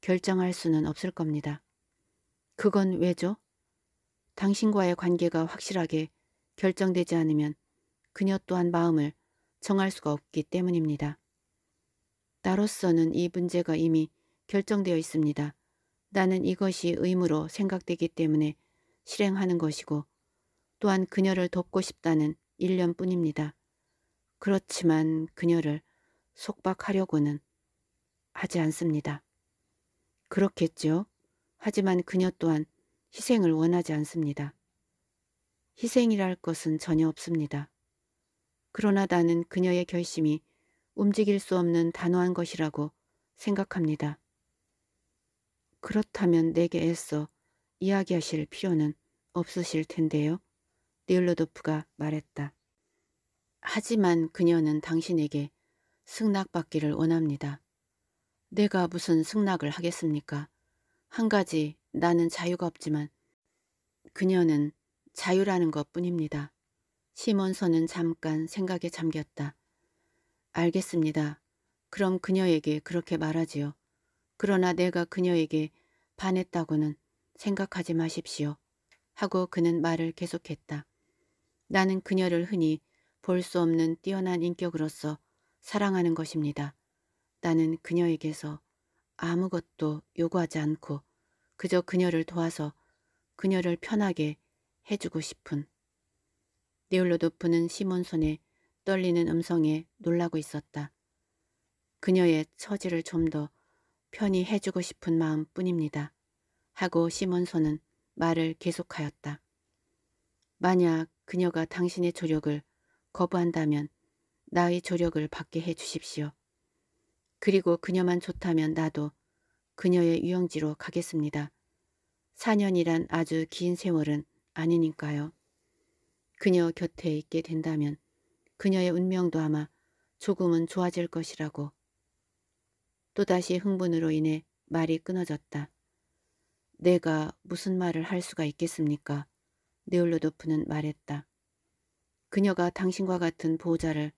결정할 수는 없을 겁니다. 그건 왜죠? 당신과의 관계가 확실하게 결정되지 않으면 그녀 또한 마음을 정할 수가 없기 때문입니다. 나로서는 이 문제가 이미 결정되어 있습니다. 나는 이것이 의무로 생각되기 때문에 실행하는 것이고 또한 그녀를 돕고 싶다는 일념뿐입니다. 그렇지만 그녀를 속박하려고는 하지 않습니다. 그렇겠지요. 하지만 그녀 또한 희생을 원하지 않습니다. 희생이랄 것은 전혀 없습니다. 그러나 나는 그녀의 결심이 움직일 수 없는 단호한 것이라고 생각합니다. 그렇다면 내게 애써 이야기하실 필요는 없으실 텐데요. 네일로도프가 말했다. 하지만 그녀는 당신에게 승낙받기를 원합니다. 내가 무슨 승낙을 하겠습니까? 한 가지 나는 자유가 없지만 그녀는 자유라는 것뿐입니다. 시몬서는 잠깐 생각에 잠겼다. 알겠습니다. 그럼 그녀에게 그렇게 말하지요. 그러나 내가 그녀에게 반했다고는 생각하지 마십시오. 하고 그는 말을 계속했다. 나는 그녀를 흔히 볼수 없는 뛰어난 인격으로서 사랑하는 것입니다. 나는 그녀에게서 아무것도 요구하지 않고 그저 그녀를 도와서 그녀를 편하게 해주고 싶은 네올로도프는 시몬 손에 떨리는 음성에 놀라고 있었다. 그녀의 처지를 좀 더 편히 해주고 싶은 마음뿐입니다. 하고 시몬 손은 말을 계속하였다. 만약 그녀가 당신의 조력을 거부한다면 나의 조력을 받게 해주십시오. 그리고 그녀만 좋다면 나도 그녀의 유형지로 가겠습니다. 4년이란 아주 긴 세월은 아니니까요. 그녀 곁에 있게 된다면 그녀의 운명도 아마 조금은 좋아질 것이라고. 또다시 흥분으로 인해 말이 끊어졌다. 내가 무슨 말을 할 수가 있겠습니까? 네올로도프는 말했다. 그녀가 당신과 같은 보호자를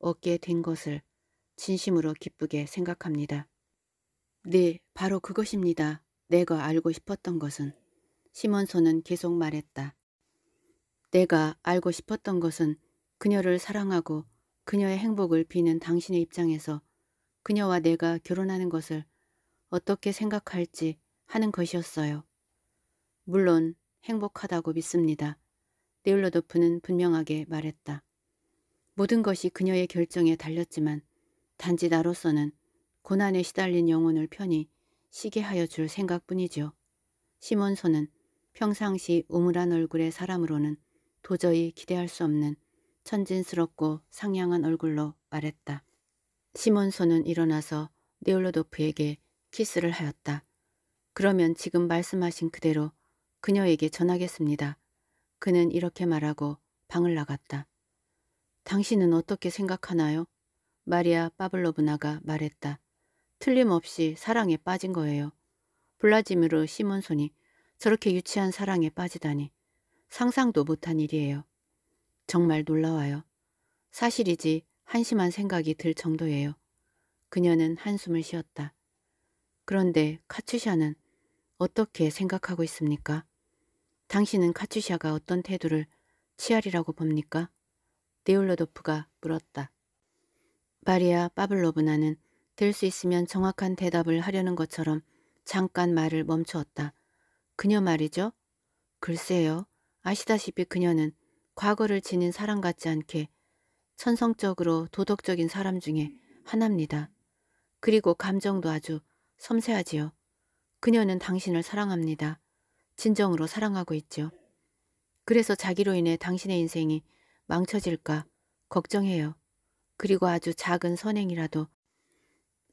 얻게 된 것을 진심으로 기쁘게 생각합니다. 네, 바로 그것입니다. 내가 알고 싶었던 것은. 시몬서는 계속 말했다. 내가 알고 싶었던 것은 그녀를 사랑하고 그녀의 행복을 비는 당신의 입장에서 그녀와 내가 결혼하는 것을 어떻게 생각할지 하는 것이었어요. 물론 행복하다고 믿습니다. 네올로도프는 분명하게 말했다. 모든 것이 그녀의 결정에 달렸지만 단지 나로서는 고난에 시달린 영혼을 편히 쉬게 하여 줄생각뿐이죠 시몬소는 평상시 우물한 얼굴의 사람으로는 도저히 기대할 수 없는 천진스럽고 상냥한 얼굴로 말했다. 시몬소는 일어나서 네올로도프에게 키스를 하였다. 그러면 지금 말씀하신 그대로 그녀에게 전하겠습니다. 그는 이렇게 말하고 방을 나갔다. 당신은 어떻게 생각하나요? 마리아 파블로브나가 말했다. 틀림없이 사랑에 빠진 거예요. 블라지미르 시몬손이 저렇게 유치한 사랑에 빠지다니 상상도 못한 일이에요. 정말 놀라워요. 사실이지 한심한 생각이 들 정도예요. 그녀는 한숨을 쉬었다. 그런데 카츠샤는 어떻게 생각하고 있습니까? 당신은 카츄샤가 어떤 태도를 치알이라고 봅니까? 네올로도프가 물었다. 마리아 파블로브나는 될 수 있으면 정확한 대답을 하려는 것처럼 잠깐 말을 멈추었다. 그녀 말이죠? 글쎄요. 아시다시피 그녀는 과거를 지닌 사람 같지 않게 천성적으로 도덕적인 사람 중에 하나입니다. 그리고 감정도 아주 섬세하지요. 그녀는 당신을 사랑합니다. 진정으로 사랑하고 있죠. 그래서 자기로 인해 당신의 인생이 망쳐질까 걱정해요. 그리고 아주 작은 선행이라도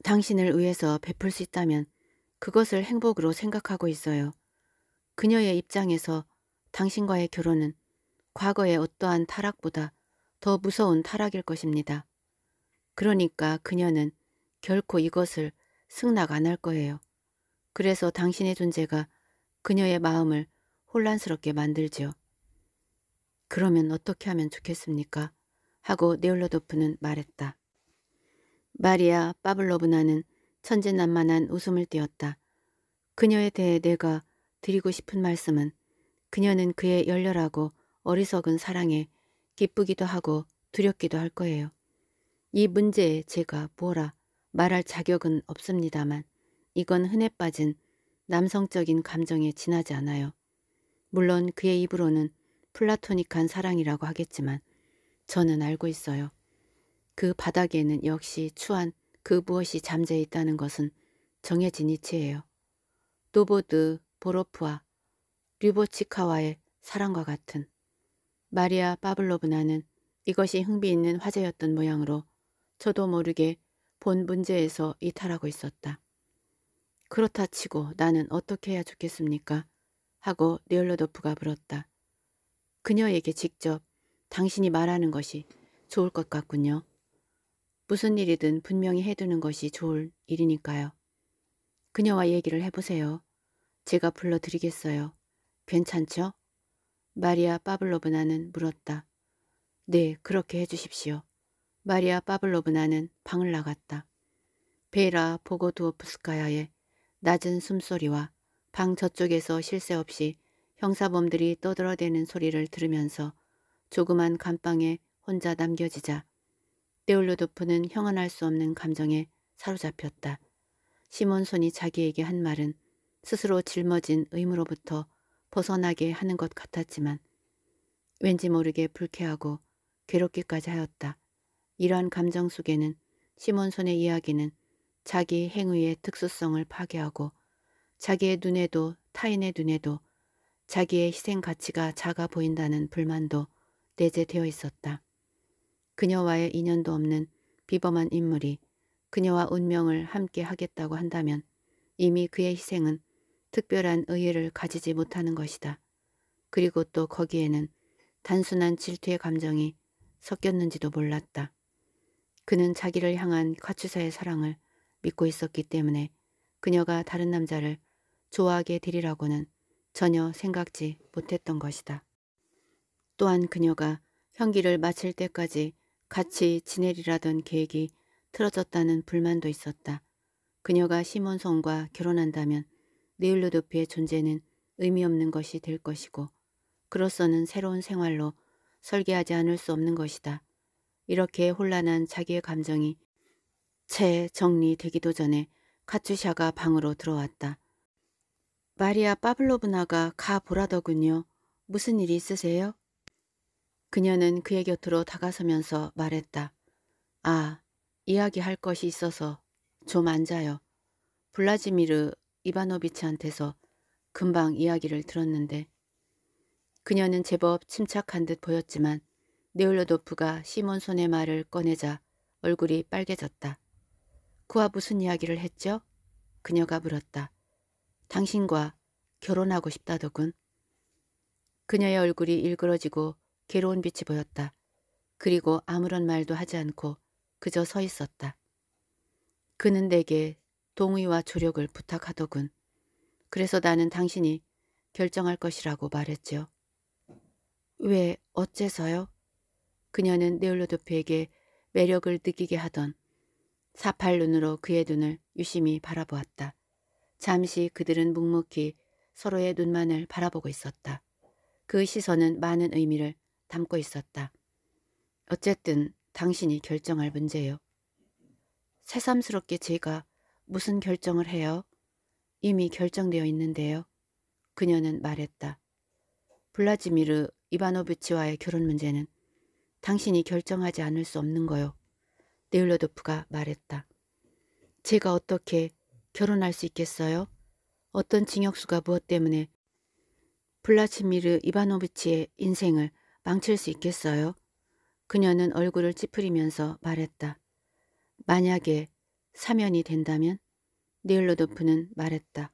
당신을 위해서 베풀 수 있다면 그것을 행복으로 생각하고 있어요. 그녀의 입장에서 당신과의 결혼은 과거의 어떠한 타락보다 더 무서운 타락일 것입니다. 그러니까 그녀는 결코 이것을 승낙 안 할 거예요. 그래서 당신의 존재가 그녀의 마음을 혼란스럽게 만들지요. 그러면 어떻게 하면 좋겠습니까? 하고 네올로도프는 말했다. 마리아 파블로브나는 천재난만한 웃음을 띄었다. 그녀에 대해 내가 드리고 싶은 말씀은 그녀는 그의 열렬하고 어리석은 사랑에 기쁘기도 하고 두렵기도 할 거예요. 이 문제에 제가 뭐라 말할 자격은 없습니다만 이건 흔해 빠진 남성적인 감정에 지나지 않아요. 물론 그의 입으로는 플라토닉한 사랑이라고 하겠지만 저는 알고 있어요. 그 바닥에는 역시 추한 그 무엇이 잠재 해 있다는 것은 정해진 이치예요. 노보드 보로프와 류보치카와의 사랑과 같은 마리아 바블로브나는 이것이 흥미있는 화제였던 모양으로 저도 모르게 본 문제에서 이탈하고 있었다. 그렇다 치고 나는 어떻게 해야 좋겠습니까? 하고 네얼로도프가 물었다. 그녀에게 직접 당신이 말하는 것이 좋을 것 같군요. 무슨 일이든 분명히 해두는 것이 좋을 일이니까요. 그녀와 얘기를 해보세요. 제가 불러드리겠어요. 괜찮죠? 마리아 파블로브나는 물었다. 네, 그렇게 해주십시오. 마리아 파블로브나는 방을 나갔다. 베라 보고두오프스카야의 낮은 숨소리와 방 저쪽에서 쉴새 없이 형사범들이 떠들어대는 소리를 들으면서 조그만 감방에 혼자 남겨지자 데올로도프는 형언할 수 없는 감정에 사로잡혔다. 시몬손이 자기에게 한 말은 스스로 짊어진 의무로부터 벗어나게 하는 것 같았지만 왠지 모르게 불쾌하고 괴롭기까지 하였다. 이러한 감정 속에는 시몬손의 이야기는 자기 행위의 특수성을 파괴하고 자기의 눈에도 타인의 눈에도 자기의 희생 가치가 작아 보인다는 불만도 내재되어 있었다. 그녀와의 인연도 없는 비범한 인물이 그녀와 운명을 함께 하겠다고 한다면 이미 그의 희생은 특별한 의의를 가지지 못하는 것이다. 그리고 또 거기에는 단순한 질투의 감정이 섞였는지도 몰랐다. 그는 자기를 향한 카츄사의 사랑을 믿고 있었기 때문에 그녀가 다른 남자를 좋아하게 되리라고는 전혀 생각지 못했던 것이다. 또한 그녀가 형기를 마칠 때까지 같이 지내리라던 계획이 틀어졌다는 불만도 있었다. 그녀가 심원성과 결혼한다면 네일로드피의 존재는 의미 없는 것이 될 것이고 그로서는 새로운 생활로 설계하지 않을 수 없는 것이다. 이렇게 혼란한 자기의 감정이 채 정리되기도 전에 카츄샤가 방으로 들어왔다. 마리아 파블로브나가 가보라더군요. 무슨 일이 있으세요? 그녀는 그의 곁으로 다가서면서 말했다. 아, 이야기할 것이 있어서 좀 앉아요. 블라지미르 이바노비치한테서 금방 이야기를 들었는데 그녀는 제법 침착한 듯 보였지만 네올로도프가 시몬손의 말을 꺼내자 얼굴이 빨개졌다. 그와 무슨 이야기를 했죠? 그녀가 물었다. 당신과 결혼하고 싶다더군. 그녀의 얼굴이 일그러지고 괴로운 빛이 보였다. 그리고 아무런 말도 하지 않고 그저 서 있었다. 그는 내게 동의와 조력을 부탁하더군. 그래서 나는 당신이 결정할 것이라고 말했죠왜 어째서요? 그녀는 네올로도프에게 매력을 느끼게 하던 사팔 눈으로 그의 눈을 유심히 바라보았다. 잠시 그들은 묵묵히 서로의 눈만을 바라보고 있었다. 그 시선은 많은 의미를 담고 있었다. 어쨌든 당신이 결정할 문제요. 새삼스럽게 제가 무슨 결정을 해요? 이미 결정되어 있는데요. 그녀는 말했다. 블라지미르 이바노비치와의 결혼 문제는 당신이 결정하지 않을 수 없는 거요. 네일러도프가 말했다. 제가 어떻게 결혼할 수 있겠어요? 어떤 징역수가 무엇 때문에 블라치미르 이바노비치의 인생을 망칠 수 있겠어요? 그녀는 얼굴을 찌푸리면서 말했다. 만약에 사면이 된다면? 네일로도프는 말했다.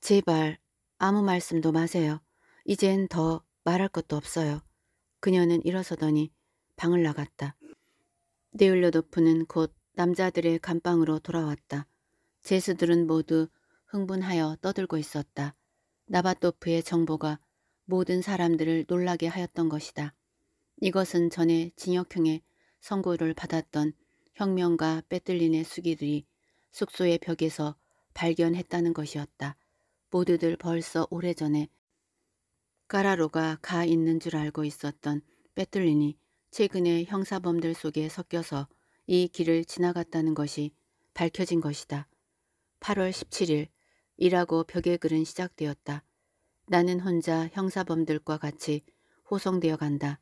제발 아무 말씀도 마세요. 이젠 더 말할 것도 없어요. 그녀는 일어서더니 방을 나갔다. 네일러도프는곧 남자들의 감방으로 돌아왔다. 제수들은 모두 흥분하여 떠들고 있었다. 나바토프의 정보가 모든 사람들을 놀라게 하였던 것이다. 이것은 전에 진혁형의 선고를 받았던 혁명가 빼틀린의 수기들이 숙소의 벽에서 발견했다는 것이었다. 모두들 벌써 오래전에 까라로가 가 있는 줄 알고 있었던 빼틀린이 최근에 형사범들 속에 섞여서 이 길을 지나갔다는 것이 밝혀진 것이다. 8월 17일 이라고 벽에 글은 시작되었다. 나는 혼자 형사범들과 같이 호송되어 간다.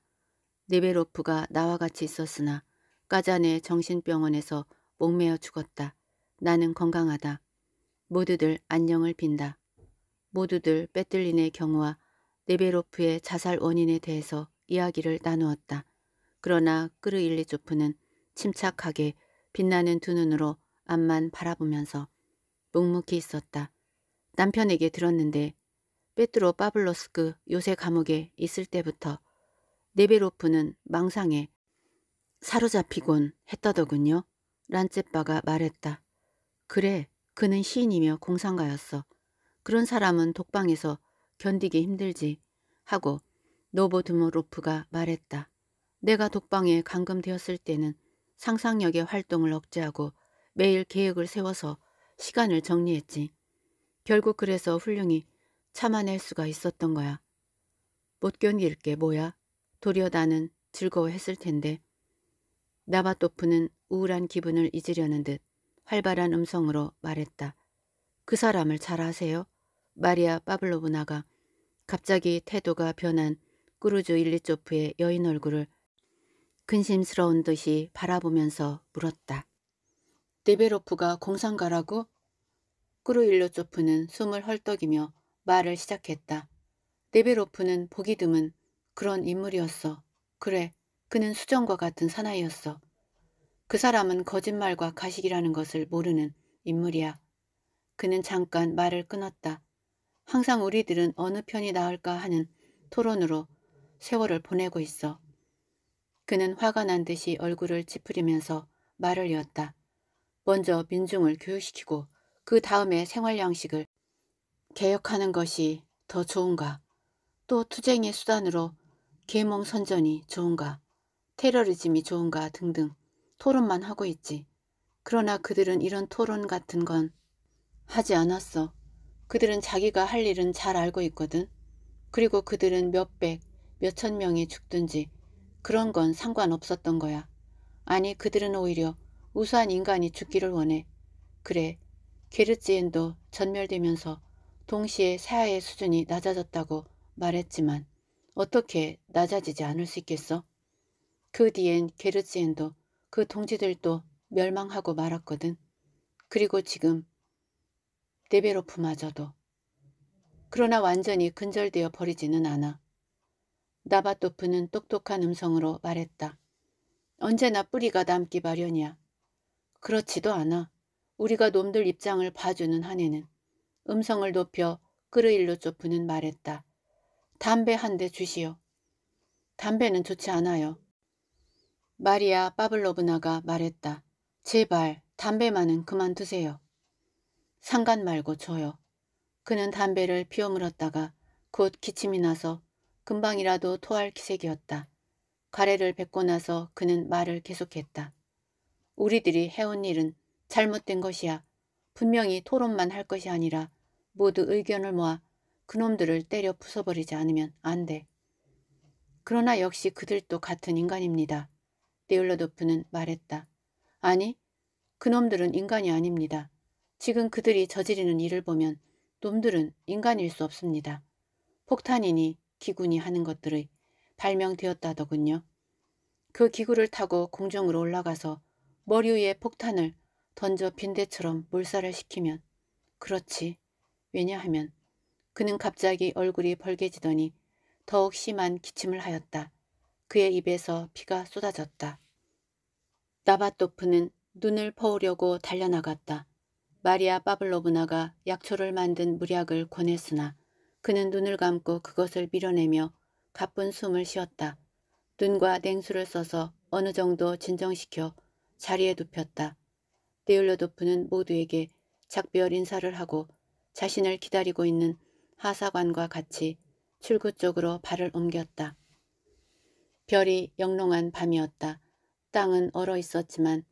네베로프가 나와 같이 있었으나 까잔의 정신병원에서 목매어 죽었다. 나는 건강하다. 모두들 안녕을 빈다. 모두들 빼틀린의 경우와 네베로프의 자살 원인에 대해서 이야기를 나누었다. 그러나 끄르일리조프는 침착하게 빛나는 두 눈으로 앞만 바라보면서 묵묵히 있었다. 남편에게 들었는데 베트로 파블로스크 요새 감옥에 있을 때부터 네베로프는 망상에 사로잡히곤 했다더군요. 란제빠가 말했다. 그래, 그는 시인이며 공상가였어. 그런 사람은 독방에서 견디기 힘들지 하고 노보드모로프가 말했다. 내가 독방에 감금되었을 때는 상상력의 활동을 억제하고 매일 계획을 세워서 시간을 정리했지. 결국 그래서 훌륭히 참아낼 수가 있었던 거야. 못 견딜 게 뭐야. 도리어 나는 즐거워했을 텐데. 나바토프는 우울한 기분을 잊으려는 듯 활발한 음성으로 말했다. 그 사람을 잘 아세요? 마리아 파블로브나가 갑자기 태도가 변한 꾸루즈 일리조프의 여인 얼굴을 근심스러운 듯이 바라보면서 물었다. 네베로프가 공상가라고? 꾸루일로조프는 숨을 헐떡이며 말을 시작했다. 네베로프는 보기 드문 그런 인물이었어. 그래, 그는 수정과 같은 사나이였어. 그 사람은 거짓말과 가식이라는 것을 모르는 인물이야. 그는 잠깐 말을 끊었다. 항상 우리들은 어느 편이 나을까 하는 토론으로 세월을 보내고 있어. 그는 화가 난 듯이 얼굴을 찌푸리면서 말을 이었다. 먼저 민중을 교육시키고 그 다음에 생활 양식을 개혁하는 것이 더 좋은가? 또 투쟁의 수단으로 계몽 선전이 좋은가? 테러리즘이 좋은가? 등등 토론만 하고 있지. 그러나 그들은 이런 토론 같은 건 하지 않았어. 그들은 자기가 할 일은 잘 알고 있거든. 그리고 그들은 몇백, 몇천 명이 죽든지 그런 건 상관없었던 거야. 아니 그들은 오히려 우수한 인간이 죽기를 원해. 그래, 게르지엔도 전멸되면서 동시에 사회의 수준이 낮아졌다고 말했지만 어떻게 낮아지지 않을 수 있겠어? 그 뒤엔 게르지엔도 그 동지들도 멸망하고 말았거든. 그리고 지금 네베로프마저도. 그러나 완전히 근절되어 버리지는 않아. 나바토프는 똑똑한 음성으로 말했다. 언제나 뿌리가 남기 마련이야. 그렇지도 않아. 우리가 놈들 입장을 봐주는 한에는 음성을 높여 끄르일로 쪼프는 말했다. 담배 한 대 주시오. 담배는 좋지 않아요. 마리아 파블로브나가 말했다. 제발 담배만은 그만두세요. 상관 말고 줘요. 그는 담배를 피워물었다가 곧 기침이 나서 금방이라도 토할 기색이었다. 가래를 뱉고 나서 그는 말을 계속했다. 우리들이 해온 일은 잘못된 것이야. 분명히 토론만 할 것이 아니라 모두 의견을 모아 그놈들을 때려 부숴버리지 않으면 안 돼. 그러나 역시 그들도 같은 인간입니다. 네올러도프는 말했다. 아니, 그놈들은 인간이 아닙니다. 지금 그들이 저지르는 일을 보면 놈들은 인간일 수 없습니다. 폭탄이니 기군이 하는 것들이 발명되었다더군요. 그 기구를 타고 공정으로 올라가서 머리 위에 폭탄을 던져 빈대처럼 몰살을 시키면 그렇지. 왜냐하면 그는 갑자기 얼굴이 벌개지더니 더욱 심한 기침을 하였다. 그의 입에서 피가 쏟아졌다. 나바토프는 눈을 퍼오려고 달려나갔다. 마리아 파블로브나가 약초를 만든 물약을 권했으나 그는 눈을 감고 그것을 밀어내며 가쁜 숨을 쉬었다. 눈과 냉수를 써서 어느 정도 진정시켜 자리에 눕혔다. 데율러도프는 모두에게 작별 인사를 하고 자신을 기다리고 있는 하사관과 같이 출구 쪽으로 발을 옮겼다. 별이 영롱한 밤이었다. 땅은 얼어 있었지만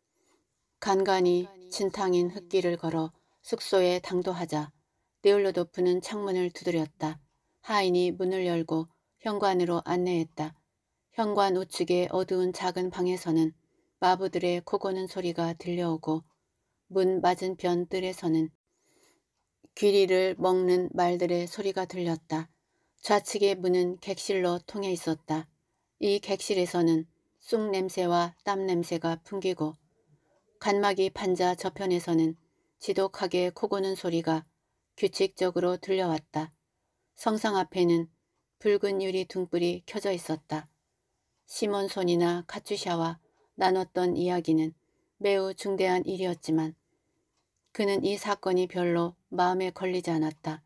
간간히 진탕인 흙길을 걸어 숙소에 당도하자 레울로 높은 창문을 두드렸다. 하인이 문을 열고 현관으로 안내했다. 현관 우측의 어두운 작은 방에서는 마부들의 코고는 소리가 들려오고 문 맞은편 뜰에서는 귀리를 먹는 말들의 소리가 들렸다. 좌측의 문은 객실로 통해 있었다. 이 객실에서는 쑥 냄새와 땀 냄새가 풍기고 간막이 판자 저편에서는 지독하게 코고는 소리가 규칙적으로 들려왔다. 성상 앞에는 붉은 유리 등불이 켜져 있었다. 시몬손이나 카츄샤와 나눴던 이야기는 매우 중대한 일이었지만 그는 이 사건이 별로 마음에 걸리지 않았다.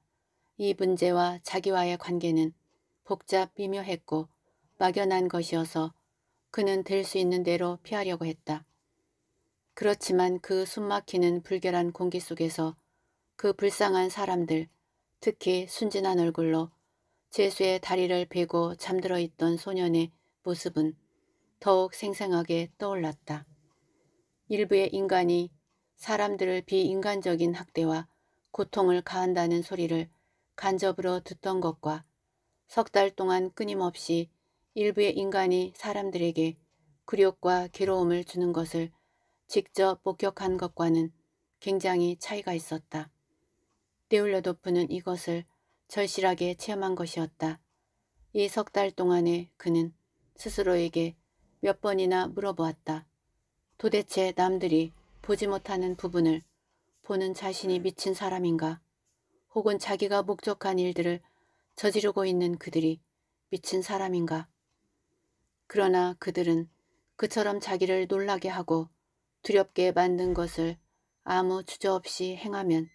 이 문제와 자기와의 관계는 복잡 미묘했고 막연한 것이어서 그는 될 수 있는 대로 피하려고 했다. 그렇지만 그 숨막히는 불결한 공기 속에서 그 불쌍한 사람들, 특히 순진한 얼굴로 재수의 다리를 베고 잠들어 있던 소년의 모습은 더욱 생생하게 떠올랐다. 일부의 인간이 사람들을 비인간적인 학대와 고통을 가한다는 소리를 간접으로 듣던 것과 석 달 동안 끊임없이 일부의 인간이 사람들에게 굴욕과 괴로움을 주는 것을 직접 목격한 것과는 굉장히 차이가 있었다. 데울려도프는 이것을 절실하게 체험한 것이었다. 이 석 달 동안에 그는 스스로에게 몇 번이나 물어보았다. 도대체 남들이 보지 못하는 부분을 보는 자신이 미친 사람인가 혹은 자기가 목적한 일들을 저지르고 있는 그들이 미친 사람인가. 그러나 그들은 그처럼 자기를 놀라게 하고 두렵게 만든 것을 아무 주저 없이 행하면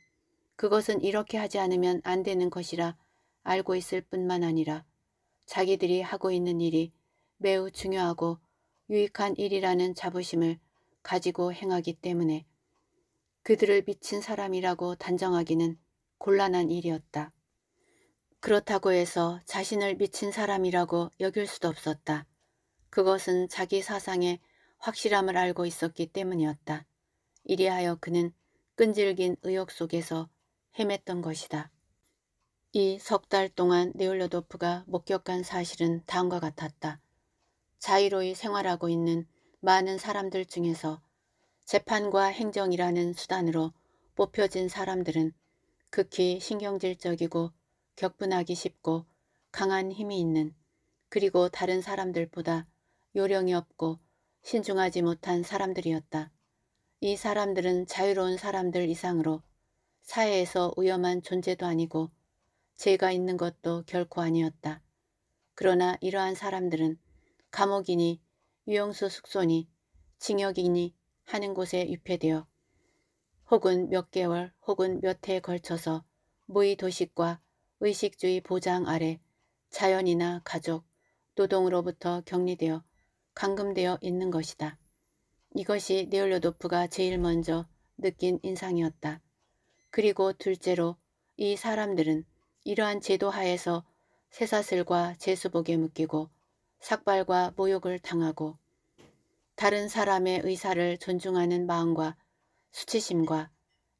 그것은 이렇게 하지 않으면 안 되는 것이라 알고 있을 뿐만 아니라 자기들이 하고 있는 일이 매우 중요하고 유익한 일이라는 자부심을 가지고 행하기 때문에 그들을 미친 사람이라고 단정하기는 곤란한 일이었다. 그렇다고 해서 자신을 미친 사람이라고 여길 수도 없었다. 그것은 자기 사상의 확실함을 알고 있었기 때문이었다. 이리하여 그는 끈질긴 의욕 속에서 헤맸던 것이다. 이 석 달 동안 네올로도프가 목격한 사실은 다음과 같았다. 자유로이 생활하고 있는 많은 사람들 중에서 재판과 행정이라는 수단으로 뽑혀진 사람들은 극히 신경질적이고 격분하기 쉽고 강한 힘이 있는 그리고 다른 사람들보다 요령이 없고 신중하지 못한 사람들이었다. 이 사람들은 자유로운 사람들 이상으로 사회에서 위험한 존재도 아니고 죄가 있는 것도 결코 아니었다. 그러나 이러한 사람들은 감옥이니 유용수 숙소니 징역이니 하는 곳에 유폐되어 혹은 몇 개월 혹은 몇 해에 걸쳐서 무의 도식과 의식주의 보장 아래 자연이나 가족, 노동으로부터 격리되어 감금되어 있는 것이다. 이것이 네올로도프가 제일 먼저 느낀 인상이었다. 그리고 둘째로 이 사람들은 이러한 제도 하에서 새사슬과 제수복에 묶이고 삭발과 모욕을 당하고 다른 사람의 의사를 존중하는 마음과 수치심과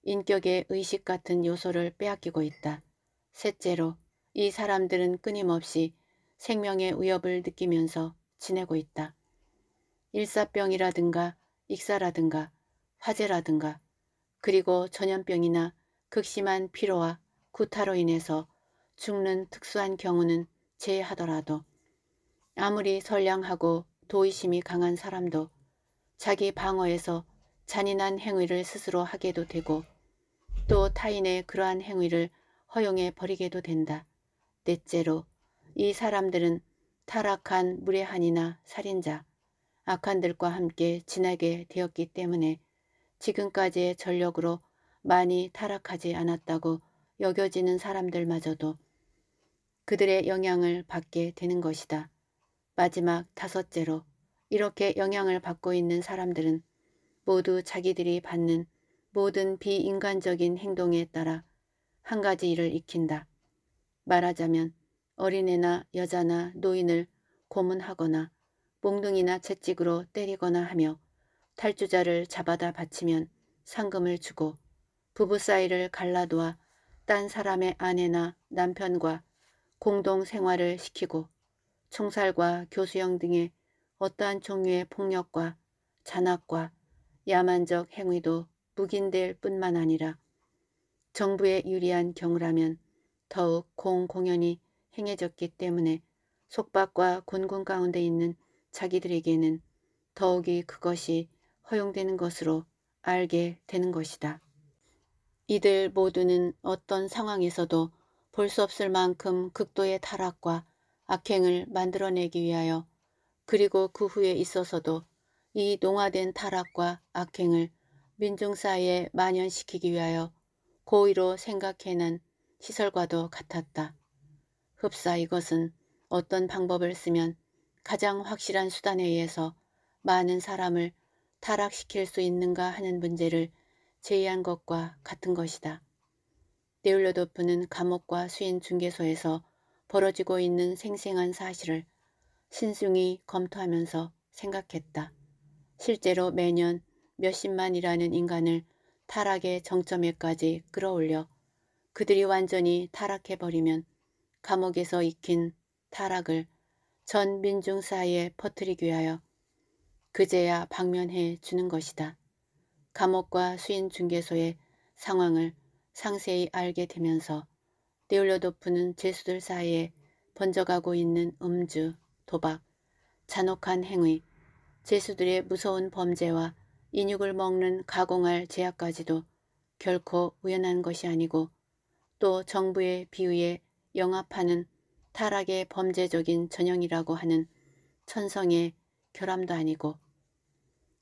인격의 의식 같은 요소를 빼앗기고 있다. 셋째로 이 사람들은 끊임없이 생명의 위협을 느끼면서 지내고 있다. 일사병이라든가 익사라든가 화재라든가 그리고 전염병이나 극심한 피로와 구타로 인해서 죽는 특수한 경우는 제하더라도 외 아무리 선량하고 도의심이 강한 사람도 자기 방어에서 잔인한 행위를 스스로 하게도 되고 또 타인의 그러한 행위를 허용해 버리게도 된다. 넷째로 이 사람들은 타락한 무례한이나 살인자, 악한들과 함께 지나게 되었기 때문에 지금까지의 전력으로 많이 타락하지 않았다고 여겨지는 사람들마저도 그들의 영향을 받게 되는 것이다. 마지막 다섯째로 이렇게 영향을 받고 있는 사람들은 모두 자기들이 받는 모든 비인간적인 행동에 따라 한 가지 일을 익힌다. 말하자면 어린애나 여자나 노인을 고문하거나 몽둥이나 채찍으로 때리거나 하며 탈주자를 잡아다 바치면 상금을 주고 부부 사이를 갈라놓아 딴 사람의 아내나 남편과 공동 생활을 시키고 총살과 교수형 등의 어떠한 종류의 폭력과 잔악과 야만적 행위도 묵인될 뿐만 아니라 정부에 유리한 경우라면 더욱 공공연히 행해졌기 때문에 속박과 곤궁 가운데 있는 자기들에게는 더욱이 그것이 허용되는 것으로 알게 되는 것이다. 이들 모두는 어떤 상황에서도 볼 수 없을 만큼 극도의 타락과 악행을 만들어내기 위하여 그리고 그 후에 있어서도 이 농화된 타락과 악행을 민중 사이에 만연시키기 위하여 고의로 생각해낸 시설과도 같았다. 흡사 이것은 어떤 방법을 쓰면 가장 확실한 수단에 의해서 많은 사람을 타락시킬 수 있는가 하는 문제를 제의한 것과 같은 것이다. 데울러도프는 감옥과 수인 중개소에서 벌어지고 있는 생생한 사실을 신중히 검토하면서 생각했다. 실제로 매년 몇십만이라는 인간을 타락의 정점에까지 끌어올려 그들이 완전히 타락해버리면 감옥에서 익힌 타락을 전 민중 사이에 퍼뜨리기 위하여 그제야 방면해 주는 것이다. 감옥과 수인 중개소의 상황을 상세히 알게 되면서 데울려도푸는 죄수들 사이에 번져가고 있는 음주, 도박, 잔혹한 행위, 죄수들의 무서운 범죄와 인육을 먹는 가공할 제약까지도 결코 우연한 것이 아니고 또 정부의 비위에 영합하는 타락의 범죄적인 전형이라고 하는 천성의 결함도 아니고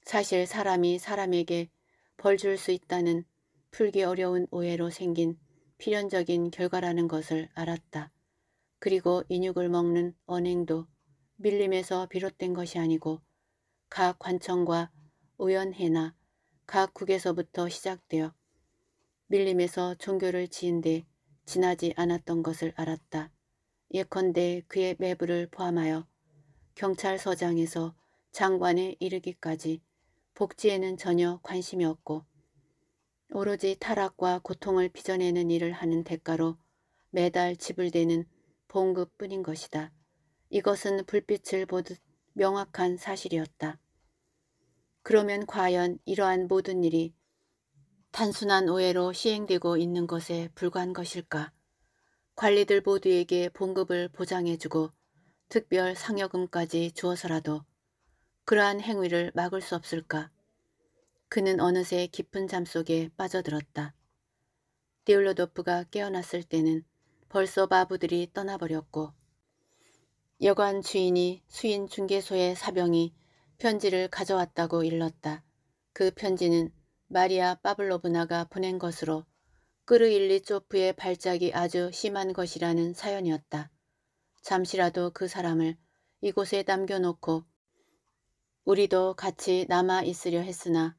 사실 사람이 사람에게 벌줄수 있다는 풀기 어려운 오해로 생긴 필연적인 결과라는 것을 알았다. 그리고 인육을 먹는 언행도 밀림에서 비롯된 것이 아니고 각 관청과 우연해나각 국에서부터 시작되어 밀림에서 종교를 지은데 지나지 않았던 것을 알았다. 예컨대 그의 매부를 포함하여 경찰서장에서 장관에 이르기까지 복지에는 전혀 관심이 없고 오로지 타락과 고통을 빚어내는 일을 하는 대가로 매달 지불되는 봉급뿐인 것이다. 이것은 불빛을 보듯 명확한 사실이었다. 그러면 과연 이러한 모든 일이 단순한 오해로 시행되고 있는 것에 불과한 것일까? 관리들 모두에게 봉급을 보장해주고 특별 상여금까지 주어서라도 그러한 행위를 막을 수 없을까? 그는 어느새 깊은 잠 속에 빠져들었다. 디올로도프가 깨어났을 때는 벌써 마부들이 떠나버렸고 여관 주인이 수인 중개소의 사병이 편지를 가져왔다고 일렀다. 그 편지는 마리아 파블로브나가 보낸 것으로 끄르일리쪼프의 발작이 아주 심한 것이라는 사연이었다. 잠시라도 그 사람을 이곳에 담겨놓고 우리도 같이 남아 있으려 했으나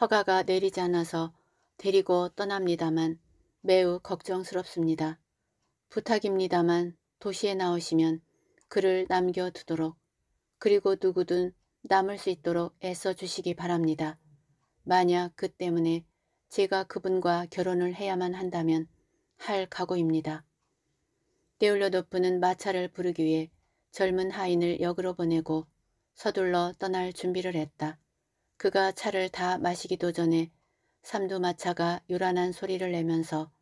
허가가 내리지 않아서 데리고 떠납니다만 매우 걱정스럽습니다. 부탁입니다만 도시에 나오시면 그를 남겨두도록 그리고 누구든 남을 수 있도록 애써 주시기 바랍니다. 만약 그 때문에 제가 그분과 결혼을 해야만 한다면 할 각오입니다. 데울러 도프는 마차를 부르기 위해 젊은 하인을 역으로 보내고 서둘러 떠날 준비를 했다. 그가 차를 다 마시기도 전에 삼두마차가 요란한 소리를 내면서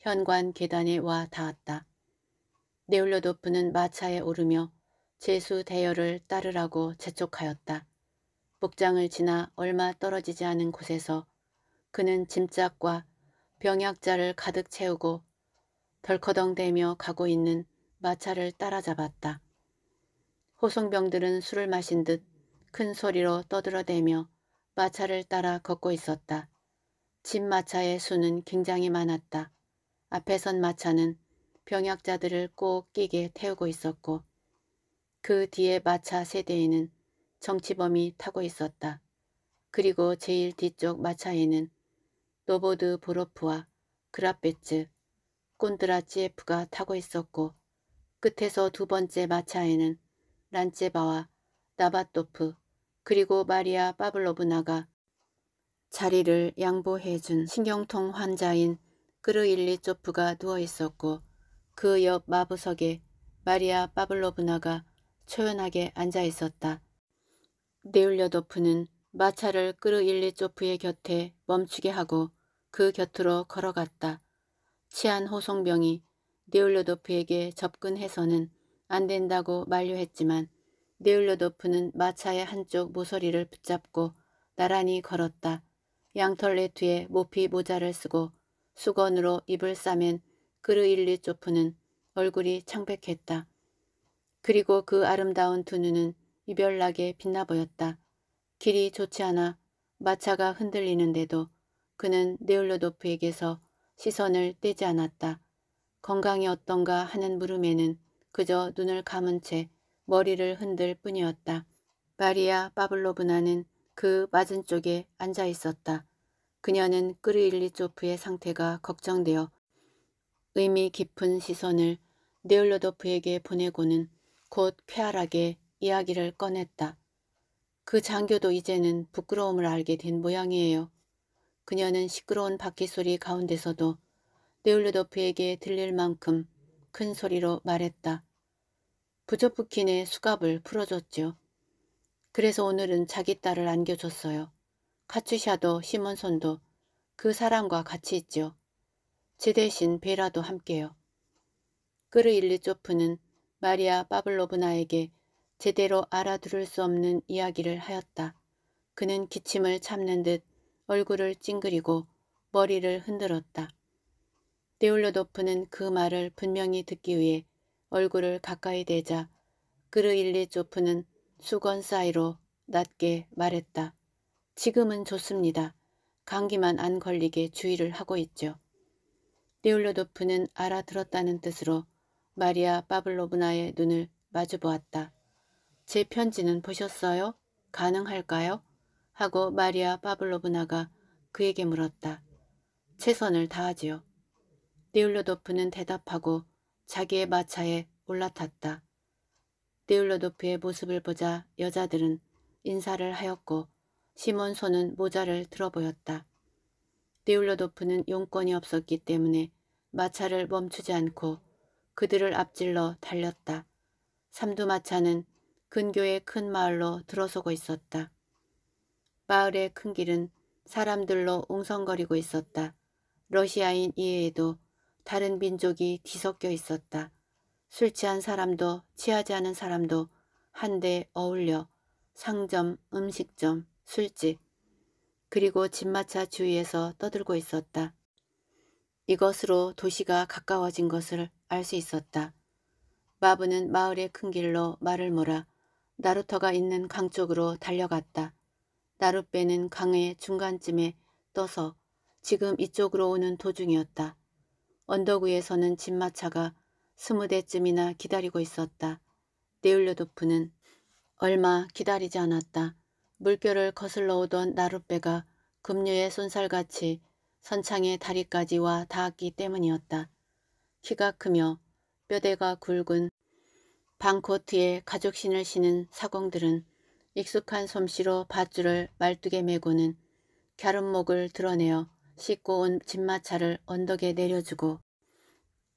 현관 계단에 와 닿았다. 네올로도프는 마차에 오르며 제수 대열을 따르라고 재촉하였다. 복장을 지나 얼마 떨어지지 않은 곳에서 그는 짐짝과 병약자를 가득 채우고 덜커덩대며 가고 있는 마차를 따라잡았다. 호송병들은 술을 마신 듯 큰 소리로 떠들어대며 마차를 따라 걷고 있었다. 집 마차의 수는 굉장히 많았다. 앞에 선 마차는 병약자들을 꼭 끼게 태우고 있었고 그 뒤에 마차 세대에는 정치범이 타고 있었다. 그리고 제일 뒤쪽 마차에는 노보드 보로프와 그라페츠 꼰드라치에프가 타고 있었고 끝에서 두 번째 마차에는 란체바와 나바토프 그리고 마리아 파블로브나가 자리를 양보해준 신경통 환자인 그르일리조프가 누워있었고 그 옆 마부석에 마리아 파블로브나가 초연하게 앉아있었다. 네울려도프는 마차를 그르일리조프의 곁에 멈추게 하고 그 곁으로 걸어갔다. 치안 호송병이 네울려도프에게 접근해서는 안 된다고 만류했지만 네울로도프는 마차의 한쪽 모서리를 붙잡고 나란히 걸었다. 양털레 트에 모피 모자를 쓰고 수건으로 입을 싸맨 그르일리 조프는 얼굴이 창백했다. 그리고 그 아름다운 두 눈은 이별나게 빛나 보였다. 길이 좋지 않아 마차가 흔들리는데도 그는 네올로도프에게서 시선을 떼지 않았다. 건강이 어떤가 하는 물음에는 그저 눈을 감은 채 머리를 흔들 뿐이었다. 마리아 파블로브나는 그 맞은 쪽에 앉아 있었다. 그녀는 끄르일리조프의 상태가 걱정되어 의미 깊은 시선을 네올로도프에게 보내고는 곧 쾌활하게 이야기를 꺼냈다. 그 장교도 이제는 부끄러움을 알게 된 모양이에요. 그녀는 시끄러운 바퀴 소리 가운데서도 네올로도프에게 들릴 만큼 큰 소리로 말했다. 부저프킨의 수갑을 풀어줬죠. 그래서 오늘은 자기 딸을 안겨줬어요. 카츠샤도 시몬손도 그 사람과 같이 있죠. 제 대신 베라도 함께요. 끄르일리조프는 마리아 바블로브나에게 제대로 알아들을 수 없는 이야기를 하였다. 그는 기침을 참는 듯 얼굴을 찡그리고 머리를 흔들었다. 데올로도프는 그 말을 분명히 듣기 위해 얼굴을 가까이 대자 그르일리조프는 수건 사이로 낮게 말했다. 지금은 좋습니다. 감기만 안 걸리게 주의를 하고 있죠. 데올로도프는 알아들었다는 뜻으로 마리아 바블로브나의 눈을 마주보았다. 제 편지는 보셨어요? 가능할까요? 하고 마리아 바블로브나가 그에게 물었다. 최선을 다하지요. 띠울로도프는 대답하고 자기의 마차에 올라탔다. 띠울로도프의 모습을 보자 여자들은 인사를 하였고 시몬손은 모자를 들어보였다. 띠울로도프는 용건이 없었기 때문에 마차를 멈추지 않고 그들을 앞질러 달렸다. 삼두마차는 근교의 큰 마을로 들어서고 있었다. 마을의 큰 길은 사람들로 웅성거리고 있었다. 러시아인 이외에도 다른 민족이 뒤섞여 있었다. 술 취한 사람도 취하지 않은 사람도 한데 어울려 상점, 음식점, 술집 그리고 집마차 주위에서 떠들고 있었다. 이것으로 도시가 가까워진 것을 알 수 있었다. 마부는 마을의 큰 길로 말을 몰아 나루터가 있는 강 쪽으로 달려갔다. 나룻배는 강의 중간쯤에 떠서 지금 이쪽으로 오는 도중이었다. 언덕 위에서는 진마차가 스무 대쯤이나 기다리고 있었다. 네울레도프는 얼마 기다리지 않았다. 물결을 거슬러 오던 나룻배가 급류의 손살같이 선창의 다리까지 와 닿았기 때문이었다. 키가 크며 뼈대가 굵은 방코트에 가죽신을 신은 사공들은 익숙한 솜씨로 밧줄을 말뚝에 메고는 갸름목을 드러내어 씻고 온 진마차를 언덕에 내려주고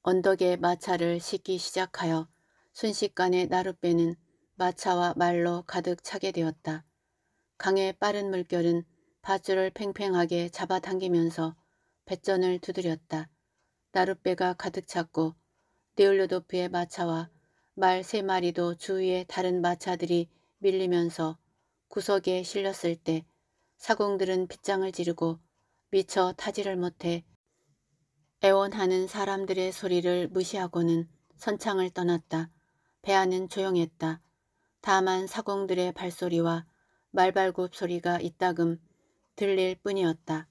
언덕에 마차를 싣기 시작하여 순식간에 나룻배는 마차와 말로 가득 차게 되었다. 강의 빠른 물결은 밧줄을 팽팽하게 잡아당기면서 배전을 두드렸다. 나룻배가 가득 찼고 네올로도프의 마차와 말 세 마리도 주위의 다른 마차들이 밀리면서 구석에 실렸을 때 사공들은 빗장을 지르고 미처 타지를 못해 애원하는 사람들의 소리를 무시하고는 선창을 떠났다. 배 안은 조용했다. 다만 사공들의 발소리와 말발굽 소리가 이따금 들릴 뿐이었다.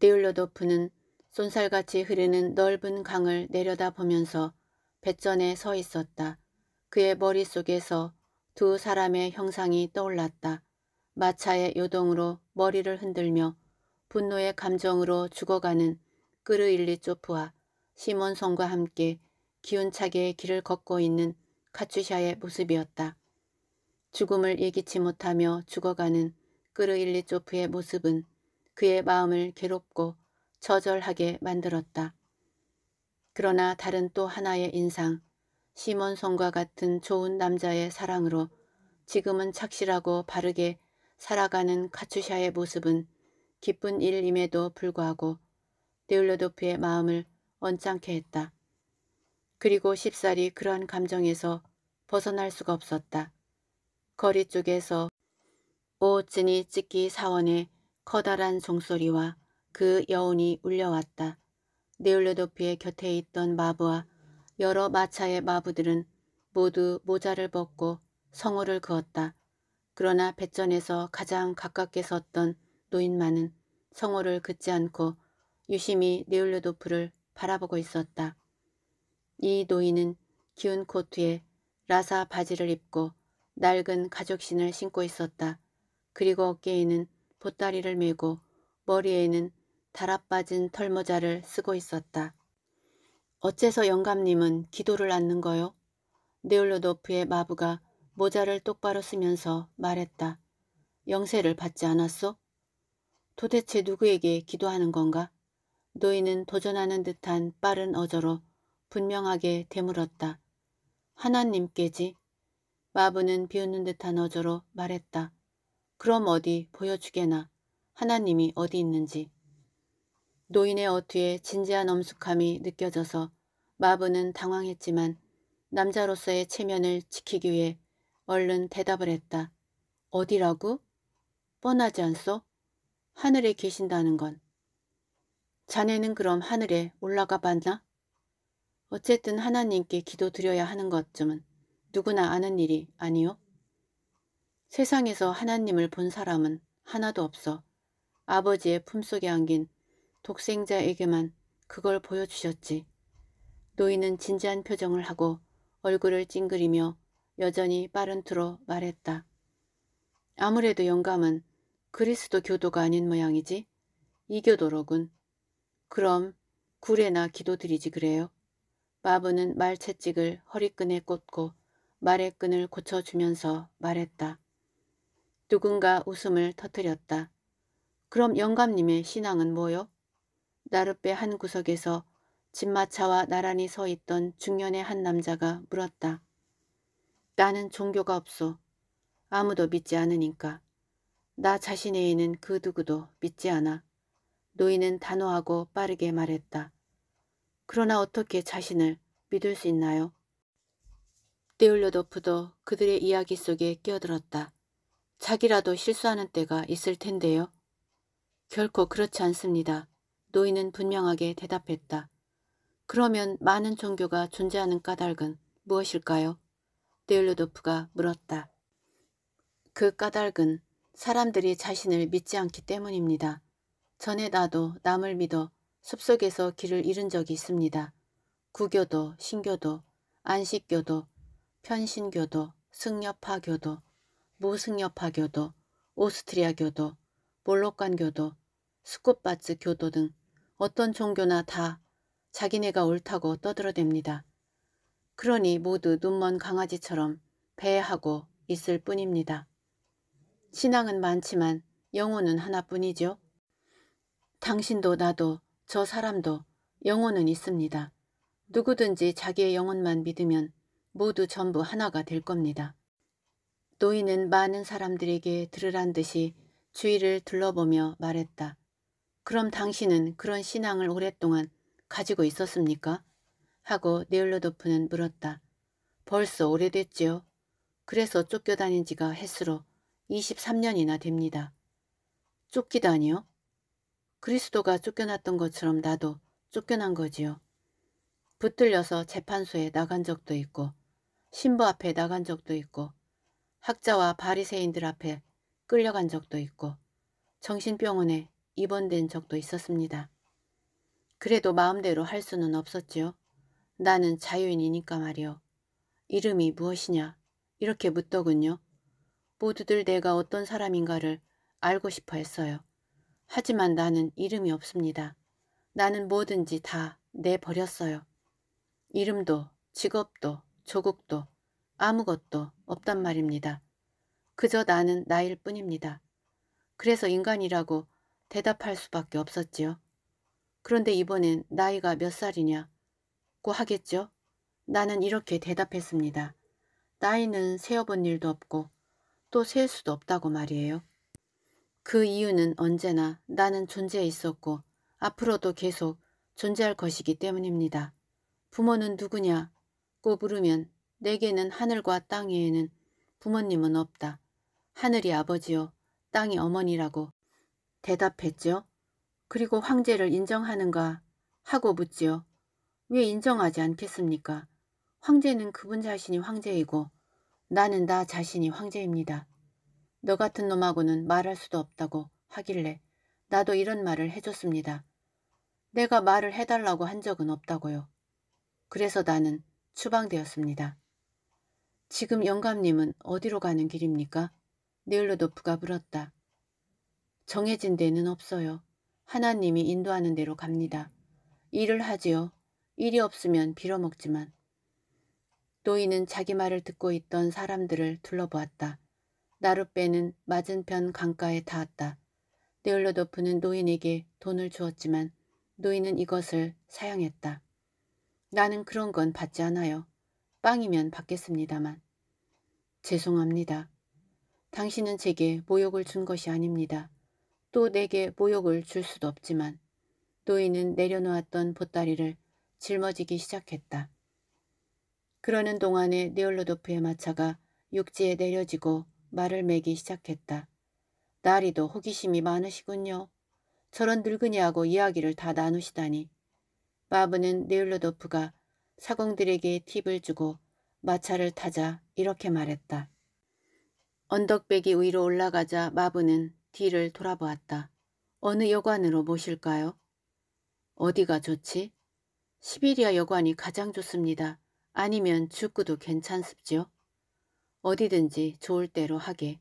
네울로도프는 손살같이 흐르는 넓은 강을 내려다보면서 배전에 서 있었다. 그의 머릿속에서 두 사람의 형상이 떠올랐다. 마차의 요동으로 머리를 흔들며 분노의 감정으로 죽어가는 끄르일리조프와 시몬성과 함께 기운차게 길을 걷고 있는 카츄샤의 모습이었다. 죽음을 예기치 못하며 죽어가는 끄르일리조프의 모습은 그의 마음을 괴롭고 저절하게 만들었다. 그러나 다른 또 하나의 인상, 시몬성과 같은 좋은 남자의 사랑으로 지금은 착실하고 바르게 살아가는 카츄샤의 모습은 기쁜 일임에도 불구하고 데울로도프의 마음을 언짢게 했다. 그리고 십살이 그러한 감정에서 벗어날 수가 없었다. 거리 쪽에서 오호친이 찍기 사원의 커다란 종소리와 그 여운이 울려왔다. 네올레도피의 곁에 있던 마부와 여러 마차의 마부들은 모두 모자를 벗고 성호를 그었다. 그러나 배전에서 가장 가깝게 섰던 노인만은 성호를 긋지 않고 유심히 네올레도프를 바라보고 있었다. 이 노인은 기운 코트에 라사 바지를 입고 낡은 가죽신을 신고 있었다. 그리고 어깨에는 보따리를 메고 머리에는 달아빠진 털모자를 쓰고 있었다. 어째서 영감님은 기도를 않는 거요? 네올로도프의 마부가 모자를 똑바로 쓰면서 말했다. 영세를 받지 않았소? 도대체 누구에게 기도하는 건가? 노인은 도전하는 듯한 빠른 어조로 분명하게 되물었다. 하나님께지. 마부는 비웃는 듯한 어조로 말했다. 그럼 어디 보여주게나. 하나님이 어디 있는지. 노인의 어투에 진지한 엄숙함이 느껴져서 마부는 당황했지만 남자로서의 체면을 지키기 위해 얼른 대답을 했다. 어디라고? 뻔하지 않소? 하늘에 계신다는 건 자네는 그럼 하늘에 올라가 봤나? 어쨌든 하나님께 기도드려야 하는 것쯤은 누구나 아는 일이 아니요? 세상에서 하나님을 본 사람은 하나도 없어 아버지의 품속에 안긴 독생자에게만 그걸 보여주셨지. 노인은 진지한 표정을 하고 얼굴을 찡그리며 여전히 빠른 투로 말했다. 아무래도 영감은 그리스도 교도가 아닌 모양이지? 이교도로군. 그럼 구레나 기도드리지 그래요? 마부는 말 채찍을 허리끈에 꽂고 말의 끈을 고쳐주면서 말했다. 누군가 웃음을 터뜨렸다. 그럼 영감님의 신앙은 뭐요? 나룻배 한 구석에서 집마차와 나란히 서 있던 중년의 한 남자가 물었다. 나는 종교가 없소. 아무도 믿지 않으니까. 나자신에 의는 그 누구도 믿지 않아. 노인은 단호하고 빠르게 말했다. 그러나 어떻게 자신을 믿을 수 있나요? 데올로도프도 그들의 이야기 속에 끼어들었다. 자기라도 실수하는 때가 있을 텐데요. 결코 그렇지 않습니다. 노인은 분명하게 대답했다. 그러면 많은 종교가 존재하는 까닭은 무엇일까요? 데올로도프가 물었다. 그 까닭은 사람들이 자신을 믿지 않기 때문입니다. 전에 나도 남을 믿어 숲속에서 길을 잃은 적이 있습니다. 구교도, 신교도, 안식교도, 편신교도, 승려파교도, 무승려파교도, 오스트리아교도, 몰록간교도, 스콧바츠 교도 등 어떤 종교나 다 자기네가 옳다고 떠들어댑니다. 그러니 모두 눈먼 강아지처럼 배하고 있을 뿐입니다. 신앙은 많지만 영혼은 하나뿐이죠. 당신도 나도 저 사람도 영혼은 있습니다. 누구든지 자기의 영혼만 믿으면 모두 전부 하나가 될 겁니다. 노인은 많은 사람들에게 들으란 듯이 주위를 둘러보며 말했다. 그럼 당신은 그런 신앙을 오랫동안 가지고 있었습니까? 하고 네올로도프는 물었다. 벌써 오래됐지요. 그래서 쫓겨다닌 지가 햇수로 23년이나 됩니다. 쫓기다니요? 그리스도가 쫓겨났던 것처럼 나도 쫓겨난 거지요. 붙들려서 재판소에 나간 적도 있고 신부 앞에 나간 적도 있고 학자와 바리새인들 앞에 끌려간 적도 있고 정신병원에 입원된 적도 있었습니다. 그래도 마음대로 할 수는 없었지요. 나는 자유인이니까 말이요. 이름이 무엇이냐? 이렇게 묻더군요. 모두들 내가 어떤 사람인가를 알고 싶어 했어요. 하지만 나는 이름이 없습니다. 나는 뭐든지 다 내버렸어요. 이름도 직업도 조국도 아무것도 없단 말입니다. 그저 나는 나일 뿐입니다. 그래서 인간이라고 대답할 수밖에 없었지요. 그런데 이번엔 나이가 몇 살이냐? 고 하겠죠? 나는 이렇게 대답했습니다. 나이는 세어본 일도 없고 또셀 수도 없다고 말이에요. 그 이유는 언제나 나는 존재해 있었고 앞으로도 계속 존재할 것이기 때문입니다. 부모는 누구냐? 고부르면 내게는 하늘과 땅 외에는 부모님은 없다. 하늘이 아버지요. 땅이 어머니라고 대답했죠 그리고 황제를 인정하는가 하고 묻지요. 왜 인정하지 않겠습니까? 황제는 그분 자신이 황제이고 나는 나 자신이 황제입니다. 너 같은 놈하고는 말할 수도 없다고 하길래 나도 이런 말을 해줬습니다. 내가 말을 해달라고 한 적은 없다고요. 그래서 나는 추방되었습니다. 지금 영감님은 어디로 가는 길입니까? 네일로도프가 물었다. 정해진 데는 없어요. 하나님이 인도하는 대로 갑니다. 일을 하지요. 일이 없으면 빌어먹지만 노인은 자기 말을 듣고 있던 사람들을 둘러보았다. 나룻배는 맞은편 강가에 닿았다. 네올로도프는 노인에게 돈을 주었지만 노인은 이것을 사양했다. 나는 그런 건 받지 않아요. 빵이면 받겠습니다만. 죄송합니다. 당신은 제게 모욕을 준 것이 아닙니다. 또 내게 모욕을 줄 수도 없지만 노인은 내려놓았던 보따리를 짊어지기 시작했다. 그러는 동안에 네올로도프의 마차가 육지에 내려지고 말을 매기 시작했다. 나리도 호기심이 많으시군요. 저런 늙은이하고 이야기를 다 나누시다니. 마부는 네올로도프가 사공들에게 팁을 주고 마차를 타자 이렇게 말했다. 언덕배기 위로 올라가자 마부는 뒤를 돌아보았다. 어느 여관으로 모실까요? 어디가 좋지? 시베리아 여관이 가장 좋습니다. 아니면 죽고도 괜찮습지요? 어디든지 좋을 대로 하게.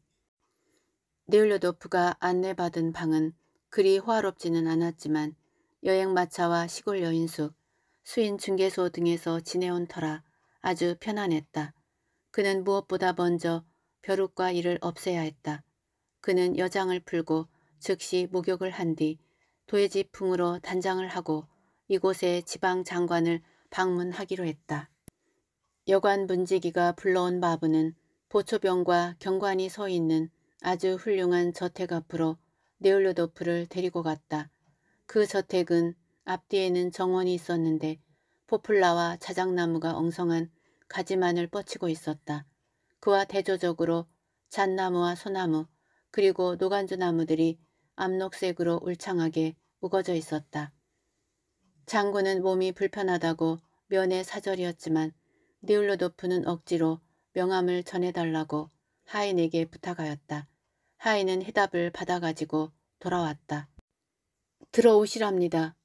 네울려도프가 안내받은 방은 그리 호화롭지는 않았지만 여행마차와 시골 여인숙, 수인 중개소 등에서 지내온 터라 아주 편안했다. 그는 무엇보다 먼저 벼룩과 이를 없애야 했다. 그는 여장을 풀고 즉시 목욕을 한 뒤 도해지풍으로 단장을 하고 이곳의 지방 장관을 방문하기로 했다. 여관 문지기가 불러온 마부는 보초병과 경관이 서 있는 아주 훌륭한 저택 앞으로 네올로도프를 데리고 갔다. 그 저택은 앞뒤에는 정원이 있었는데 포플라와 자작나무가 엉성한 가지만을 뻗치고 있었다. 그와 대조적으로 잣나무와 소나무 그리고 노간주나무들이 암록색으로 울창하게 우거져 있었다. 장군은 몸이 불편하다고 면의 사절이었지만 니울로도프는 억지로 명함을 전해달라고 하인에게 부탁하였다. 하인은 해답을 받아가지고 돌아왔다. 들어오시랍니다.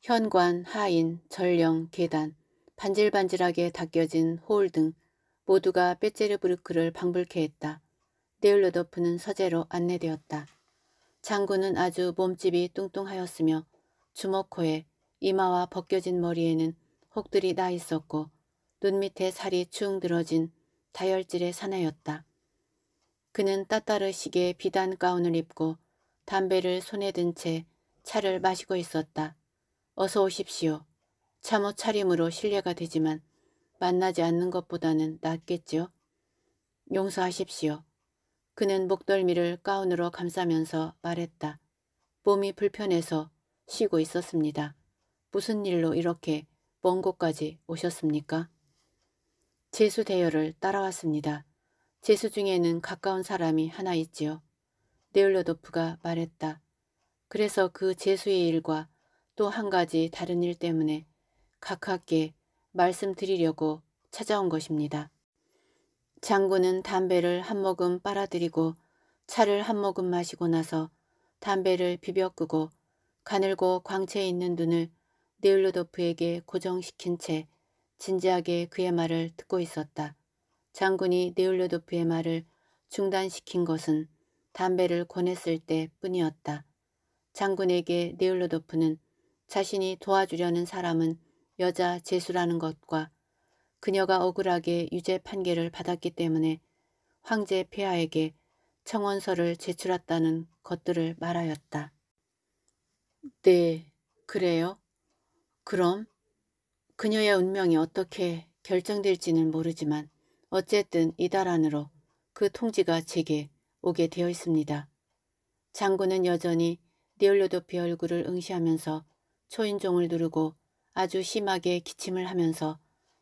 현관, 하인, 전령, 계단, 반질반질하게 닦여진 홀 등 모두가 빼제르부르크를 방불케 했다. 네울로도프는 서재로 안내되었다. 장군은 아주 몸집이 뚱뚱하였으며 주먹코에 이마와 벗겨진 머리에는 혹들이 나 있었고 눈밑에 살이 충 늘어진 다혈질의 사나였다. 그는 따따르시게 비단 가운을 입고 담배를 손에 든 채 차를 마시고 있었다. 어서 오십시오. 참옷 차림으로 신뢰가 되지만 만나지 않는 것보다는 낫겠죠 용서하십시오. 그는 목덜미를 가운으로 감싸면서 말했다. 몸이 불편해서 쉬고 있었습니다. 무슨 일로 이렇게 먼 곳까지 오셨습니까? 제수 대열을 따라왔습니다. 제수 중에는 가까운 사람이 하나 있지요. 네올로도프가 말했다. 그래서 그 제수의 일과 또 한 가지 다른 일 때문에 각하께 말씀드리려고 찾아온 것입니다. 장군은 담배를 한 모금 빨아들이고 차를 한 모금 마시고 나서 담배를 비벼 끄고 가늘고 광채 있는 눈을 네올로도프에게 고정시킨 채 진지하게 그의 말을 듣고 있었다. 장군이 네올로도프의 말을 중단시킨 것은 담배를 권했을 때 뿐이었다. 장군에게 네올로도프는 자신이 도와주려는 사람은 여자 제수라는 것과 그녀가 억울하게 유죄 판결을 받았기 때문에 황제 폐하에게 청원서를 제출했다는 것들을 말하였다. 네, 그래요? 그럼 그녀의 운명이 어떻게 결정될지는 모르지만 어쨌든 이달 안으로 그 통지가 제게 오게 되어 있습니다. 장군은 여전히 니올로도피 얼굴을 응시하면서 초인종을 누르고 아주 심하게 기침을 하면서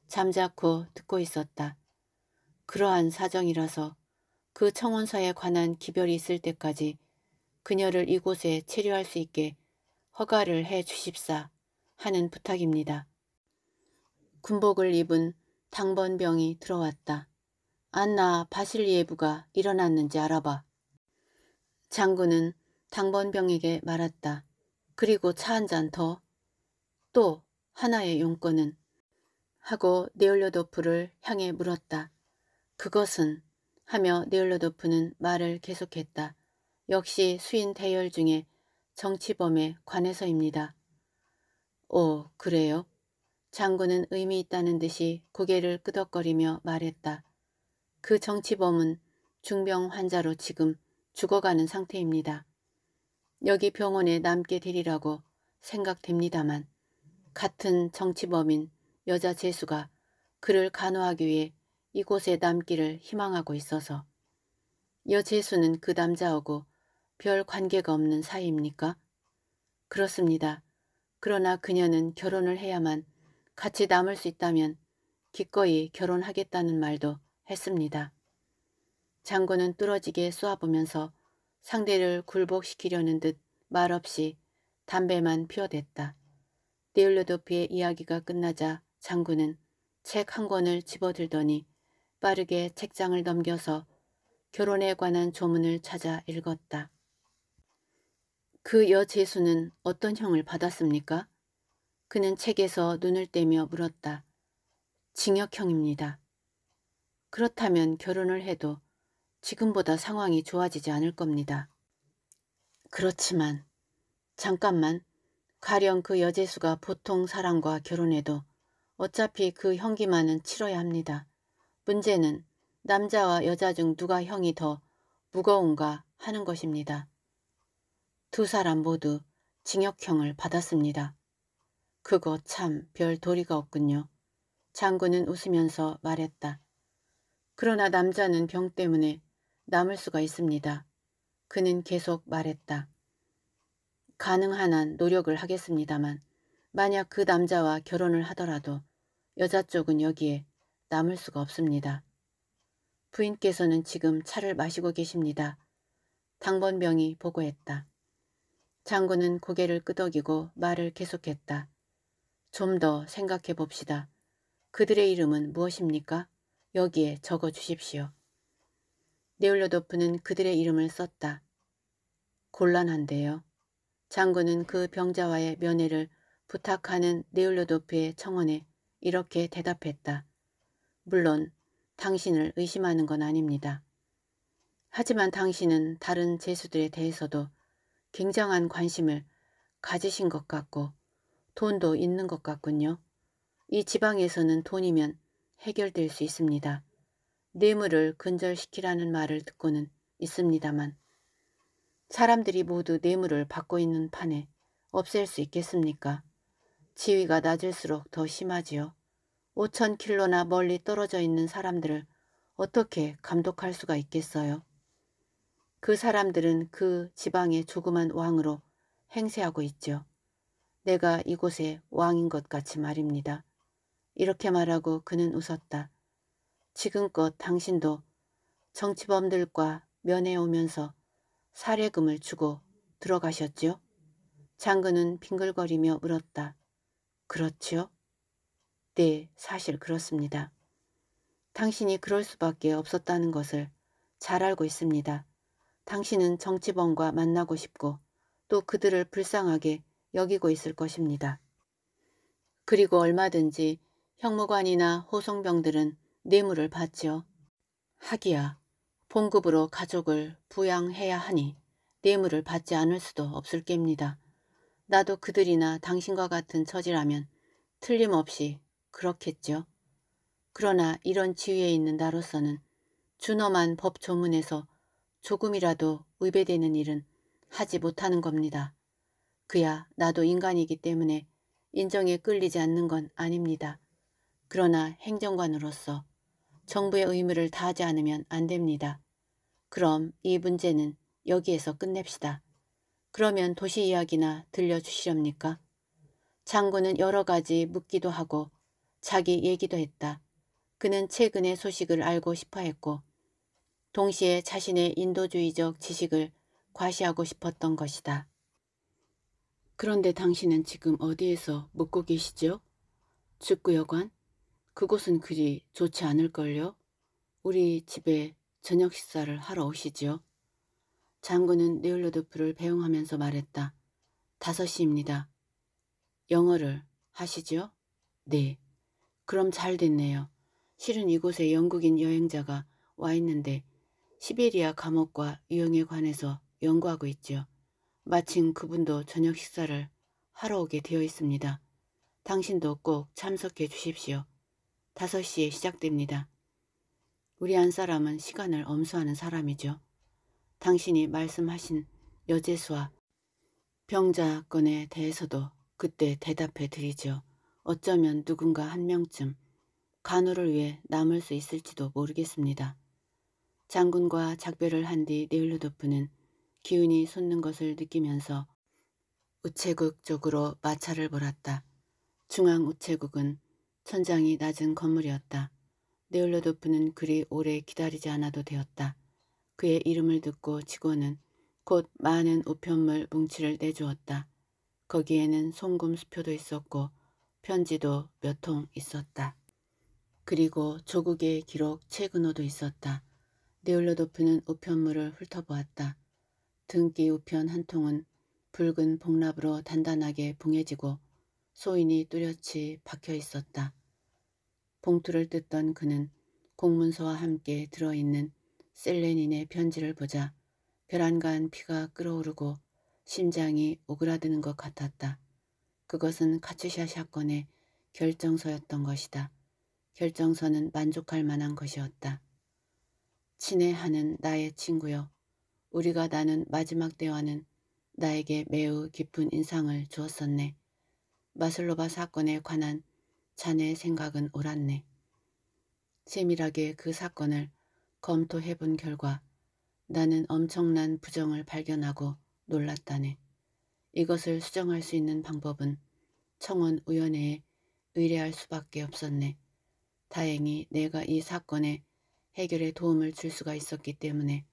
잠자코 듣고 있었다. 그러한 사정이라서 그 청원서에 관한 기별이 있을 때까지 그녀를 이곳에 체류할 수 있게 허가를 해 주십사 하는 부탁입니다. 군복을 입은 당번병이 들어왔다. 안나 바실리에브가 일어났는지 알아봐. 장군은 당번병에게 말았다. 그리고 차 한 잔 더. 또 하나의 용건은 하고 네올려도프를 향해 물었다. 그것은 하며 네올려도프는 말을 계속했다. 역시 수인 대열 중에 정치범에 관해서입니다. 오, 어, 그래요? 장군은 의미 있다는 듯이 고개를 끄덕거리며 말했다. 그 정치범은 중병 환자로 지금 죽어가는 상태입니다. 여기 병원에 남게 되리라고 생각됩니다만 같은 정치범인 여자 재수가 그를 간호하기 위해 이곳에 남기를 희망하고 있어서 여 재수는 그 남자하고 별 관계가 없는 사이입니까? 그렇습니다. 그러나 그녀는 결혼을 해야만 같이 남을 수 있다면 기꺼이 결혼하겠다는 말도 했습니다. 장군은 뚫어지게 쏘아보면서 상대를 굴복시키려는 듯 말없이 담배만 피워댔다. 네올르도피의 이야기가 끝나자 장군은 책 한 권을 집어들더니 빠르게 책장을 넘겨서 결혼에 관한 조문을 찾아 읽었다. 그 여제수는 어떤 형을 받았습니까? 그는 책에서 눈을 떼며 물었다. 징역형입니다. 그렇다면 결혼을 해도 지금보다 상황이 좋아지지 않을 겁니다. 그렇지만 잠깐만 가령 그 여재수가 보통 사람과 결혼해도 어차피 그 형기만은 치러야 합니다. 문제는 남자와 여자 중 누가 형이 더 무거운가 하는 것입니다. 두 사람 모두 징역형을 받았습니다. 그거 참 별 도리가 없군요. 장군은 웃으면서 말했다. 그러나 남자는 병 때문에 남을 수가 있습니다. 그는 계속 말했다. 가능한 한 노력을 하겠습니다만 만약 그 남자와 결혼을 하더라도 여자 쪽은 여기에 남을 수가 없습니다. 부인께서는 지금 차를 마시고 계십니다. 당번병이 보고했다. 장군은 고개를 끄덕이고 말을 계속했다. 좀더 생각해 봅시다. 그들의 이름은 무엇입니까? 여기에 적어 주십시오. 네올로도프는 그들의 이름을 썼다. 곤란한데요. 장군은 그 병자와의 면회를 부탁하는 네올로도프의 청원에 이렇게 대답했다. 물론 당신을 의심하는 건 아닙니다. 하지만 당신은 다른 제수들에 대해서도 굉장한 관심을 가지신 것 같고 돈도 있는 것 같군요. 이 지방에서는 돈이면 해결될 수 있습니다. 뇌물을 근절시키라는 말을 듣고는 있습니다만 사람들이 모두 뇌물을 받고 있는 판에 없앨 수 있겠습니까? 지위가 낮을수록 더 심하지요. 5천 킬로나 멀리 떨어져 있는 사람들을 어떻게 감독할 수가 있겠어요? 그 사람들은 그 지방의 조그만 왕으로 행세하고 있죠. 내가 이곳의 왕인 것 같이 말입니다. 이렇게 말하고 그는 웃었다. 지금껏 당신도 정치범들과 면회 오면서 사례금을 주고 들어가셨지요? 장군은 빙글거리며 울었다. 그렇지요? 네, 사실 그렇습니다. 당신이 그럴 수밖에 없었다는 것을 잘 알고 있습니다. 당신은 정치범과 만나고 싶고 또 그들을 불쌍하게 여기고 있을 것입니다. 그리고 얼마든지 형무관이나 호송병들은 뇌물을 받지요. 하기야 봉급으로 가족을 부양해야 하니 뇌물을 받지 않을 수도 없을 겝니다. 나도 그들이나 당신과 같은 처지라면 틀림없이 그렇겠죠. 그러나 이런 지위에 있는 나로서는 준엄한 법 조문에서 조금이라도 위배되는 일은 하지 못하는 겁니다. 그야 나도 인간이기 때문에 인정에 끌리지 않는 건 아닙니다. 그러나 행정관으로서 정부의 의무를 다하지 않으면 안 됩니다. 그럼 이 문제는 여기에서 끝냅시다. 그러면 도시 이야기나 들려주시렵니까? 장군은 여러 가지 묻기도 하고 자기 얘기도 했다. 그는 최근의 소식을 알고 싶어 했고 동시에 자신의 인도주의적 지식을 과시하고 싶었던 것이다. 그런데 당신은 지금 어디에서 묵고 계시죠? 축구여관? 그곳은 그리 좋지 않을걸요? 우리 집에 저녁 식사를 하러 오시죠 장군은 네올로드프를 배웅하면서 말했다. 다섯 시입니다. 영어를 하시죠 네. 그럼 잘 됐네요. 실은 이곳에 영국인 여행자가 와 있는데 시베리아 감옥과 유형에 관해서 연구하고 있지요. 마침 그분도 저녁 식사를 하러 오게 되어 있습니다. 당신도 꼭 참석해 주십시오. 5시에 시작됩니다. 우리 안 사람은 시간을 엄수하는 사람이죠. 당신이 말씀하신 여제수와 병자 건에 대해서도 그때 대답해 드리죠. 어쩌면 누군가 한 명쯤 간호를 위해 남을 수 있을지도 모르겠습니다. 장군과 작별을 한뒤네일루도프는 기운이 솟는 것을 느끼면서 우체국 쪽으로 마찰을 몰았다. 중앙 우체국은 천장이 낮은 건물이었다. 네올로도프는 그리 오래 기다리지 않아도 되었다. 그의 이름을 듣고 직원은 곧 많은 우편물 뭉치를 내주었다. 거기에는 송금 수표도 있었고 편지도 몇 통 있었다. 그리고 조국의 기록 최근호도 있었다. 네올로도프는 우편물을 훑어보았다. 등기 우편 한 통은 붉은 복납으로 단단하게 봉해지고 소인이 뚜렷이 박혀 있었다. 봉투를 뜯던 그는 공문서와 함께 들어있는 셀레닌의 편지를 보자 벼란간 피가 끓어오르고 심장이 오그라드는 것 같았다. 그것은 카츠샤 사건의 결정서였던 것이다. 결정서는 만족할 만한 것이었다. 친애하는 나의 친구여, 우리가 나눈 마지막 대화는 나에게 매우 깊은 인상을 주었었네. 마슬로바 사건에 관한 자네 생각은 옳았네. 세밀하게 그 사건을 검토해 본 결과 나는 엄청난 부정을 발견하고 놀랐다네. 이것을 수정할 수 있는 방법은 청원위원회에 의뢰할 수밖에 없었네. 다행히 내가 이사건에 해결에 도움을 줄 수가 있었기 때문에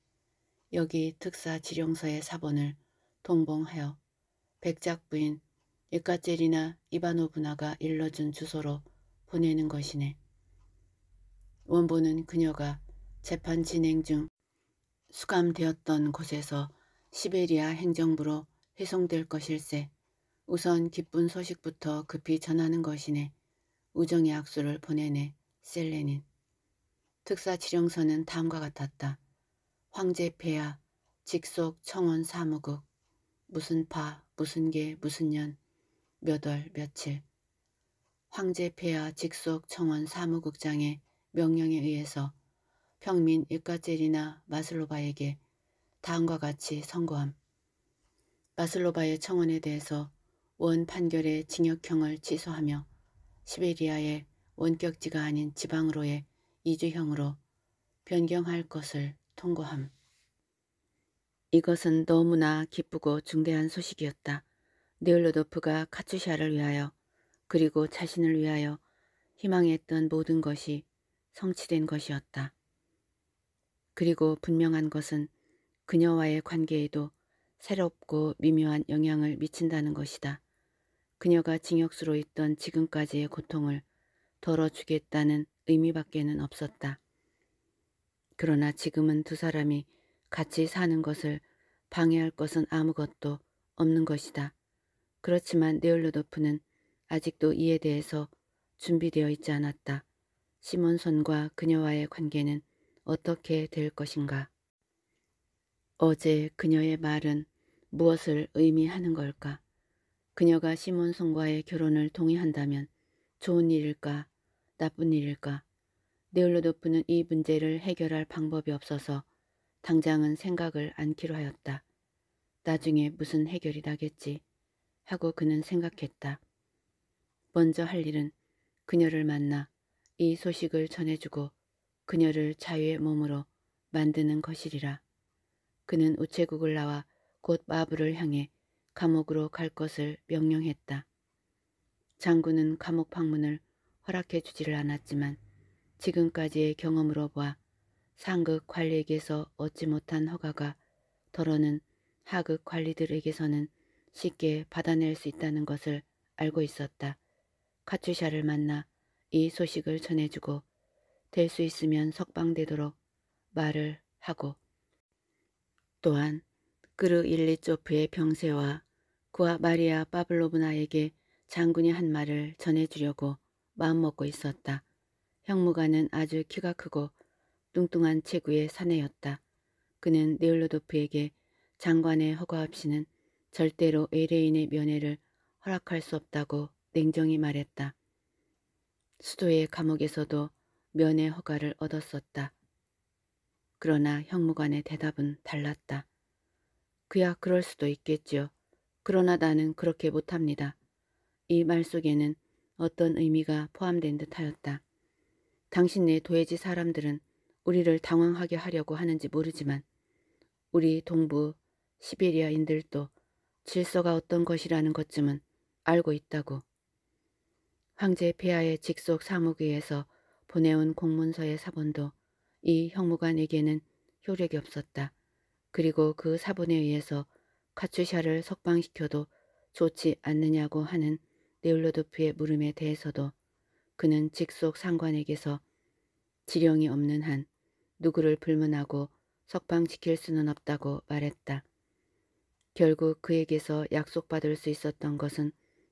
여기 특사지령서의 사본을 통봉하여 백작 부인 예카젤이나 이바노브나가 일러준 주소로 보내는 것이네. 원본은 그녀가 재판 진행 중 수감되었던 곳에서 시베리아 행정부로 회송될 것일세. 우선 기쁜 소식부터 급히 전하는 것이네. 우정의 악수를 보내네. 셀레닌. 특사 지령서는 다음과 같았다. 황제폐하 직속 청원 사무국 무슨 파 무슨 개 무슨 년 몇 월 며칠 황제폐하 직속 청원 사무국장의 명령에 의해서 평민 일가젤이나 마슬로바에게 다음과 같이 선고함. 마슬로바의 청원에 대해서 원 판결의 징역형을 취소하며 시베리아의 원격지가 아닌 지방으로의 이주형으로 변경할 것을 통고함 이것은 너무나 기쁘고 중대한 소식이었다. 네올로도프가 카츄샤를 위하여 그리고 자신을 위하여 희망했던 모든 것이 성취된 것이었다. 그리고 분명한 것은 그녀와의 관계에도 새롭고 미묘한 영향을 미친다는 것이다. 그녀가 징역수로 있던 지금까지의 고통을 덜어주겠다는 의미밖에는 없었다. 그러나 지금은 두 사람이 같이 사는 것을 방해할 것은 아무것도 없는 것이다. 그렇지만 네올로도프는 아직도 이에 대해서 준비되어 있지 않았다. 시몬손과 그녀와의 관계는 어떻게 될 것인가? 어제 그녀의 말은 무엇을 의미하는 걸까? 그녀가 시몬손과의 결혼을 동의한다면 좋은 일일까? 나쁜 일일까? 네올로도프는 이 문제를 해결할 방법이 없어서 당장은 생각을 않기로 하였다. 나중에 무슨 해결이 나겠지 하고 그는 생각했다. 먼저 할 일은 그녀를 만나 이 소식을 전해주고 그녀를 자유의 몸으로 만드는 것이리라. 그는 우체국을 나와 곧 마부를 향해 감옥으로 갈 것을 명령했다. 장군은 감옥 방문을 허락해 주지를 않았지만 지금까지의 경험으로 봐 상극 관리에게서 얻지 못한 허가가 더러는 하극 관리들에게서는 쉽게 받아낼 수 있다는 것을 알고 있었다. 카츄샤를 만나 이 소식을 전해주고 될 수 있으면 석방되도록 말을 하고 또한 그르 일리조프의 병세와 그와 마리아 파블로브나에게 장군이 한 말을 전해주려고 마음먹고 있었다. 형무가는 아주 키가 크고 뚱뚱한 체구의 사내였다. 그는 네올로도프에게 장관의 허가 없이는 절대로 에레인의 면회를 허락할 수 없다고 냉정히 말했다. 수도의 감옥에서도 면회 허가를 얻었었다. 그러나 형무관의 대답은 달랐다. 그야 그럴 수도 있겠지요. 그러나 나는 그렇게 못합니다. 이 말 속에는 어떤 의미가 포함된 듯하였다. 당신네 도해지 사람들은 우리를 당황하게 하려고 하는지 모르지만 우리 동부 시베리아인들도 질서가 어떤 것이라는 것쯤은 알고 있다고. 황제 폐하의 직속 사무기에서 보내온 공문서의 사본도 이 형무관에게는 효력이 없었다. 그리고 그 사본에 의해서 카츄샤를 석방시켜도 좋지 않느냐고 하는 네올로드프의 물음에 대해서도 그는 직속 상관에게서 지령이 없는 한 누구를 불문하고 석방지킬 수는 없다고 말했다. 결국 그에게서 약속받을 수 있었던 것은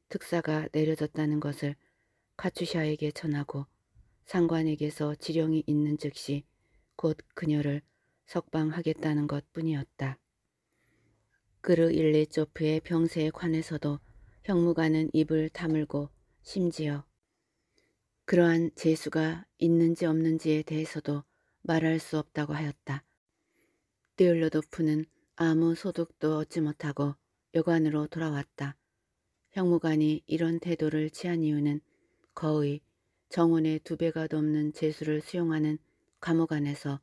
특사가 내려졌다는 것을 카츄샤에게 전하고 상관에게서 지령이 있는 즉시 곧 그녀를 석방하겠다는 것뿐이었다. 그르 일리조프의 병세에 관해서도 형무관은 입을 다물고 심지어 그러한 재수가 있는지 없는지에 대해서도 말할 수 없다고 하였다. 데올로도프는 아무 소득도 얻지 못하고 여관으로 돌아왔다. 형무관이 이런 태도를 취한 이유는 거의 정원의 두 배가 넘는 재수를 수용하는 감옥 안에서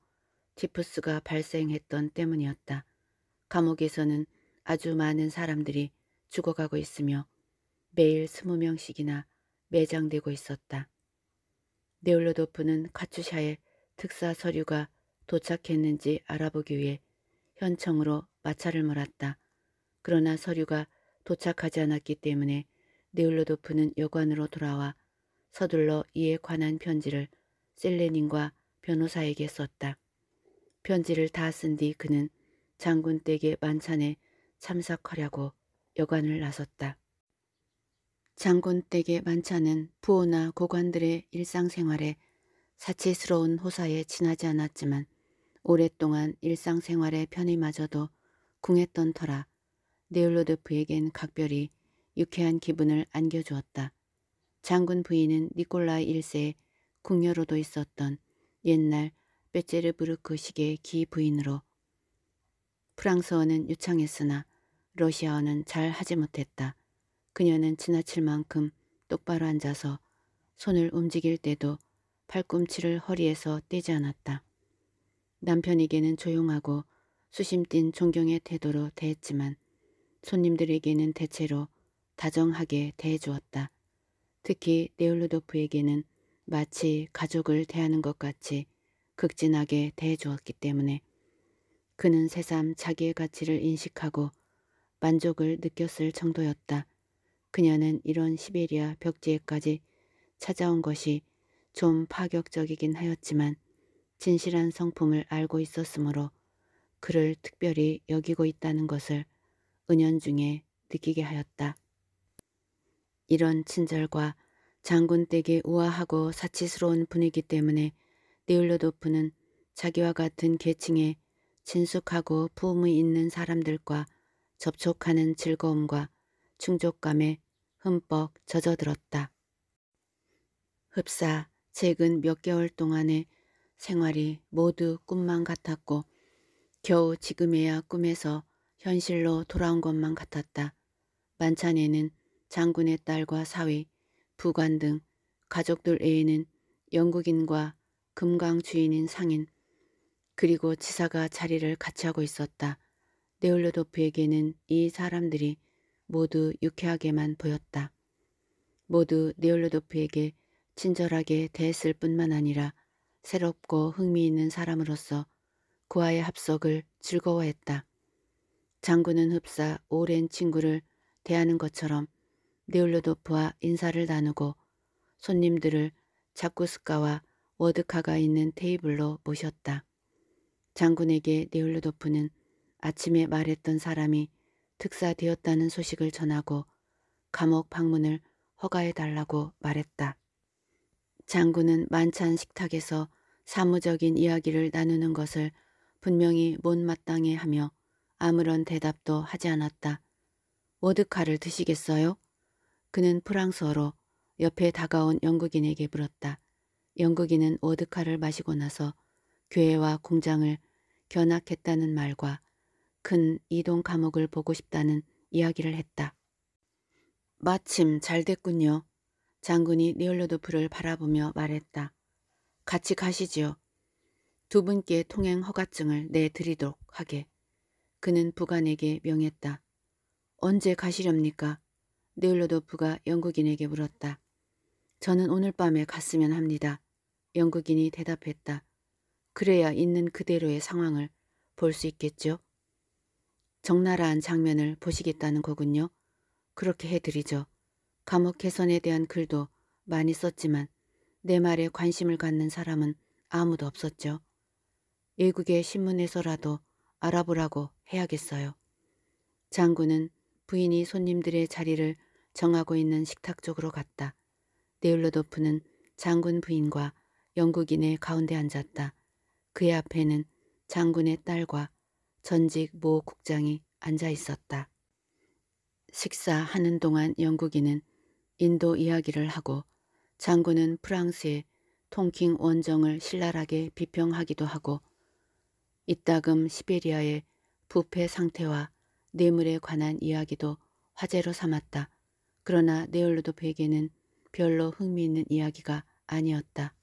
티프스가 발생했던 때문이었다. 감옥에서는 아주 많은 사람들이 죽어가고 있으며 매일 스무 명씩이나 매장되고 있었다. 네올로도프는 카츄샤에 특사 서류가 도착했는지 알아보기 위해 현청으로 마차를 몰았다. 그러나 서류가 도착하지 않았기 때문에 네올로도프는 여관으로 돌아와 서둘러 이에 관한 편지를 셀레닌과 변호사에게 썼다. 편지를 다 쓴 뒤 그는 장군 댁의 만찬에 참석하려고 여관을 나섰다. 장군댁의 만찬은 부호나 고관들의 일상생활에 사치스러운 호사에 지나지 않았지만 오랫동안 일상생활의 편의마저도 궁했던 터라 네올로드프에겐 각별히 유쾌한 기분을 안겨주었다. 장군 부인은 니콜라이 1세의 궁녀로도 있었던 옛날 빼제르부르크식의 기부인으로 프랑스어는 유창했으나 러시아어는 잘 하지 못했다. 그녀는 지나칠 만큼 똑바로 앉아서 손을 움직일 때도 팔꿈치를 허리에서 떼지 않았다. 남편에게는 조용하고 수심 띈 존경의 태도로 대했지만 손님들에게는 대체로 다정하게 대해주었다. 특히 네올루도프에게는 마치 가족을 대하는 것 같이 극진하게 대해주었기 때문에 그는 새삼 자기의 가치를 인식하고 만족을 느꼈을 정도였다. 그녀는 이런 시베리아 벽지에까지 찾아온 것이 좀 파격적이긴 하였지만 진실한 성품을 알고 있었으므로 그를 특별히 여기고 있다는 것을 은연중에 느끼게 하였다. 이런 친절과 장군댁의 우아하고 사치스러운 분위기 때문에 네울로도프는 자기와 같은 계층의 진숙하고 부음이 있는 사람들과 접촉하는 즐거움과 충족감에 흠뻑 젖어들었다. 흡사 최근 몇 개월 동안의 생활이 모두 꿈만 같았고 겨우 지금에야 꿈에서 현실로 돌아온 것만 같았다. 만찬에는 장군의 딸과 사위, 부관 등 가족들 외에는 영국인과 금강 주인인 상인, 그리고 지사가 자리를 같이 하고 있었다. 네올로도프에게는 이 사람들이 모두 유쾌하게만 보였다. 모두 네올로도프에게 친절하게 대했을 뿐만 아니라 새롭고 흥미있는 사람으로서 그와의 합석을 즐거워했다. 장군은 흡사 오랜 친구를 대하는 것처럼 네올로도프와 인사를 나누고 손님들을 자쿠스카와 워드카가 있는 테이블로 모셨다. 장군에게 네올로도프는 아침에 말했던 사람이 특사되었다는 소식을 전하고 감옥 방문을 허가해달라고 말했다. 장군은 만찬 식탁에서 사무적인 이야기를 나누는 것을 분명히 못마땅해 하며 아무런 대답도 하지 않았다. 워드카를 드시겠어요? 그는 프랑스어로 옆에 다가온 영국인에게 물었다. 영국인은 워드카를 마시고 나서 교회와 공장을 견학했다는 말과 큰 이동 감옥을 보고 싶다는 이야기를 했다. 마침 잘 됐군요. 장군이 니올로도프를 바라보며 말했다. 같이 가시지요. 두 분께 통행 허가증을 내드리도록 하게. 그는 부관에게 명했다. 언제 가시렵니까? 네올로도프가 영국인에게 물었다. 저는 오늘 밤에 갔으면 합니다. 영국인이 대답했다. 그래야 있는 그대로의 상황을 볼 수 있겠죠? 적나라한 장면을 보시겠다는 거군요. 그렇게 해드리죠. 감옥 개선에 대한 글도 많이 썼지만 내 말에 관심을 갖는 사람은 아무도 없었죠. 외국의 신문에서라도 알아보라고 해야겠어요. 장군은 부인이 손님들의 자리를 정하고 있는 식탁 쪽으로 갔다. 네울로도프는 장군 부인과 영국인의 가운데 앉았다. 그의 앞에는 장군의 딸과 전직 모 국장이 앉아 있었다. 식사하는 동안 영국인은 인도 이야기를 하고 장군은 프랑스의 통킹 원정을 신랄하게 비평하기도 하고 이따금 시베리아의 부패 상태와 뇌물에 관한 이야기도 화제로 삼았다. 그러나 네올로도베개는 별로 흥미있는 이야기가 아니었다.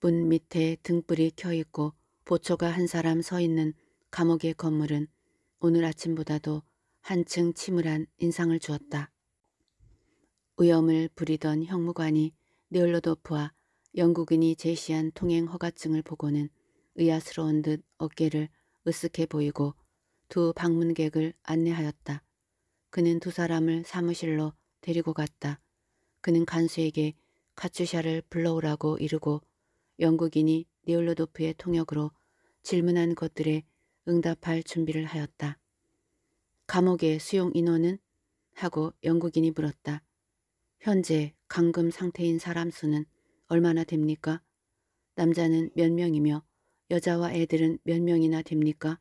문 밑에 등불이 켜있고 보초가 한 사람 서 있는 감옥의 건물은 오늘 아침보다도 한층 침울한 인상을 주었다. 위험을 부리던 형무관이 네올로도프와 영국인이 제시한 통행 허가증을 보고는 의아스러운 듯 어깨를 으쓱해 보이고 두 방문객을 안내하였다. 그는 두 사람을 사무실로 데리고 갔다. 그는 간수에게 카츄샤를 불러오라고 이르고 영국인이 네올로도프의 통역으로 질문한 것들에 응답할 준비를 하였다. 감옥의 수용 인원은? 하고 영국인이 물었다. 현재 감금 상태인 사람 수는 얼마나 됩니까? 남자는 몇 명이며 여자와 애들은 몇 명이나 됩니까?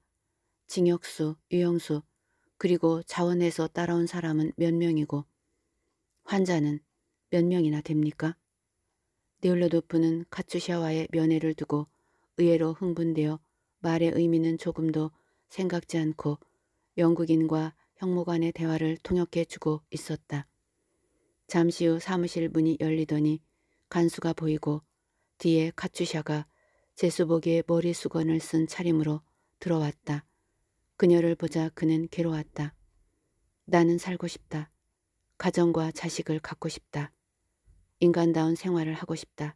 징역수, 유형수, 그리고 자원에서 따라온 사람은 몇 명이고 환자는 몇 명이나 됩니까? 네올로도프는 카츠샤와의 면회를 두고 의외로 흥분되어 말의 의미는 조금도 생각지 않고 영국인과 형무 간의 대화를 통역해 주고 있었다. 잠시 후 사무실 문이 열리더니 간수가 보이고 뒤에 카츄샤가 제수복에 머리 수건을 쓴 차림으로 들어왔다. 그녀를 보자 그는 괴로웠다. 나는 살고 싶다. 가정과 자식을 갖고 싶다. 인간다운 생활을 하고 싶다.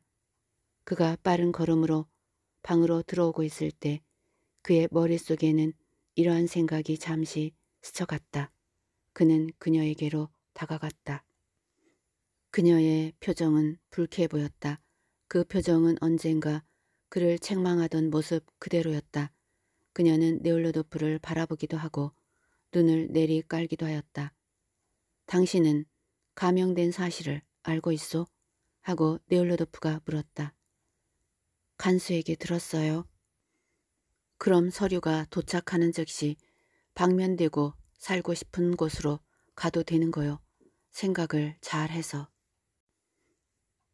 그가 빠른 걸음으로 방으로 들어오고 있을 때 그의 머릿속에는 이러한 생각이 잠시 스쳐갔다. 그는 그녀에게로 다가갔다. 그녀의 표정은 불쾌해 보였다. 그 표정은 언젠가 그를 책망하던 모습 그대로였다. 그녀는 네올로도프를 바라보기도 하고 눈을 내리 깔기도 하였다. 당신은 감형된 사실을 알고 있어? 하고 네올로도프가 물었다. 간수에게 들었어요. 그럼 서류가 도착하는 즉시 방면되고 살고 싶은 곳으로 가도 되는 거요. 생각을 잘 해서.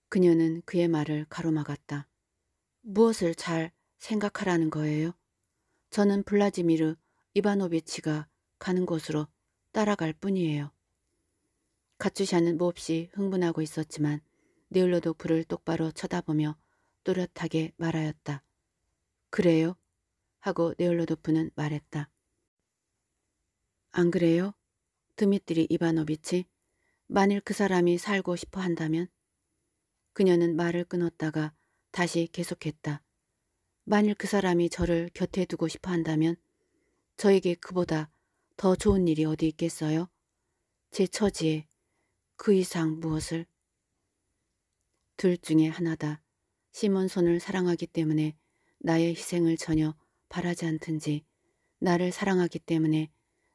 그녀는 그의 말을 가로막았다. 무엇을 잘 생각하라는 거예요? 저는 블라지미르 이바노비치가 가는 곳으로 따라갈 뿐이에요. 가츠샤는 몹시 흥분하고 있었지만 네울로도 불을 똑바로 쳐다보며 또렷하게 말하였다. 그래요? 하고 네올로도프는 말했다. 안 그래요? 드미트리 이바노비치? 만일 그 사람이 살고 싶어 한다면? 그녀는 말을 끊었다가 다시 계속했다. 만일 그 사람이 저를 곁에 두고 싶어 한다면 저에게 그보다 더 좋은 일이 어디 있겠어요? 제 처지에 그 이상 무엇을? 둘 중에 하나다. 시몬손을 사랑하기 때문에 나의 희생을 전혀 바라지 않든지 나를 사랑하기 때문에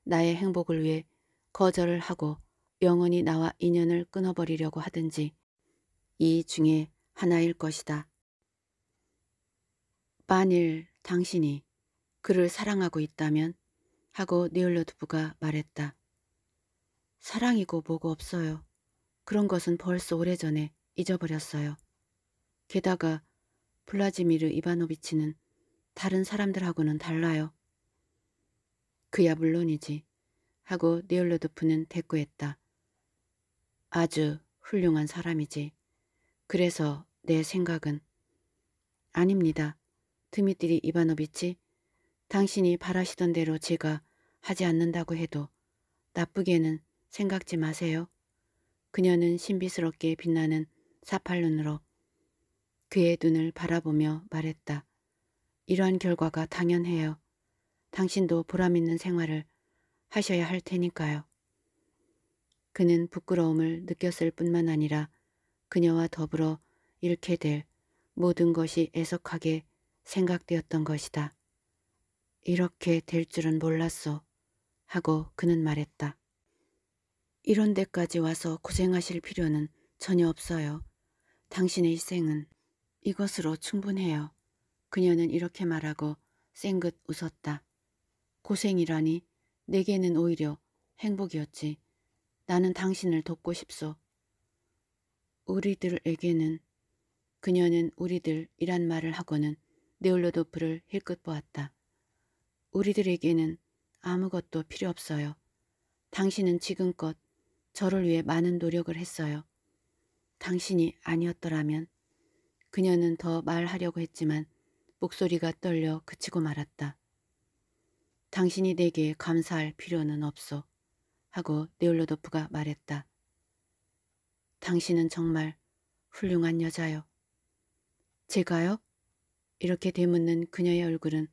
나의 행복을 위해 거절을 하고 영원히 나와 인연을 끊어버리려고 하든지 이 중에 하나일 것이다. 만일 당신이 그를 사랑하고 있다면 하고 네올로드부가 말했다. 사랑이고 뭐고 없어요. 그런 것은 벌써 오래전에 잊어버렸어요. 게다가 블라지미르 이바노비치는 다른 사람들하고는 달라요. 그야 물론이지 하고 네올로드프는 대꾸했다. 아주 훌륭한 사람이지. 그래서 내 생각은 아닙니다. 드미트리 이바노비치 당신이 바라시던 대로 제가 하지 않는다고 해도 나쁘게는 생각지 마세요. 그녀는 신비스럽게 빛나는 사팔눈으로 그의 눈을 바라보며 말했다. 이러한 결과가 당연해요. 당신도 보람 있는 생활을 하셔야 할 테니까요. 그는 부끄러움을 느꼈을 뿐만 아니라 그녀와 더불어 잃게 될 모든 것이 애석하게 생각되었던 것이다. 이렇게 될 줄은 몰랐어 하고 그는 말했다. 이런 데까지 와서 고생하실 필요는 전혀 없어요. 당신의 희생은 이것으로 충분해요. 그녀는 이렇게 말하고 쌩긋 웃었다. 고생이라니 내게는 오히려 행복이었지. 나는 당신을 돕고 싶소. 우리들에게는 그녀는 우리들이란 말을 하고는 네올로도프를 힐끗 보았다. 우리들에게는 아무것도 필요 없어요. 당신은 지금껏 저를 위해 많은 노력을 했어요. 당신이 아니었더라면 그녀는 더 말하려고 했지만 목소리가 떨려 그치고 말았다. 당신이 내게 감사할 필요는 없어 하고 네올로도프가 말했다. 당신은 정말 훌륭한 여자요. 제가요? 이렇게 되묻는 그녀의 얼굴은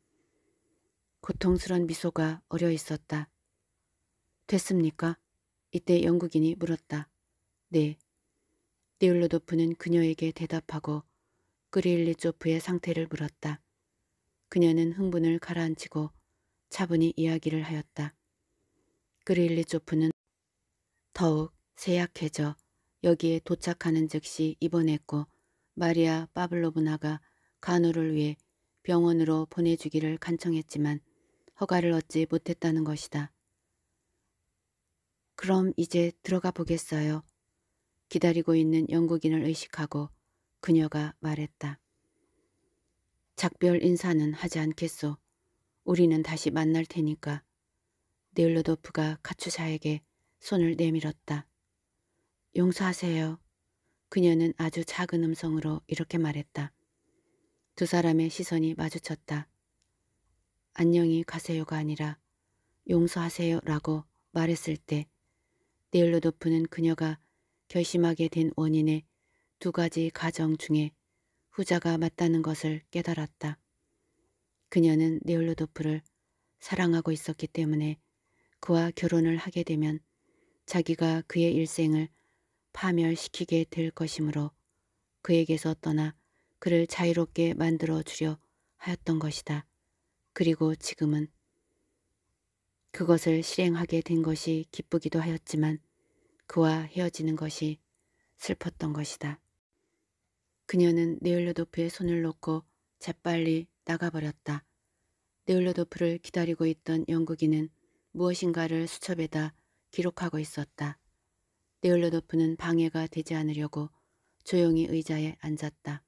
고통스런 미소가 어려 있었다. 됐습니까? 이때 영국인이 물었다. 네. 네올로도프는 그녀에게 대답하고 그릴리조프의 상태를 물었다. 그녀는 흥분을 가라앉히고 차분히 이야기를 하였다. 그릴리조프는 더욱 세약해져 여기에 도착하는 즉시 입원했고 마리아 파블로브나가 간호를 위해 병원으로 보내주기를 간청했지만 허가를 얻지 못했다는 것이다. 그럼 이제 들어가 보겠어요. 기다리고 있는 영국인을 의식하고 그녀가 말했다. 작별 인사는 하지 않겠소. 우리는 다시 만날 테니까. 네일로도프가 카추샤에게 손을 내밀었다. 용서하세요. 그녀는 아주 작은 음성으로 이렇게 말했다. 두 사람의 시선이 마주쳤다. 안녕히 가세요가 아니라 용서하세요라고 말했을 때 네일로도프는 그녀가 결심하게 된 원인에 두 가지 가정 중에 후자가 맞다는 것을 깨달았다. 그녀는 네올로도프를 사랑하고 있었기 때문에 그와 결혼을 하게 되면 자기가 그의 일생을 파멸시키게 될 것이므로 그에게서 떠나 그를 자유롭게 만들어 주려 하였던 것이다. 그리고 지금은 그것을 실행하게 된 것이 기쁘기도 하였지만 그와 헤어지는 것이 슬펐던 것이다. 그녀는 네올로도프의 손을 놓고 재빨리 나가버렸다. 네올로도프를 기다리고 있던 영국인은 무엇인가를 수첩에다 기록하고 있었다. 네올로도프는 방해가 되지 않으려고 조용히 의자에 앉았다.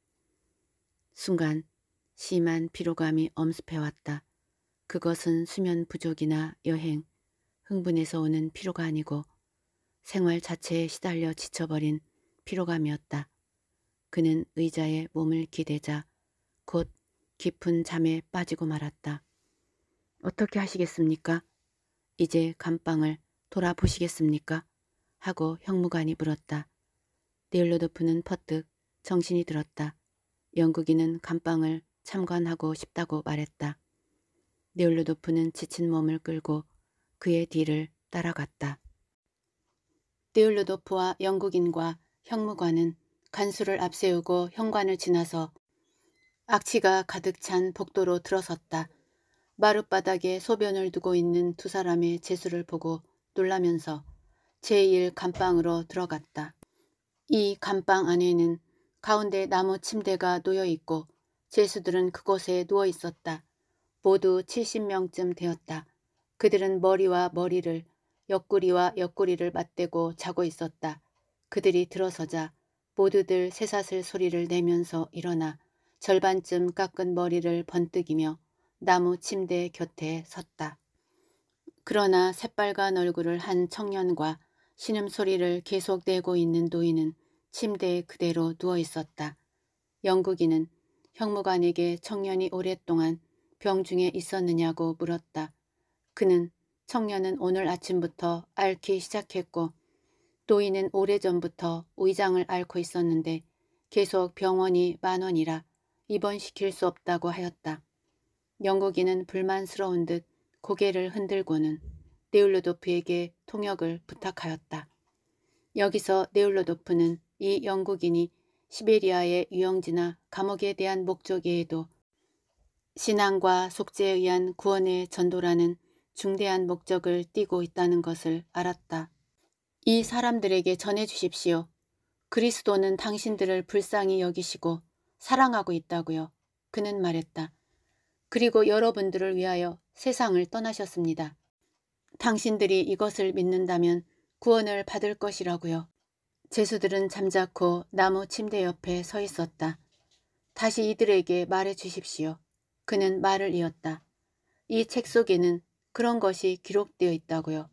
순간 심한 피로감이 엄습해왔다. 그것은 수면 부족이나 여행, 흥분에서 오는 피로가 아니고 생활 자체에 시달려 지쳐버린 피로감이었다. 그는 의자에 몸을 기대자 곧 깊은 잠에 빠지고 말았다. 어떻게 하시겠습니까? 이제 감방을 돌아보시겠습니까? 하고 형무관이 물었다. 네일로도프는 퍼뜩 정신이 들었다. 영국인은 감방을 참관하고 싶다고 말했다. 네올로도프는 지친 몸을 끌고 그의 뒤를 따라갔다. 네올로도프와 영국인과 형무관은 간수를 앞세우고 현관을 지나서 악취가 가득 찬 복도로 들어섰다. 마룻바닥에 소변을 두고 있는 두 사람의 재수를 보고 놀라면서 제일 감방으로 들어갔다. 이 감방 안에는 가운데 나무 침대가 놓여있고 재수들은 그곳에 누워있었다. 모두 70명쯤 되었다. 그들은 머리와 머리를, 옆구리와 옆구리를 맞대고 자고 있었다. 그들이 들어서자 모두들 새사슬 소리를 내면서 일어나 절반쯤 깎은 머리를 번뜩이며 나무 침대 곁에 섰다. 그러나 새빨간 얼굴을 한 청년과 신음소리를 계속 내고 있는 노인은 침대에 그대로 누워 있었다. 영국인은 형무관에게 청년이 오랫동안 병중에 있었느냐고 물었다. 그는 청년은 오늘 아침부터 앓기 시작했고 도인은 오래전부터 위장을 앓고 있었는데 계속 병원이 만원이라 입원시킬 수 없다고 하였다. 영국인은 불만스러운 듯 고개를 흔들고는 네울로도프에게 통역을 부탁하였다. 여기서 네울로도프는 이 영국인이 시베리아의 유영지나 감옥에 대한 목적에도 외 신앙과 속죄에 의한 구원의 전도라는 중대한 목적을 띠고 있다는 것을 알았다. 이 사람들에게 전해 주십시오. 그리스도는 당신들을 불쌍히 여기시고 사랑하고 있다고요. 그는 말했다. 그리고 여러분들을 위하여 세상을 떠나셨습니다. 당신들이 이것을 믿는다면 구원을 받을 것이라고요. 제수들은 잠자코 나무 침대 옆에 서 있었다. 다시 이들에게 말해 주십시오. 그는 말을 이었다. 이 책 속에는 그런 것이 기록되어 있다고요.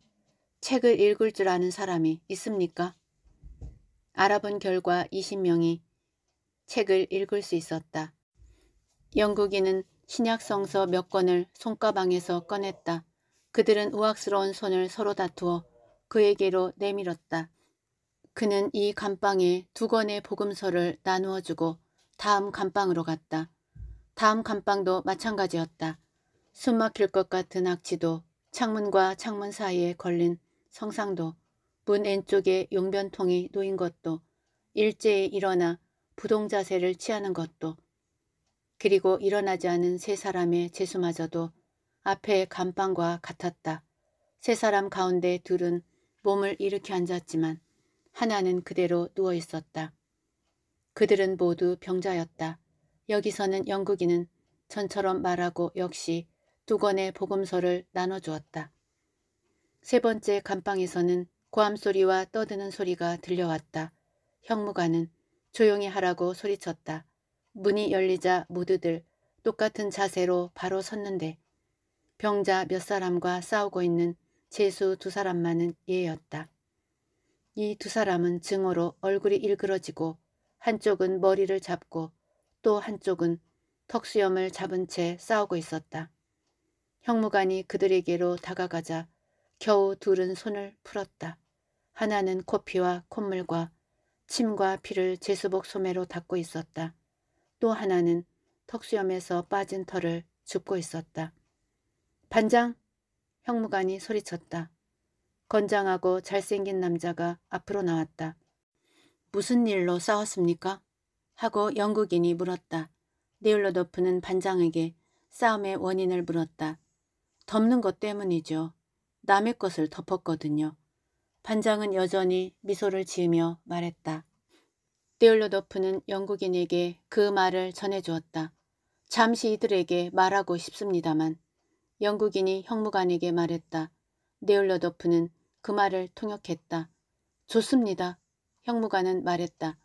책을 읽을 줄 아는 사람이 있습니까? 알아본 결과 20명이 책을 읽을 수 있었다. 영국인은 신약성서 몇 권을 손가방에서 꺼냈다. 그들은 우악스러운 손을 서로 다투어 그에게로 내밀었다. 그는 이 감방에 두 권의 복음서를 나누어 주고 다음 감방으로 갔다. 다음 감방도 마찬가지였다. 숨 막힐 것 같은 악취도 창문과 창문 사이에 걸린 성상도 문 왼쪽에 용변통이 놓인 것도 일제히 일어나 부동자세를 취하는 것도 그리고 일어나지 않은 세 사람의 재수마저도 앞에 감방과 같았다. 세 사람 가운데 둘은 몸을 일으켜 앉았지만 하나는 그대로 누워 있었다. 그들은 모두 병자였다. 여기서는 영국인은 전처럼 말하고 역시 두 권의 복음서를 나눠주었다. 세 번째 감방에서는 고함소리와 떠드는 소리가 들려왔다. 형무관은 조용히 하라고 소리쳤다. 문이 열리자 모두들 똑같은 자세로 바로 섰는데 병자 몇 사람과 싸우고 있는 재수 두 사람만은 예였다. 이 두 사람은 증오로 얼굴이 일그러지고 한쪽은 머리를 잡고 또 한쪽은 턱수염을 잡은 채 싸우고 있었다. 형무관이 그들에게로 다가가자 겨우 둘은 손을 풀었다. 하나는 코피와 콧물과 침과 피를 제수복 소매로 닦고 있었다. 또 하나는 턱수염에서 빠진 털을 줍고 있었다. 반장! 형무관이 소리쳤다. 건장하고 잘생긴 남자가 앞으로 나왔다. 무슨 일로 싸웠습니까? 하고 영국인이 물었다. 네일러도프는 반장에게 싸움의 원인을 물었다. 덮는 것 때문이죠. 남의 것을 덮었거든요. 반장은 여전히 미소를 지으며 말했다. 데올로더프는 영국인에게 그 말을 전해주었다. 잠시 이들에게 말하고 싶습니다만 영국인이 형무관에게 말했다. 네올로더프는그 말을 통역했다. 좋습니다. 형무관은 말했다.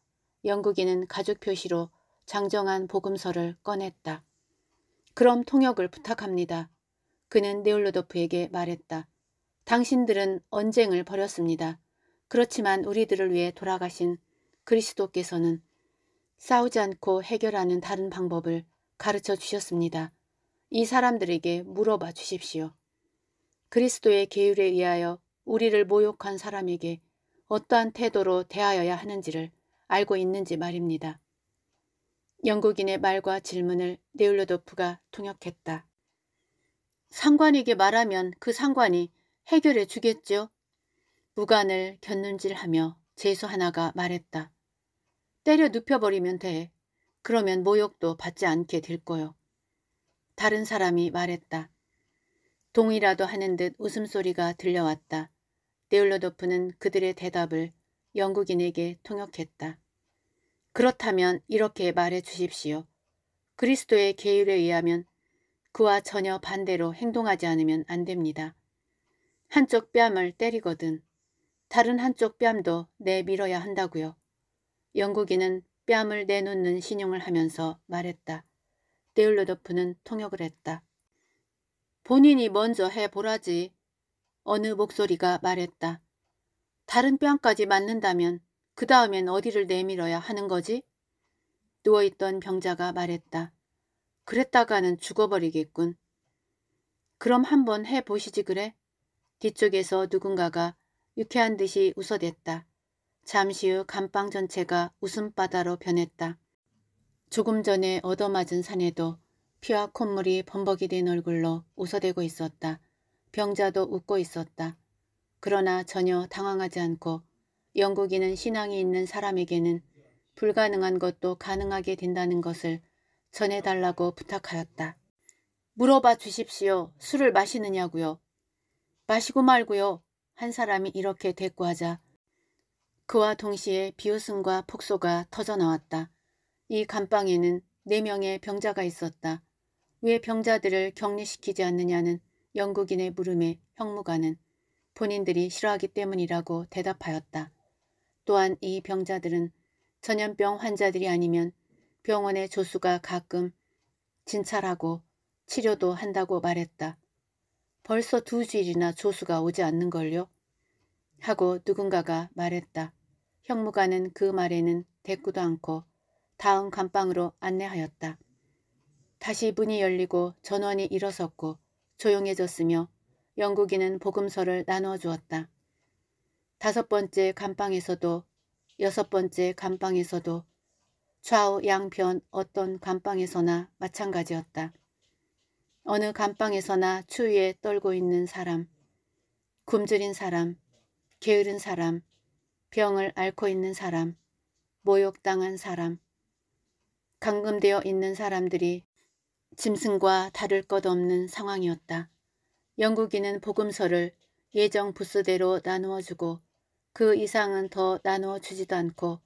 영국인은 가죽 표시로 장정한 복음서를 꺼냈다. 그럼 통역을 부탁합니다. 그는 네올로더프에게 말했다. 당신들은 언쟁을 벌였습니다. 그렇지만 우리들을 위해 돌아가신 그리스도께서는 싸우지 않고 해결하는 다른 방법을 가르쳐 주셨습니다. 이 사람들에게 물어봐 주십시오. 그리스도의 계율에 의하여 우리를 모욕한 사람에게 어떠한 태도로 대하여야 하는지를 알고 있는지 말입니다. 영국인의 말과 질문을 네울러도프가 통역했다. 상관에게 말하면 그 상관이 해결해 주겠죠 무관을 곁눈질하며재수 하나가 말했다. 때려 눕혀버리면 돼. 그러면 모욕도 받지 않게 될 거요. 다른 사람이 말했다. 동의라도 하는 듯 웃음소리가 들려왔다. 네올로도프는 그들의 대답을 영국인에게 통역했다. 그렇다면 이렇게 말해 주십시오. 그리스도의 계율에 의하면 그와 전혀 반대로 행동하지 않으면 안 됩니다. 한쪽 뺨을 때리거든 다른 한쪽 뺨도 내밀어야 한다고요. 영국인은 뺨을 내놓는 신용을 하면서 말했다. 데울로더프는 통역을 했다. 본인이 먼저 해보라지. 어느 목소리가 말했다. 다른 뺨까지 맞는다면 그 다음엔 어디를 내밀어야 하는 거지? 누워있던 병자가 말했다. 그랬다가는 죽어버리겠군. 그럼 한번 해보시지 그래? 뒤쪽에서 누군가가 유쾌한 듯이 웃어댔다. 잠시 후 감방 전체가 웃음바다로 변했다. 조금 전에 얻어맞은 사내도 피와 콧물이 범벅이 된 얼굴로 웃어대고 있었다. 병자도 웃고 있었다. 그러나 전혀 당황하지 않고 영국인은 신앙이 있는 사람에게는 불가능한 것도 가능하게 된다는 것을 전해달라고 부탁하였다. 물어봐 주십시오. 술을 마시느냐고요. 마시고 말고요. 한 사람이 이렇게 대꾸하자 그와 동시에 비웃음과 폭소가 터져나왔다. 이 감방에는 네 명의 병자가 있었다. 왜 병자들을 격리시키지 않느냐는 영국인의 물음에 형무관은 본인들이 싫어하기 때문이라고 대답하였다. 또한 이 병자들은 전염병 환자들이 아니면 병원의 조수가 가끔 진찰하고 치료도 한다고 말했다. 벌써 두 주일이나 조수가 오지 않는걸요? 하고 누군가가 말했다. 형무관은그 말에는 대꾸도 않고 다음 감방으로 안내하였다. 다시 문이 열리고 전원이 일어섰고 조용해졌으며 영국인은 복음서를 나누어 주었다. 다섯 번째 감방에서도 여섯 번째 감방에서도 좌우 양편 어떤 감방에서나 마찬가지였다. 어느 감방에서나 추위에 떨고 있는 사람, 굶주린 사람, 게으른 사람, 병을 앓고 있는 사람, 모욕당한 사람, 감금되어 있는 사람들이 짐승과 다를 것 없는 상황이었다. 영국인은 복음서를 예정 부스대로 나누어 주고 그 이상은 더 나누어 주지도 않고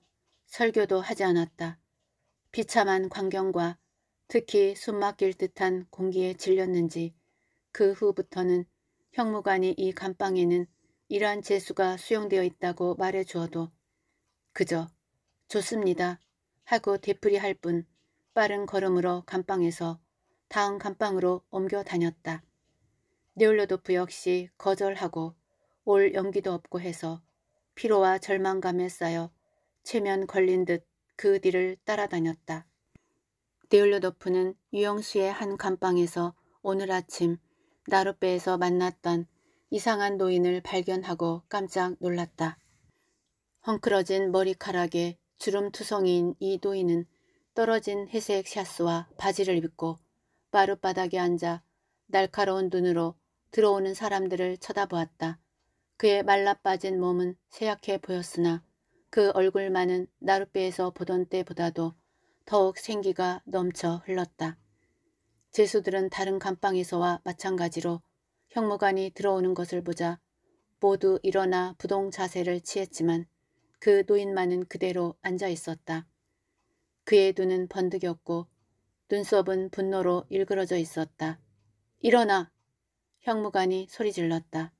설교도 하지 않았다. 비참한 광경과 특히 숨막힐 듯한 공기에 질렸는지 그 후부터는 형무관이 이 감방에는 이러한 재수가 수용되어 있다고 말해 주어도 그저 좋습니다 하고 되풀이할 뿐 빠른 걸음으로 감방에서 다음 감방으로 옮겨 다녔다. 네올로도프 역시 거절하고 올 연기도 없고 해서 피로와 절망감에 쌓여 최면 걸린 듯 그 뒤를 따라다녔다. 데올로더프는 유영수의 한 감방에서 오늘 아침 나룻배에서 만났던 이상한 노인을 발견하고 깜짝 놀랐다. 헝클어진 머리카락에 주름투성이인 이 노인은 떨어진 회색 샤스와 바지를 입고 마룻바닥에 앉아 날카로운 눈으로 들어오는 사람들을 쳐다보았다. 그의 말라빠진 몸은 쇠약해 보였으나 그 얼굴만은 나룻배에서 보던 때보다도 더욱 생기가 넘쳐 흘렀다. 재수들은 다른 감방에서와 마찬가지로 형무관이 들어오는 것을 보자 모두 일어나 부동 자세를 취했지만 그 노인만은 그대로 앉아 있었다. 그의 눈은 번득였고 눈썹은 분노로 일그러져 있었다. 일어나! 형무관이 소리 질렀다.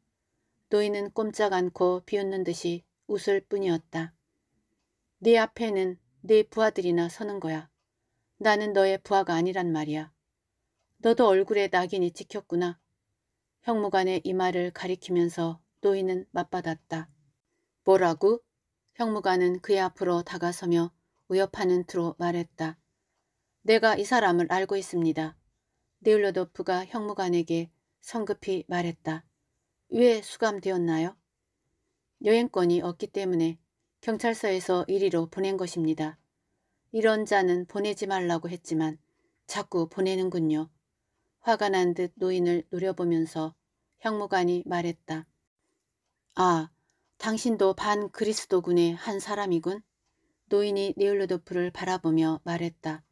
노인은 꼼짝 않고 비웃는 듯이 웃을 뿐이었다. 네 앞에는 네 부하들이나 서는 거야. 나는 너의 부하가 아니란 말이야. 너도 얼굴에 낙인이 찍혔구나. 형무관의 이 말을 가리키면서 노인은 맞받았다. 뭐라고? 형무관은 그의 앞으로 다가서며 우협하는 투로 말했다. 내가 이 사람을 알고 있습니다. 네울로도프가 형무관에게 성급히 말했다. 왜 수감되었나요? 여행권이 없기 때문에 경찰서에서 이리로 보낸 것입니다. 이런 자는 보내지 말라고 했지만 자꾸 보내는군요. 화가 난 듯 노인을 노려보면서 형무관이 말했다. 아, 당신도 반 그리스도군의 한 사람이군. 노인이 네올로도프를 바라보며 말했다.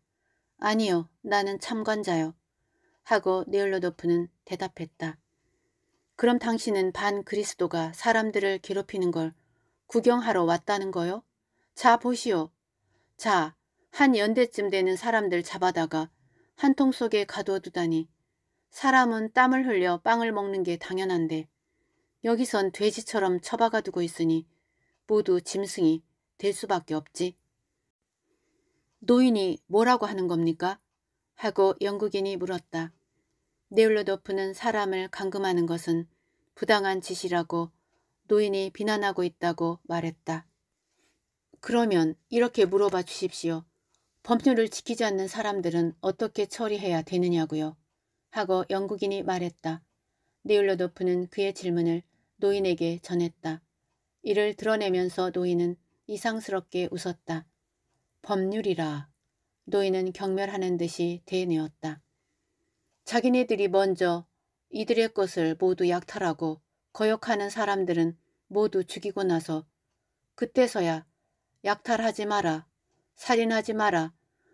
아니요, 나는 참관자요. 하고 네올로도프는 대답했다. 그럼 당신은 반 그리스도가 사람들을 괴롭히는 걸 구경하러 왔다는 거요? 자 보시오. 자, 한 연대쯤 되는 사람들 잡아다가 한 통 속에 가둬두다니 사람은 땀을 흘려 빵을 먹는 게 당연한데 여기선 돼지처럼 처박아 두고 있으니 모두 짐승이 될 수밖에 없지. 노인이 뭐라고 하는 겁니까? 하고 영국인이 물었다. 네올로도프는 사람을 감금하는 것은 부당한 짓이라고 노인이 비난하고 있다고 말했다. 그러면 이렇게 물어봐 주십시오. 법률을 지키지 않는 사람들은 어떻게 처리해야 되느냐고요. 하고 영국인이 말했다. 네일러도프는 그의 질문을 노인에게 전했다. 이를 드러내면서 노인은 이상스럽게 웃었다. 법률이라. 노인은 경멸하는 듯이 대내었다. 자기네들이 먼저 이들의 것을 모두 약탈하고 거역하는 사람들은 모두 죽이고 나서 그때서야 약탈하지 마라, 살인하지 마라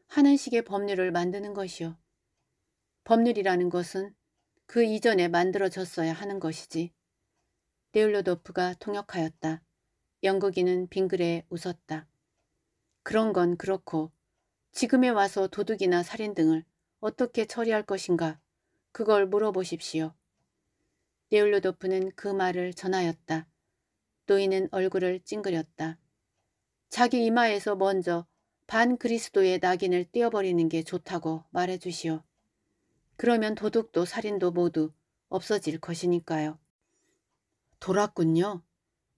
하는 식의 법률을 만드는 것이요. 법률이라는 것은 그 이전에 만들어졌어야 하는 것이지. 네울로도프가 통역하였다. 영국인은 빙그레 웃었다. 그런 건 그렇고 지금에 와서 도둑이나 살인 등을 어떻게 처리할 것인가 그걸 물어보십시오. 네울로도프는그 말을 전하였다. 노인은 얼굴을 찡그렸다. 자기 이마에서 먼저 반 그리스도의 낙인을 떼어버리는게 좋다고 말해주시오. 그러면 도둑도 살인도 모두 없어질 것이니까요. 돌았군요.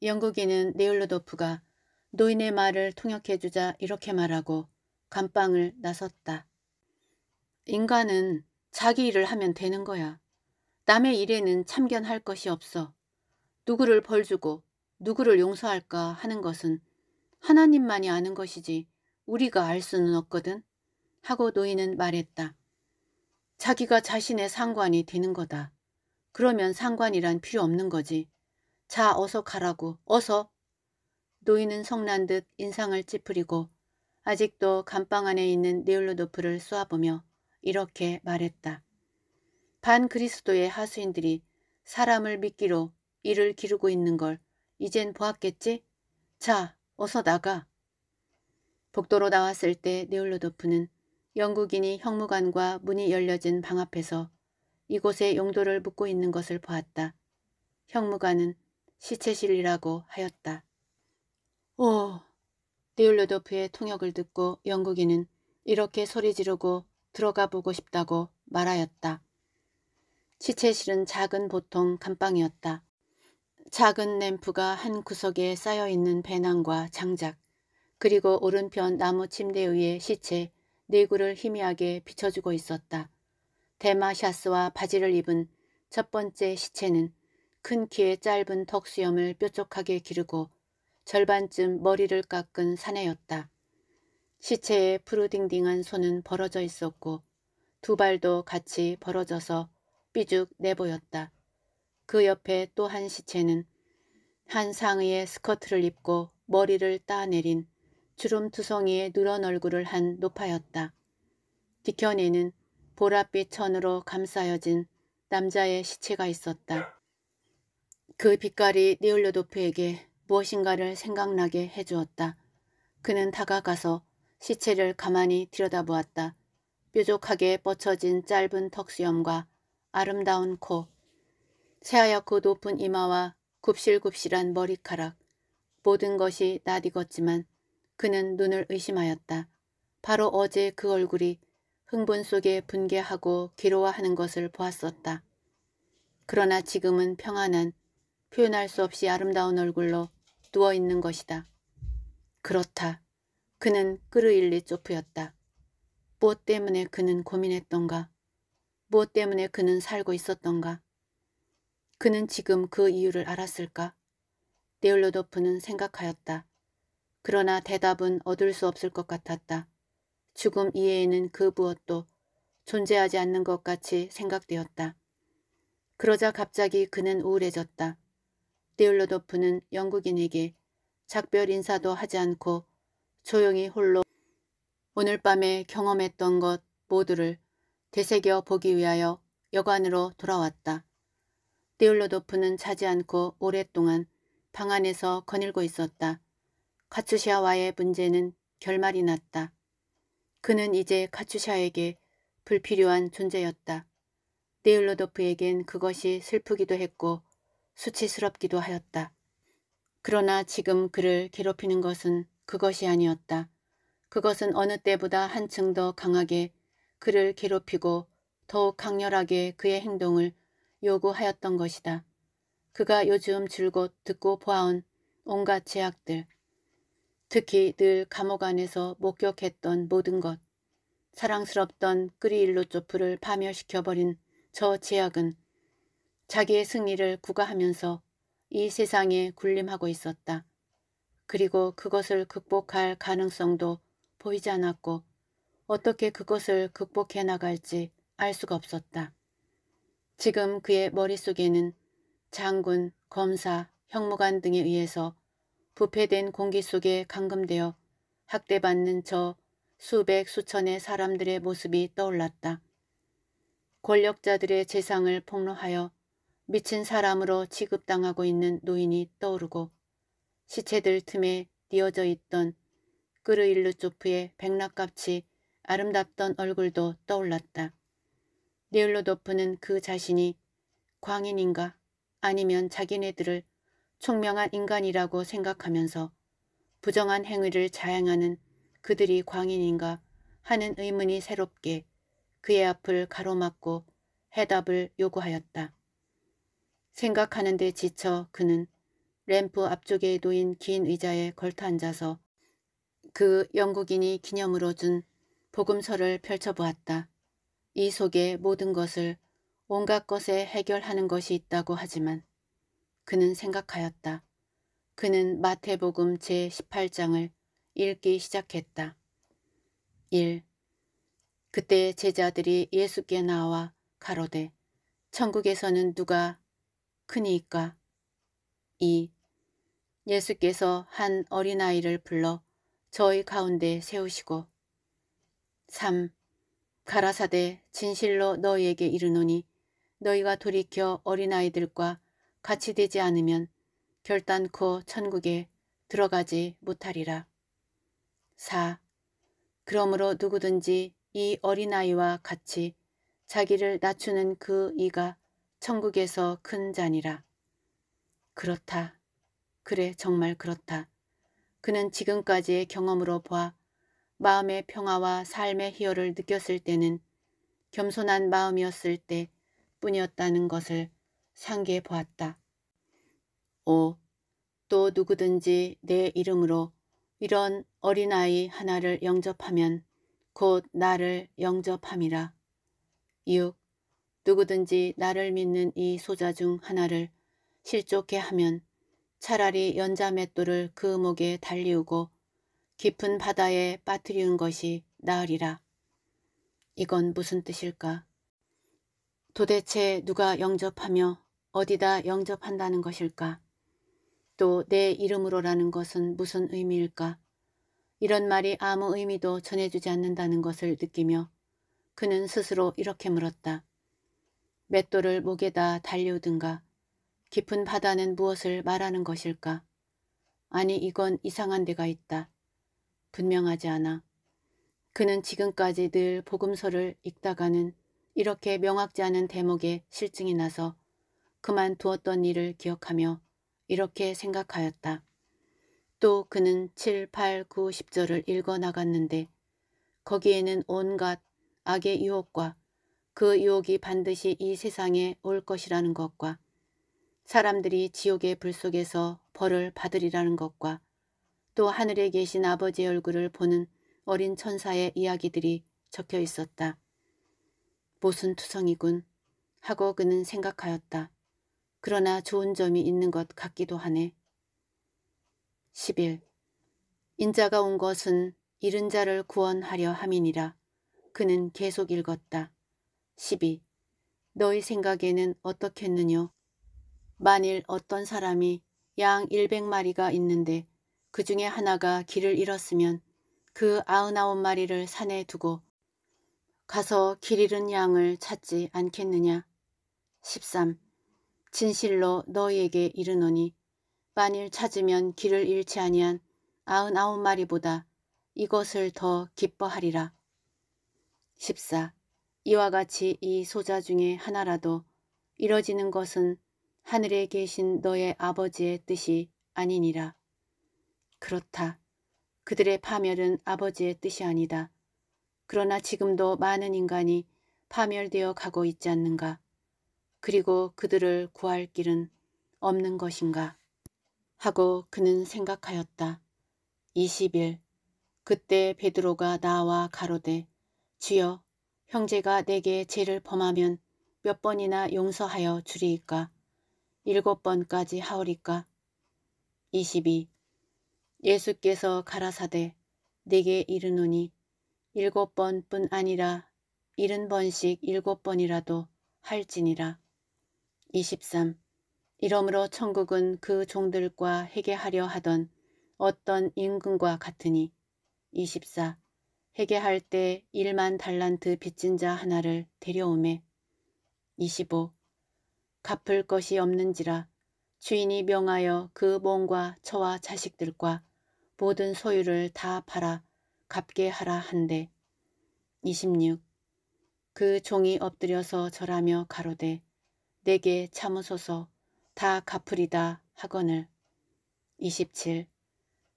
영국인은 네울로도프가 노인의 말을 통역해주자 이렇게 말하고 감방을 나섰다. 인간은 자기 일을 하면 되는 거야. 남의 일에는 참견할 것이 없어 누구를 벌주고 누구를 용서할까 하는 것은 하나님만이 아는 것이지 우리가 알 수는 없거든 하고 노인은 말했다. 자기가 자신의 상관이 되는 거다. 그러면 상관이란 필요 없는 거지. 자 어서 가라고 어서. 노인은 성난 듯 인상을 찌푸리고 아직도 감방 안에 있는 네올로노프를 쏘아보며 이렇게 말했다. 반그리스도의 하수인들이 사람을 믿기로 일을 기르고 있는 걸 이젠 보았겠지? 자, 어서 나가. 복도로 나왔을 때 네올로도프는 영국인이 형무관과 문이 열려진 방 앞에서 이곳의 용도를 묻고 있는 것을 보았다. 형무관은 시체실이라고 하였다. 오, 어, 네올로도프의 통역을 듣고 영국인은 이렇게 소리 지르고 들어가 보고 싶다고 말하였다. 시체실은 작은 보통 감방이었다. 작은 램프가 한 구석에 쌓여있는 배낭과 장작, 그리고 오른편 나무 침대 위에 시체, 내구를 네 희미하게 비춰주고 있었다. 대마샤스와 바지를 입은 첫 번째 시체는 큰 키에 짧은 턱수염을 뾰족하게 기르고 절반쯤 머리를 깎은 사내였다. 시체의 푸르딩딩한 손은 벌어져 있었고 두 발도 같이 벌어져서 삐죽 내보였다. 그 옆에 또 한 시체는 한 상의에 스커트를 입고 머리를 따내린 주름투성이의 누런 얼굴을 한 노파였다. 뒤편에는 보랏빛 천으로 감싸여진 남자의 시체가 있었다. 그 빛깔이 네올려도프에게 무엇인가를 생각나게 해주었다. 그는 다가가서 시체를 가만히 들여다보았다. 뾰족하게 뻗쳐진 짧은 턱수염과 아름다운 코, 새하얗고 그 높은 이마와 굽실굽실한 머리카락, 모든 것이 낯익었지만 그는 눈을 의심하였다. 바로 어제 그 얼굴이 흥분 속에 분개하고 괴로워하는 것을 보았었다. 그러나 지금은 평안한, 표현할 수 없이 아름다운 얼굴로 누워있는 것이다. 그렇다. 그는 끌르일리 쪼프였다. 무엇 때문에 그는 고민했던가. 무엇 때문에 그는 살고 있었던가? 그는 지금 그 이유를 알았을까? 네올로도프는 생각하였다. 그러나 대답은 얻을 수 없을 것 같았다. 죽음 이외에는 그 무엇도 존재하지 않는 것 같이 생각되었다. 그러자 갑자기 그는 우울해졌다. 네올로도프는 영국인에게 작별 인사도 하지 않고 조용히 홀로 오늘 밤에 경험했던 것 모두를 되새겨 보기 위하여 여관으로 돌아왔다. 디올로도프는 자지 않고 오랫동안 방 안에서 거닐고 있었다. 카츄샤와의 문제는 결말이 났다. 그는 이제 카츄샤에게 불필요한 존재였다. 네올로도프에겐 그것이 슬프기도 했고 수치스럽기도 하였다. 그러나 지금 그를 괴롭히는 것은 그것이 아니었다. 그것은 어느 때보다 한층 더 강하게 그를 괴롭히고 더욱 강렬하게 그의 행동을 요구하였던 것이다. 그가 요즘 줄곧 듣고 보아온 온갖 제약들, 특히 늘 감옥 안에서 목격했던 모든 것, 사랑스럽던 끄리일로조프를 파멸시켜버린 저 제약은 자기의 승리를 구가하면서 이 세상에 군림하고 있었다. 그리고 그것을 극복할 가능성도 보이지 않았고 어떻게 그것을 극복해 나갈지 알 수가 없었다. 지금 그의 머릿속에는 장군, 검사, 형무관 등에 의해서 부패된 공기 속에 감금되어 학대받는 저 수백 수천의 사람들의 모습이 떠올랐다. 권력자들의 재상을 폭로하여 미친 사람으로 취급당하고 있는 노인이 떠오르고 시체들 틈에 띄어져 있던 끄르일루조프의 백락같이 아름답던 얼굴도 떠올랐다. 네일로도프는 그 자신이 광인인가 아니면 자기네들을 총명한 인간이라고 생각하면서 부정한 행위를 자행하는 그들이 광인인가 하는 의문이 새롭게 그의 앞을 가로막고 해답을 요구하였다. 생각하는 데 지쳐 그는 램프 앞쪽에 놓인 긴 의자에 걸터앉아서 그 영국인이 기념으로 준 복음서를 펼쳐보았다. 이 속에 모든 것을 온갖 것에 해결하는 것이 있다고 하지만 그는 생각하였다. 그는 마태복음 제18장을 읽기 시작했다. 1. 그때 제자들이 예수께 나와 가로되 천국에서는 누가 크니까 2. 예수께서 한 어린아이를 불러 저희 가운데 세우시고 3. 가라사대 진실로 너희에게 이르노니 너희가 돌이켜 어린아이들과 같이 되지 않으면 결단코 천국에 들어가지 못하리라. 4. 그러므로 누구든지 이 어린아이와 같이 자기를 낮추는 그 이가 천국에서 큰 잔이라. 그렇다. 그래 정말 그렇다. 그는 지금까지의 경험으로 보아 마음의 평화와 삶의 희열을 느꼈을 때는 겸손한 마음이었을 때 뿐이었다는 것을 상기해 보았다. 5. 또 누구든지 내 이름으로 이런 어린아이 하나를 영접하면 곧 나를 영접함이라. 6. 누구든지 나를 믿는 이 소자 중 하나를 실족해 하면 차라리 연자 맷돌을 그 목에 달리우고 깊은 바다에 빠뜨리는 것이 나으리라. 이건 무슨 뜻일까? 도대체 누가 영접하며 어디다 영접한다는 것일까? 또 내 이름으로라는 것은 무슨 의미일까? 이런 말이 아무 의미도 전해주지 않는다는 것을 느끼며 그는 스스로 이렇게 물었다. 맷돌을 목에다 달려오든가 깊은 바다는 무엇을 말하는 것일까? 아니 이건 이상한 데가 있다. 분명하지 않아. 그는 지금까지 늘 복음서를 읽다가는 이렇게 명확지 않은 대목에 실증이 나서 그만두었던 일을 기억하며 이렇게 생각하였다. 또 그는 7, 8, 9, 10절을 읽어 나갔는데 거기에는 온갖 악의 유혹과 그 유혹이 반드시 이 세상에 올 것이라는 것과 사람들이 지옥의 불 속에서 벌을 받으리라는 것과 또 하늘에 계신 아버지의 얼굴을 보는 어린 천사의 이야기들이 적혀 있었다. 무슨 투성이군 하고 그는 생각하였다. 그러나 좋은 점이 있는 것 같기도 하네. 11. 인자가 온 것은 이른 자를 구원하려 함이니라. 그는 계속 읽었다. 12. 너희 생각에는 어떻겠느냐? 만일 어떤 사람이 양 100마리가 있는데 그 중에 하나가 길을 잃었으면 그 아흔아홉 마리를 산에 두고 가서 길 잃은 양을 찾지 않겠느냐. 13. 진실로 너희에게 이르노니 만일 찾으면 길을 잃지 아니한 아흔아홉 마리보다 이것을 더 기뻐하리라. 14. 이와 같이 이 소자 중에 하나라도 이뤄지는 것은 하늘에 계신 너의 아버지의 뜻이 아니니라. 그렇다. 그들의 파멸은 아버지의 뜻이 아니다. 그러나 지금도 많은 인간이 파멸되어 가고 있지 않는가. 그리고 그들을 구할 길은 없는 것인가. 하고 그는 생각하였다. 20일 그때 베드로가 나와 가로되 주여 형제가 내게 죄를 범하면 몇 번이나 용서하여 주리이까 일곱 번까지 하오리까 22 예수께서 가라사대 내게 이르노니 일곱 번뿐 아니라 일흔 번씩 일곱 번이라도 할지니라. 23. 이러므로 천국은 그 종들과 회개하려 하던 어떤 임금과 같으니 24. 회개할 때일만 달란트 빚진 자 하나를 데려오매 25. 갚을 것이 없는지라 주인이 명하여 그 몸과 처와 자식들과 모든 소유를 다 팔아 갚게 하라 한대. 26. 그 종이 엎드려서 절하며 가로되 내게 참으소서 다 갚으리다 하거늘. 27.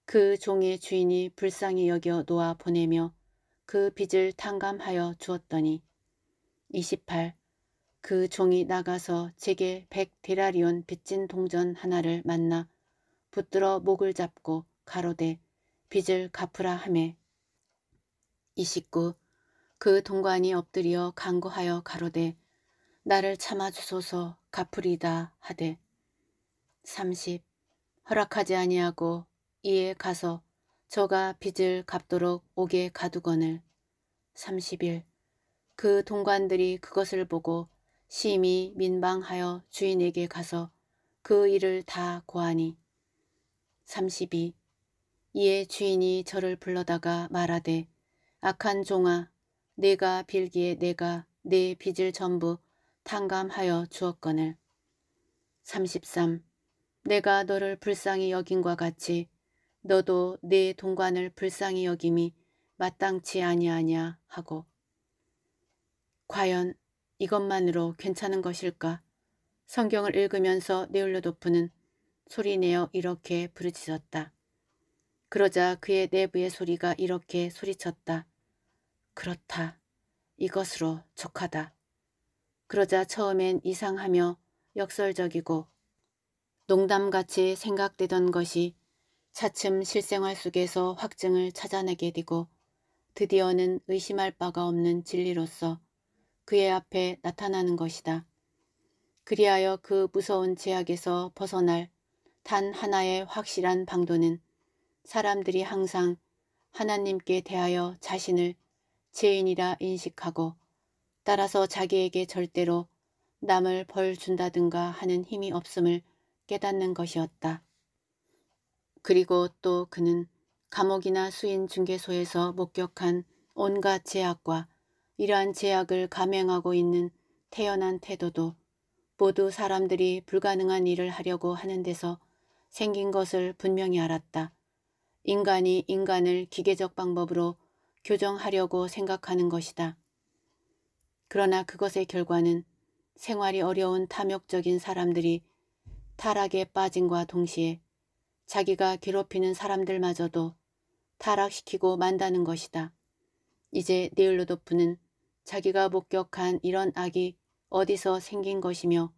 그 종의 주인이 불쌍히 여겨 놓아 보내며 그 빚을 탕감하여 주었더니 28. 그 종이 나가서 제게 백 데라리온 빚진 동전 하나를 만나 붙들어 목을 잡고 가로되 빚을 갚으라 하매 29. 그 동관이 엎드려 간구하여 가로되 나를 참아주소서 갚으리다 하되 30. 허락하지 아니하고 이에 가서 저가 빚을 갚도록 옥에 가두거늘 31. 그 동관들이 그것을 보고 심히 민방하여 주인에게 가서 그 일을 다 고하니 32. 이에 주인이 저를 불러다가 말하되 악한 종아 내가 빌기에 내가 내 빚을 전부 탕감하여 주었거늘. 33. 내가 너를 불쌍히 여긴과 같이 너도 내 동관을 불쌍히 여김이 마땅치 아니하냐 하고 과연 이것만으로 괜찮은 것일까? 성경을 읽으면서 네올려 도프는 소리내어 이렇게 부르짖었다. 그러자 그의 내부의 소리가 이렇게 소리쳤다. 그렇다. 이것으로 족하다. 그러자 처음엔 이상하며 역설적이고 농담같이 생각되던 것이 차츰 실생활 속에서 확증을 찾아내게 되고 드디어는 의심할 바가 없는 진리로서 그의 앞에 나타나는 것이다. 그리하여 그 무서운 제약에서 벗어날 단 하나의 확실한 방도는 사람들이 항상 하나님께 대하여 자신을 죄인이라 인식하고 따라서 자기에게 절대로 남을 벌 준다든가 하는 힘이 없음을 깨닫는 것이었다. 그리고 또 그는 감옥이나 수인 중개소에서 목격한 온갖 제약과 이러한 제약을 감행하고 있는 태연한 태도도 모두 사람들이 불가능한 일을 하려고 하는 데서 생긴 것을 분명히 알았다. 인간이 인간을 기계적 방법으로 교정하려고 생각하는 것이다. 그러나 그것의 결과는 생활이 어려운 탐욕적인 사람들이 타락에 빠진과 동시에 자기가 괴롭히는 사람들마저도 타락시키고 만다는 것이다. 이제 네일로도프는 자기가 목격한 이런 악이 어디서 생긴 것이며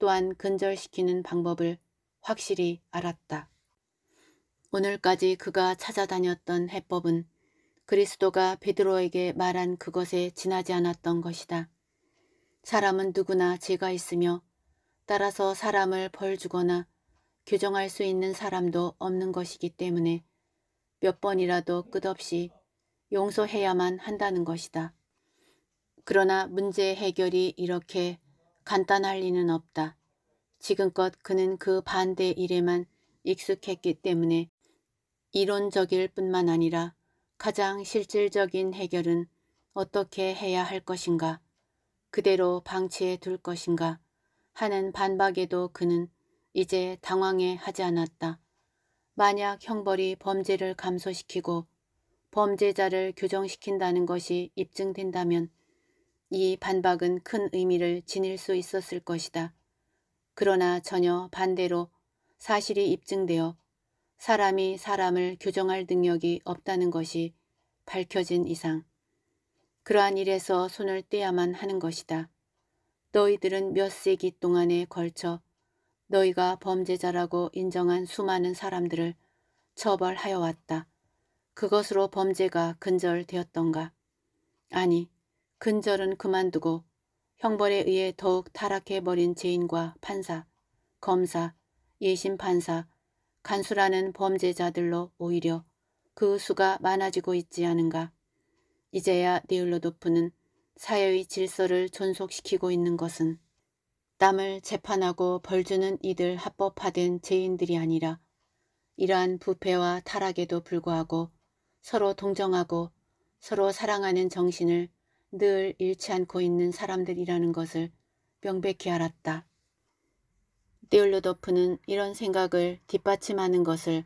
또한 근절시키는 방법을 확실히 알았다. 오늘까지 그가 찾아다녔던 해법은 그리스도가 베드로에게 말한 그것에 지나지 않았던 것이다. 사람은 누구나 죄가 있으며 따라서 사람을 벌 주거나 규정할 수 있는 사람도 없는 것이기 때문에 몇 번이라도 끝없이 용서해야만 한다는 것이다. 그러나 문제 해결이 이렇게 간단할 리는 없다. 지금껏 그는 그 반대 일에만 익숙했기 때문에 이론적일 뿐만 아니라 가장 실질적인 해결은 어떻게 해야 할 것인가 그대로 방치해 둘 것인가 하는 반박에도 그는 이제 당황해 하지 않았다. 만약 형벌이 범죄를 감소시키고 범죄자를 교정시킨다는 것이 입증된다면 이 반박은 큰 의미를 지닐 수 있었을 것이다. 그러나 전혀 반대로 사실이 입증되어 사람이 사람을 규정할 능력이 없다는 것이 밝혀진 이상 그러한 일에서 손을 떼야만 하는 것이다. 너희들은 몇 세기 동안에 걸쳐 너희가 범죄자라고 인정한 수많은 사람들을 처벌하여 왔다. 그것으로 범죄가 근절되었던가. 아니, 근절은 그만두고 형벌에 의해 더욱 타락해버린 죄인과 판사, 검사, 예심판사, 간수라는 범죄자들로 오히려 그 수가 많아지고 있지 않은가. 이제야 니을로도프는 사회의 질서를 존속시키고 있는 것은 땀을 재판하고 벌주는 이들 합법화된 죄인들이 아니라 이러한 부패와 타락에도 불구하고 서로 동정하고 서로 사랑하는 정신을 늘 잃지 않고 있는 사람들이라는 것을 명백히 알았다. 디올로도프는 이런 생각을 뒷받침하는 것을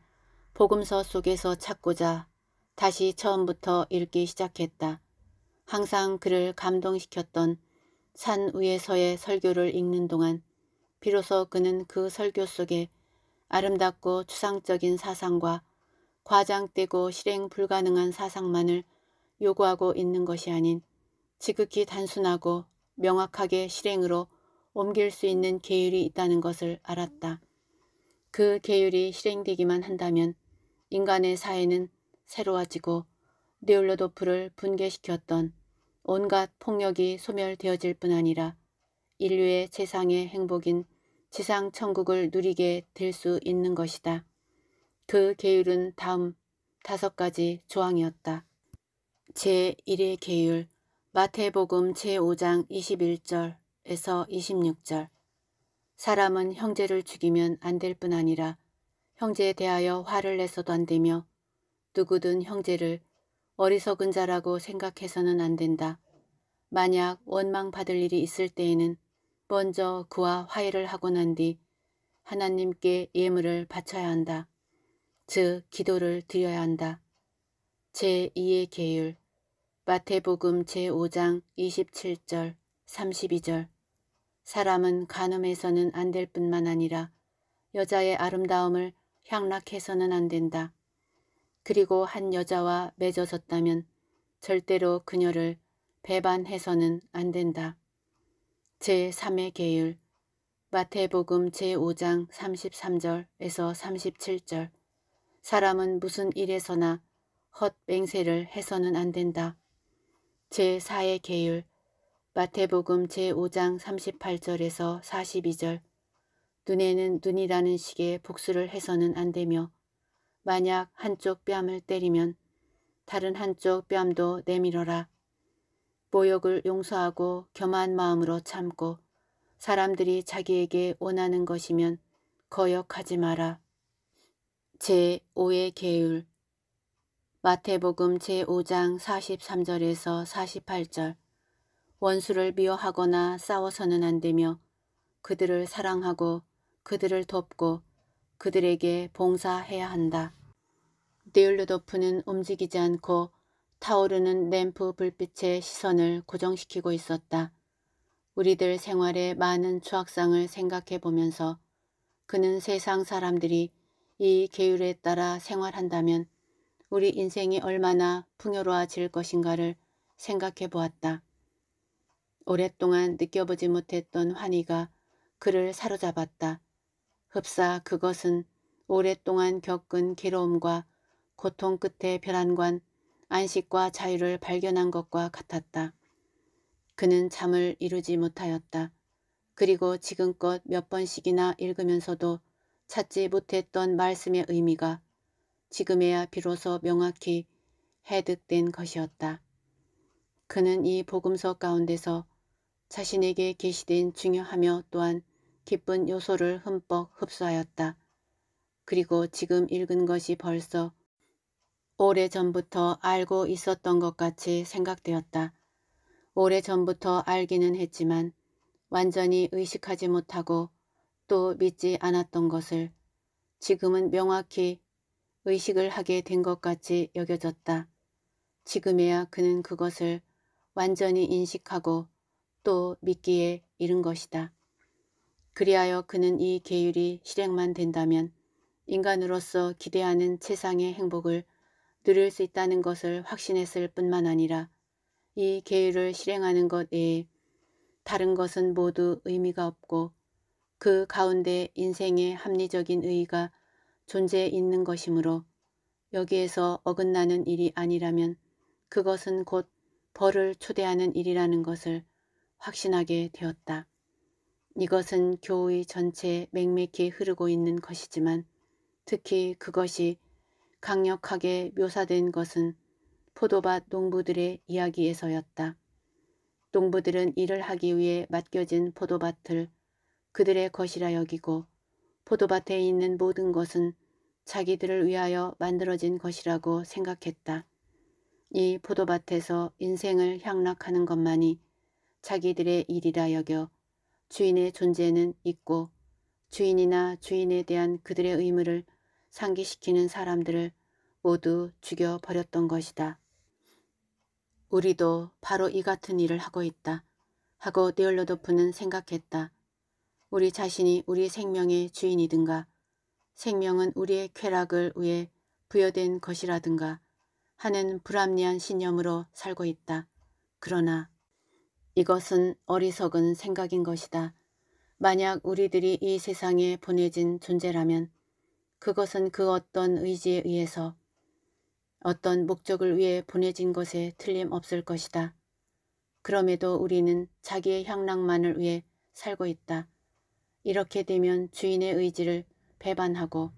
복음서 속에서 찾고자 다시 처음부터 읽기 시작했다. 항상 그를 감동시켰던 산 위에서의 설교를 읽는 동안 비로소 그는 그 설교 속에 아름답고 추상적인 사상과 과장되고 실행 불가능한 사상만을 요구하고 있는 것이 아닌 지극히 단순하고 명확하게 실행으로 옮길 수 있는 계율이 있다는 것을 알았다. 그 계율이 실행되기만 한다면 인간의 사회는 새로워지고 네올로도프를 붕괴시켰던 온갖 폭력이 소멸되어질 뿐 아니라 인류의 세상의 행복인 지상 천국을 누리게 될 수 있는 것이다. 그 계율은 다음 다섯 가지 조항이었다. 제1의 계율 마태복음 제5장 21절 에서 26절 사람은 형제를 죽이면 안 될 뿐 아니라 형제에 대하여 화를 내서도 안 되며 누구든 형제를 어리석은 자라고 생각해서는 안 된다. 만약 원망받을 일이 있을 때에는 먼저 그와 화해를 하고 난 뒤 하나님께 예물을 바쳐야 한다. 즉 기도를 드려야 한다. 제2의 계율 마태복음 제5장 27절 32절 사람은 간음해서는 안 될 뿐만 아니라 여자의 아름다움을 향락해서는 안 된다. 그리고 한 여자와 맺어졌다면 절대로 그녀를 배반해서는 안 된다. 제3의 계율 마태복음 제5장 33절에서 37절 사람은 무슨 일에서나 헛 맹세를 해서는 안 된다. 제4의 계율 마태복음 제5장 38절에서 42절 눈에는 눈이라는 식의 복수를 해서는 안 되며 만약 한쪽 뺨을 때리면 다른 한쪽 뺨도 내밀어라. 모욕을 용서하고 겸한 마음으로 참고 사람들이 자기에게 원하는 것이면 거역하지 마라. 제5의 계율 마태복음 제5장 43절에서 48절 원수를 미워하거나 싸워서는 안 되며 그들을 사랑하고 그들을 돕고 그들에게 봉사해야 한다. 데율르도프는 움직이지 않고 타오르는 램프 불빛의 시선을 고정시키고 있었다. 우리들 생활의 많은 추악상을 생각해 보면서 그는 세상 사람들이 이 계율에 따라 생활한다면 우리 인생이 얼마나 풍요로워질 것인가를 생각해 보았다. 오랫동안 느껴보지 못했던 환희가 그를 사로잡았다. 흡사 그것은 오랫동안 겪은 괴로움과 고통 끝에 벼란관 안식과 자유를 발견한 것과 같았다. 그는 잠을 이루지 못하였다. 그리고 지금껏 몇 번씩이나 읽으면서도 찾지 못했던 말씀의 의미가 지금에야 비로소 명확히 해득된 것이었다. 그는 이 복음서 가운데서 자신에게 게시된 중요하며 또한 기쁜 요소를 흠뻑 흡수하였다. 그리고 지금 읽은 것이 벌써 오래전부터 알고 있었던 것 같이 생각되었다. 오래전부터 알기는 했지만 완전히 의식하지 못하고 또 믿지 않았던 것을 지금은 명확히 의식을 하게 된 것 같이 여겨졌다. 지금에야 그는 그것을 완전히 인식하고 또 믿기에 이른 것이다. 그리하여 그는 이 계율이 실행만 된다면 인간으로서 기대하는 세상의 행복을 누릴 수 있다는 것을 확신했을 뿐만 아니라 이 계율을 실행하는 것 외에 다른 것은 모두 의미가 없고 그 가운데 인생의 합리적인 의의가 존재 있는 것이므로 여기에서 어긋나는 일이 아니라면 그것은 곧 벌을 초대하는 일이라는 것을 확신하게 되었다. 이것은 교의 전체에 맹맥히 흐르고 있는 것이지만 특히 그것이 강력하게 묘사된 것은 포도밭 농부들의 이야기에서였다. 농부들은 일을 하기 위해 맡겨진 포도밭을 그들의 것이라 여기고 포도밭에 있는 모든 것은 자기들을 위하여 만들어진 것이라고 생각했다. 이 포도밭에서 인생을 향락하는 것만이 자기들의 일이라 여겨 주인의 존재는 있고 주인이나 주인에 대한 그들의 의무를 상기시키는 사람들을 모두 죽여버렸던 것이다. 우리도 바로 이 같은 일을 하고 있다. 하고 네올로도프는 생각했다. 우리 자신이 우리 생명의 주인이든가 생명은 우리의 쾌락을 위해 부여된 것이라든가 하는 불합리한 신념으로 살고 있다. 그러나 이것은 어리석은 생각인 것이다. 만약 우리들이 이 세상에 보내진 존재라면 그것은 그 어떤 의지에 의해서 어떤 목적을 위해 보내진 것에 틀림없을 것이다. 그럼에도 우리는 자기의 향락만을 위해 살고 있다. 이렇게 되면 주인의 의지를 배반하고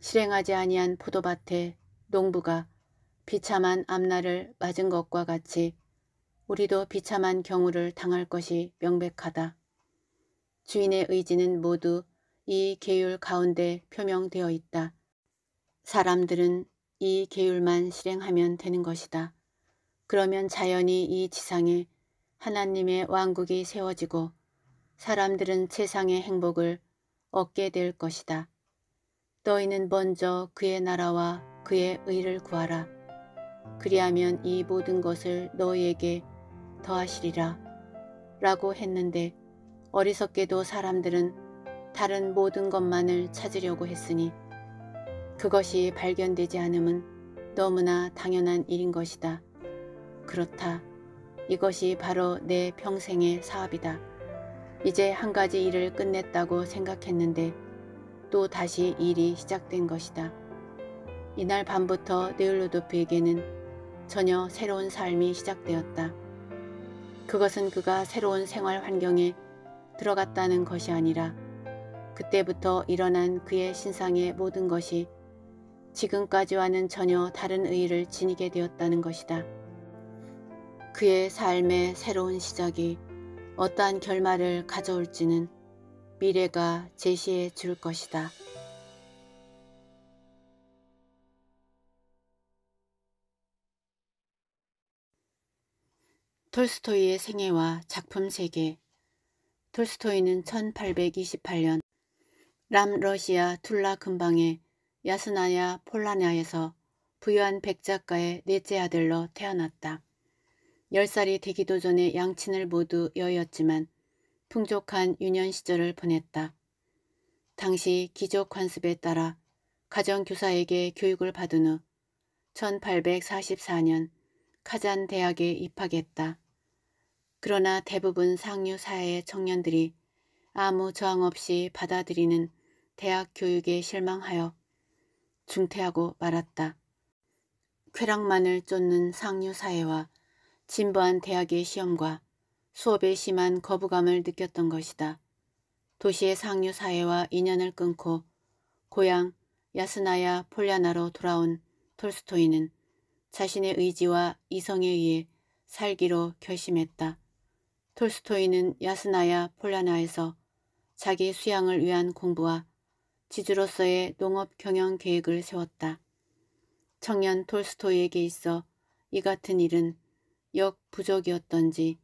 실행하지 아니한 포도밭에 농부가 비참한 앞날을 맞은 것과 같이 우리도 비참한 경우를 당할 것이 명백하다. 주인의 의지는 모두 이 계율 가운데 표명되어 있다. 사람들은 이 계율만 실행하면 되는 것이다. 그러면 자연히 이 지상에 하나님의 왕국이 세워지고 사람들은 세상의 행복을 얻게 될 것이다. 너희는 먼저 그의 나라와 그의 의를 구하라. 그리하면 이 모든 것을 너희에게 더하시리라 라고 했는데 어리석게도 사람들은 다른 모든 것만을 찾으려고 했으니 그것이 발견되지 않음은 너무나 당연한 일인 것이다. 그렇다. 이것이 바로 내 평생의 사업이다. 이제 한 가지 일을 끝냈다고 생각했는데 또 다시 일이 시작된 것이다. 이날 밤부터 네울로도프에게는 전혀 새로운 삶이 시작되었다. 그것은 그가 새로운 생활 환경에 들어갔다는 것이 아니라 그때부터 일어난 그의 신상의 모든 것이 지금까지와는 전혀 다른 의의를 지니게 되었다는 것이다. 그의 삶의 새로운 시작이 어떠한 결말을 가져올지는 미래가 제시해 줄 것이다. 톨스토이의 생애와 작품 세계 톨스토이는 1828년 람 러시아 툴라 근방의 야스나야 폴라냐에서 부유한 백작가의 넷째 아들로 태어났다. 10살이 되기도 전에 양친을 모두 여였지만 풍족한 유년 시절을 보냈다. 당시 기족 관습에 따라 가정교사에게 교육을 받은 후 1844년 카잔 대학에 입학했다. 그러나 대부분 상류 사회의 청년들이 아무 저항 없이 받아들이는 대학 교육에 실망하여 중퇴하고 말았다. 쾌락만을 쫓는 상류 사회와 진보한 대학의 시험과 수업에 심한 거부감을 느꼈던 것이다. 도시의 상류 사회와 인연을 끊고 고향 야스나야 폴리아나로 돌아온 톨스토이는 자신의 의지와 이성에 의해 살기로 결심했다. 톨스토이는 야스나야 폴라나에서 자기 수양을 위한 공부와 지주로서의 농업 경영 계획을 세웠다. 청년 톨스토이에게 있어 이 같은 일은 역부족이었던지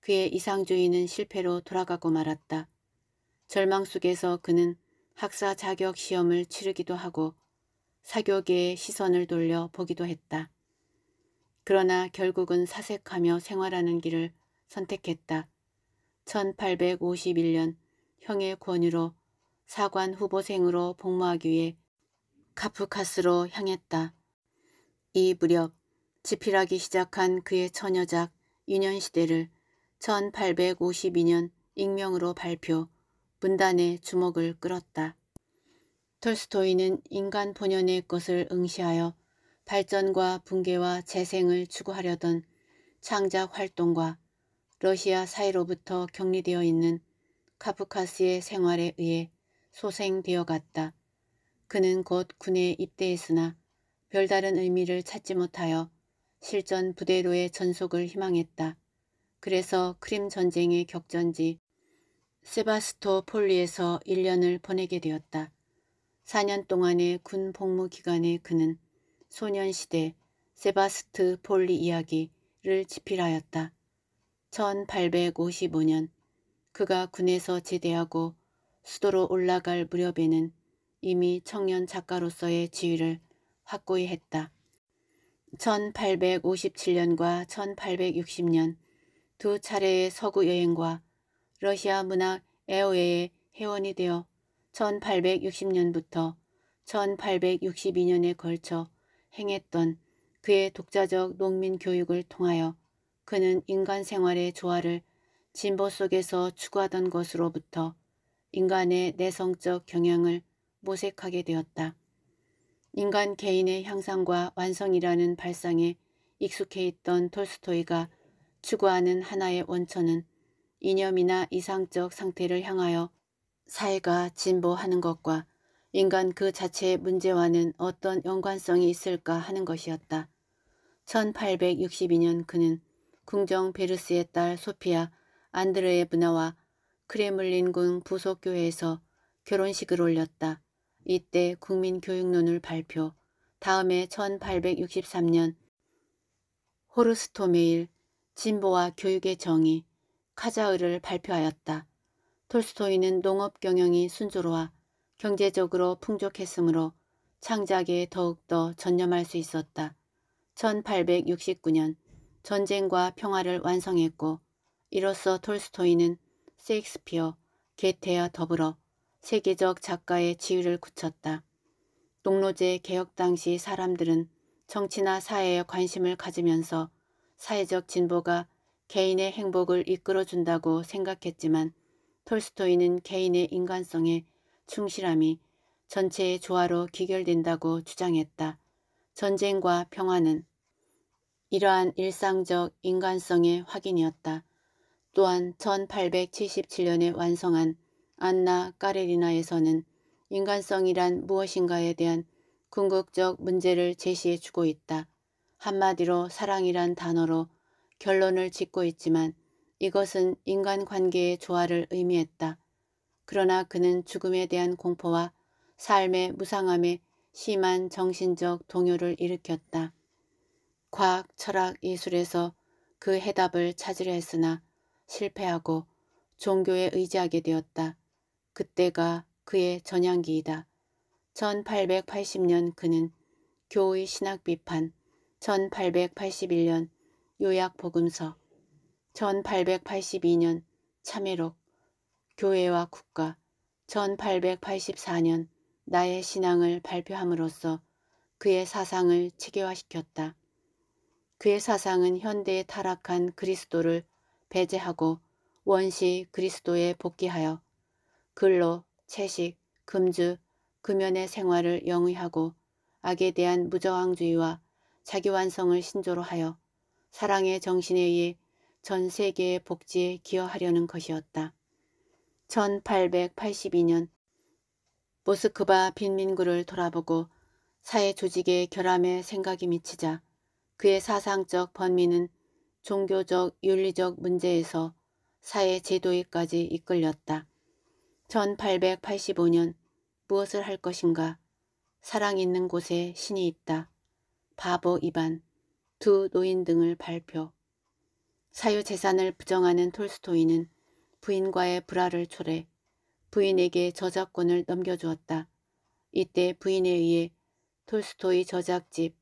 그의 이상주의는 실패로 돌아가고 말았다. 절망 속에서 그는 학사 자격 시험을 치르기도 하고 사교계의 시선을 돌려 보기도 했다. 그러나 결국은 사색하며 생활하는 길을 선택했다. 1851년 형의 권위로 사관 후보생으로 복무하기 위해 카프카스로 향했다. 이 무렵 집필하기 시작한 그의 처녀작 유년시대를 1852년 익명으로 발표, 문단에 주목을 끌었다. 톨스토이는 인간 본연의 것을 응시하여 발전과 붕괴와 재생을 추구하려던 창작 활동과 러시아 사이로부터 격리되어 있는 카프카스의 생활에 의해 소생되어 갔다. 그는 곧 군에 입대했으나 별다른 의미를 찾지 못하여 실전 부대로의 전속을 희망했다. 그래서 크림 전쟁의 격전지 세바스토폴리에서 1년을 보내게 되었다. 4년 동안의 군 복무 기간에 그는 소년시대 세바스트폴리 이야기를 집필하였다. 1855년 그가 군에서 제대하고 수도로 올라갈 무렵에는 이미 청년 작가로서의 지위를 확고히 했다. 1857년과 1860년 두 차례의 서구 여행과 러시아 문학 에오에의 회원이 되어 1860년부터 1862년에 걸쳐 행했던 그의 독자적 농민 교육을 통하여 그는 인간 생활의 조화를 진보 속에서 추구하던 것으로부터 인간의 내성적 경향을 모색하게 되었다. 인간 개인의 향상과 완성이라는 발상에 익숙해 있던 톨스토이가 추구하는 하나의 원천은 이념이나 이상적 상태를 향하여 사회가 진보하는 것과 인간 그 자체의 문제와는 어떤 연관성이 있을까 하는 것이었다. 1862년 그는 궁정 베르스의 딸 소피아 안드레의 문화와 크레물린군 부속교회에서 결혼식을 올렸다. 이때 국민교육론을 발표, 다음해 1863년 호르스토 메일 진보와 교육의 정의 카자흐를 발표하였다. 톨스토이는 농업 경영이 순조로와 경제적으로 풍족했으므로 창작에 더욱더 전념할 수 있었다. 1869년 전쟁과 평화를 완성했고 이로써 톨스토이는 세익스피어, 게테와 더불어 세계적 작가의 지위를 굳혔다. 농로제 개혁 당시 사람들은 정치나 사회에 관심을 가지면서 사회적 진보가 개인의 행복을 이끌어준다고 생각했지만 톨스토이는 개인의 인간성에 충실함이 전체의 조화로 귀결된다고 주장했다. 전쟁과 평화는 이러한 일상적 인간성의 확인이었다. 또한 1877년에 완성한 안나 까레리나에서는 인간성이란 무엇인가에 대한 궁극적 문제를 제시해주고 있다. 한마디로 사랑이란 단어로 결론을 짓고 있지만 이것은 인간관계의 조화를 의미했다. 그러나 그는 죽음에 대한 공포와 삶의 무상함에 심한 정신적 동요를 일으켰다. 과학, 철학, 예술에서 그 해답을 찾으려 했으나 실패하고 종교에 의지하게 되었다. 그때가 그의 전향기이다. 1880년 그는 교의 신학 비판, 1881년 요약 복음서, 1882년 참회록, 교회와 국가, 1884년 나의 신앙을 발표함으로써 그의 사상을 체계화시켰다. 그의 사상은 현대의 타락한 그리스도를 배제하고 원시 그리스도에 복귀하여 근로, 채식, 금주, 금연의 생활을 영위하고 악에 대한 무저항주의와 자기 완성을 신조로 하여 사랑의 정신에 의해 전 세계의 복지에 기여하려는 것이었다. 1882년 모스크바 빈민구를 돌아보고 사회 조직의 결함에 생각이 미치자 그의 사상적 번민은 종교적 윤리적 문제에서 사회 제도에까지 이끌렸다. 1885년 무엇을 할 것인가? 사랑 있는 곳에 신이 있다. 바보 이반, 두 노인 등을 발표. 사유재산을 부정하는 톨스토이는 부인과의 불화를 초래 부인에게 저작권을 넘겨주었다. 이때 부인에 의해 톨스토이 저작집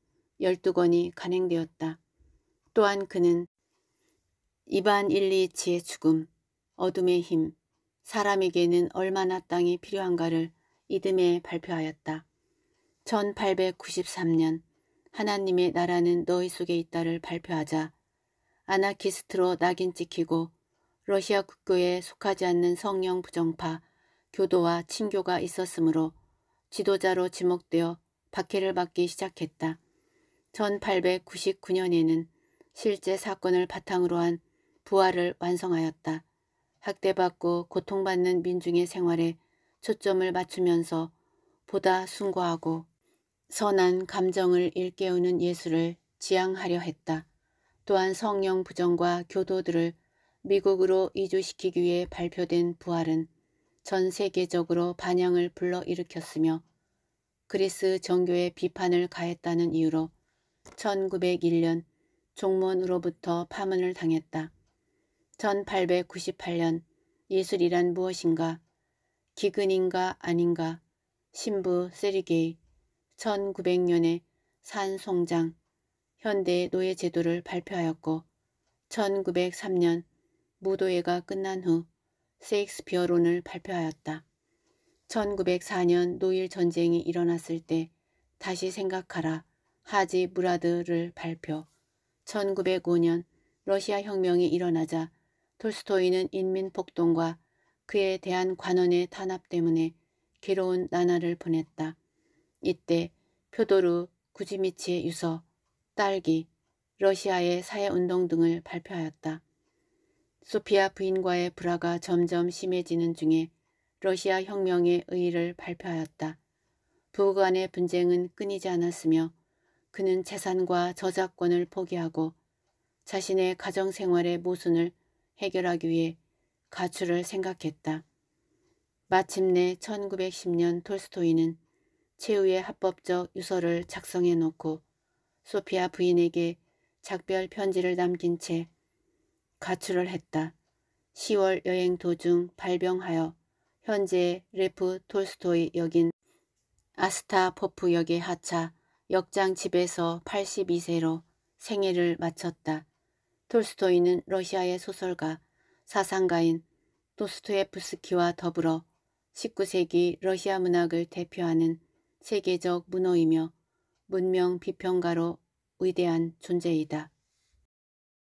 12권이 간행되었다. 또한 그는 이반 일리치의 죽음, 어둠의 힘, 사람에게는 얼마나 땅이 필요한가를 이듬해 발표하였다. 1893년 하나님의 나라는 너희 속에 있다를 발표하자 아나키스트로 낙인 찍히고 러시아 국교에 속하지 않는 성령 부정파, 교도와 친교가 있었으므로 지도자로 지목되어 박해를 받기 시작했다. 1899년에는 실제 사건을 바탕으로 한 부활을 완성하였다. 학대받고 고통받는 민중의 생활에 초점을 맞추면서 보다 순고하고 선한 감정을 일깨우는 예술을 지향하려 했다. 또한 성령 부정과 교도들을 미국으로 이주시키기 위해 발표된 부활은 전 세계적으로 반향을 불러일으켰으며 그리스 정교에 비판을 가했다는 이유로 1901년 종몬으로부터 파문을 당했다. 1898년 예술이란 무엇인가? 기근인가 아닌가? 신부 세리게이 1900년에 산송장 현대 노예 제도를 발표하였고 1903년 무도회가 끝난 후 세익스피어론을 발표하였다. 1904년 노일 전쟁이 일어났을 때 다시 생각하라. 하지 무라드를 발표. 1905년 러시아 혁명이 일어나자 톨스토이는 인민폭동과 그에 대한 관원의 탄압 때문에 괴로운 나날을 보냈다. 이때 표도르 구지미치의 유서, 딸기, 러시아의 사회운동 등을 발표하였다. 소피아 부인과의 불화가 점점 심해지는 중에 러시아 혁명의 의의를 발표하였다. 부부간의 분쟁은 끊이지 않았으며 그는 재산과 저작권을 포기하고 자신의 가정생활의 모순을 해결하기 위해 가출을 생각했다. 마침내 1910년 톨스토이는 최후의 합법적 유서를 작성해 놓고 소피아 부인에게 작별 편지를 남긴 채 가출을 했다. 10월 여행 도중 발병하여 현재 레프 톨스토이 역인 아스타포프역에 하차 역장 집에서 82세로 생애를 마쳤다. 톨스토이는 러시아의 소설가, 사상가인 도스토예프스키와 더불어 19세기 러시아 문학을 대표하는 세계적 문호이며 문명 비평가로 위대한 존재이다.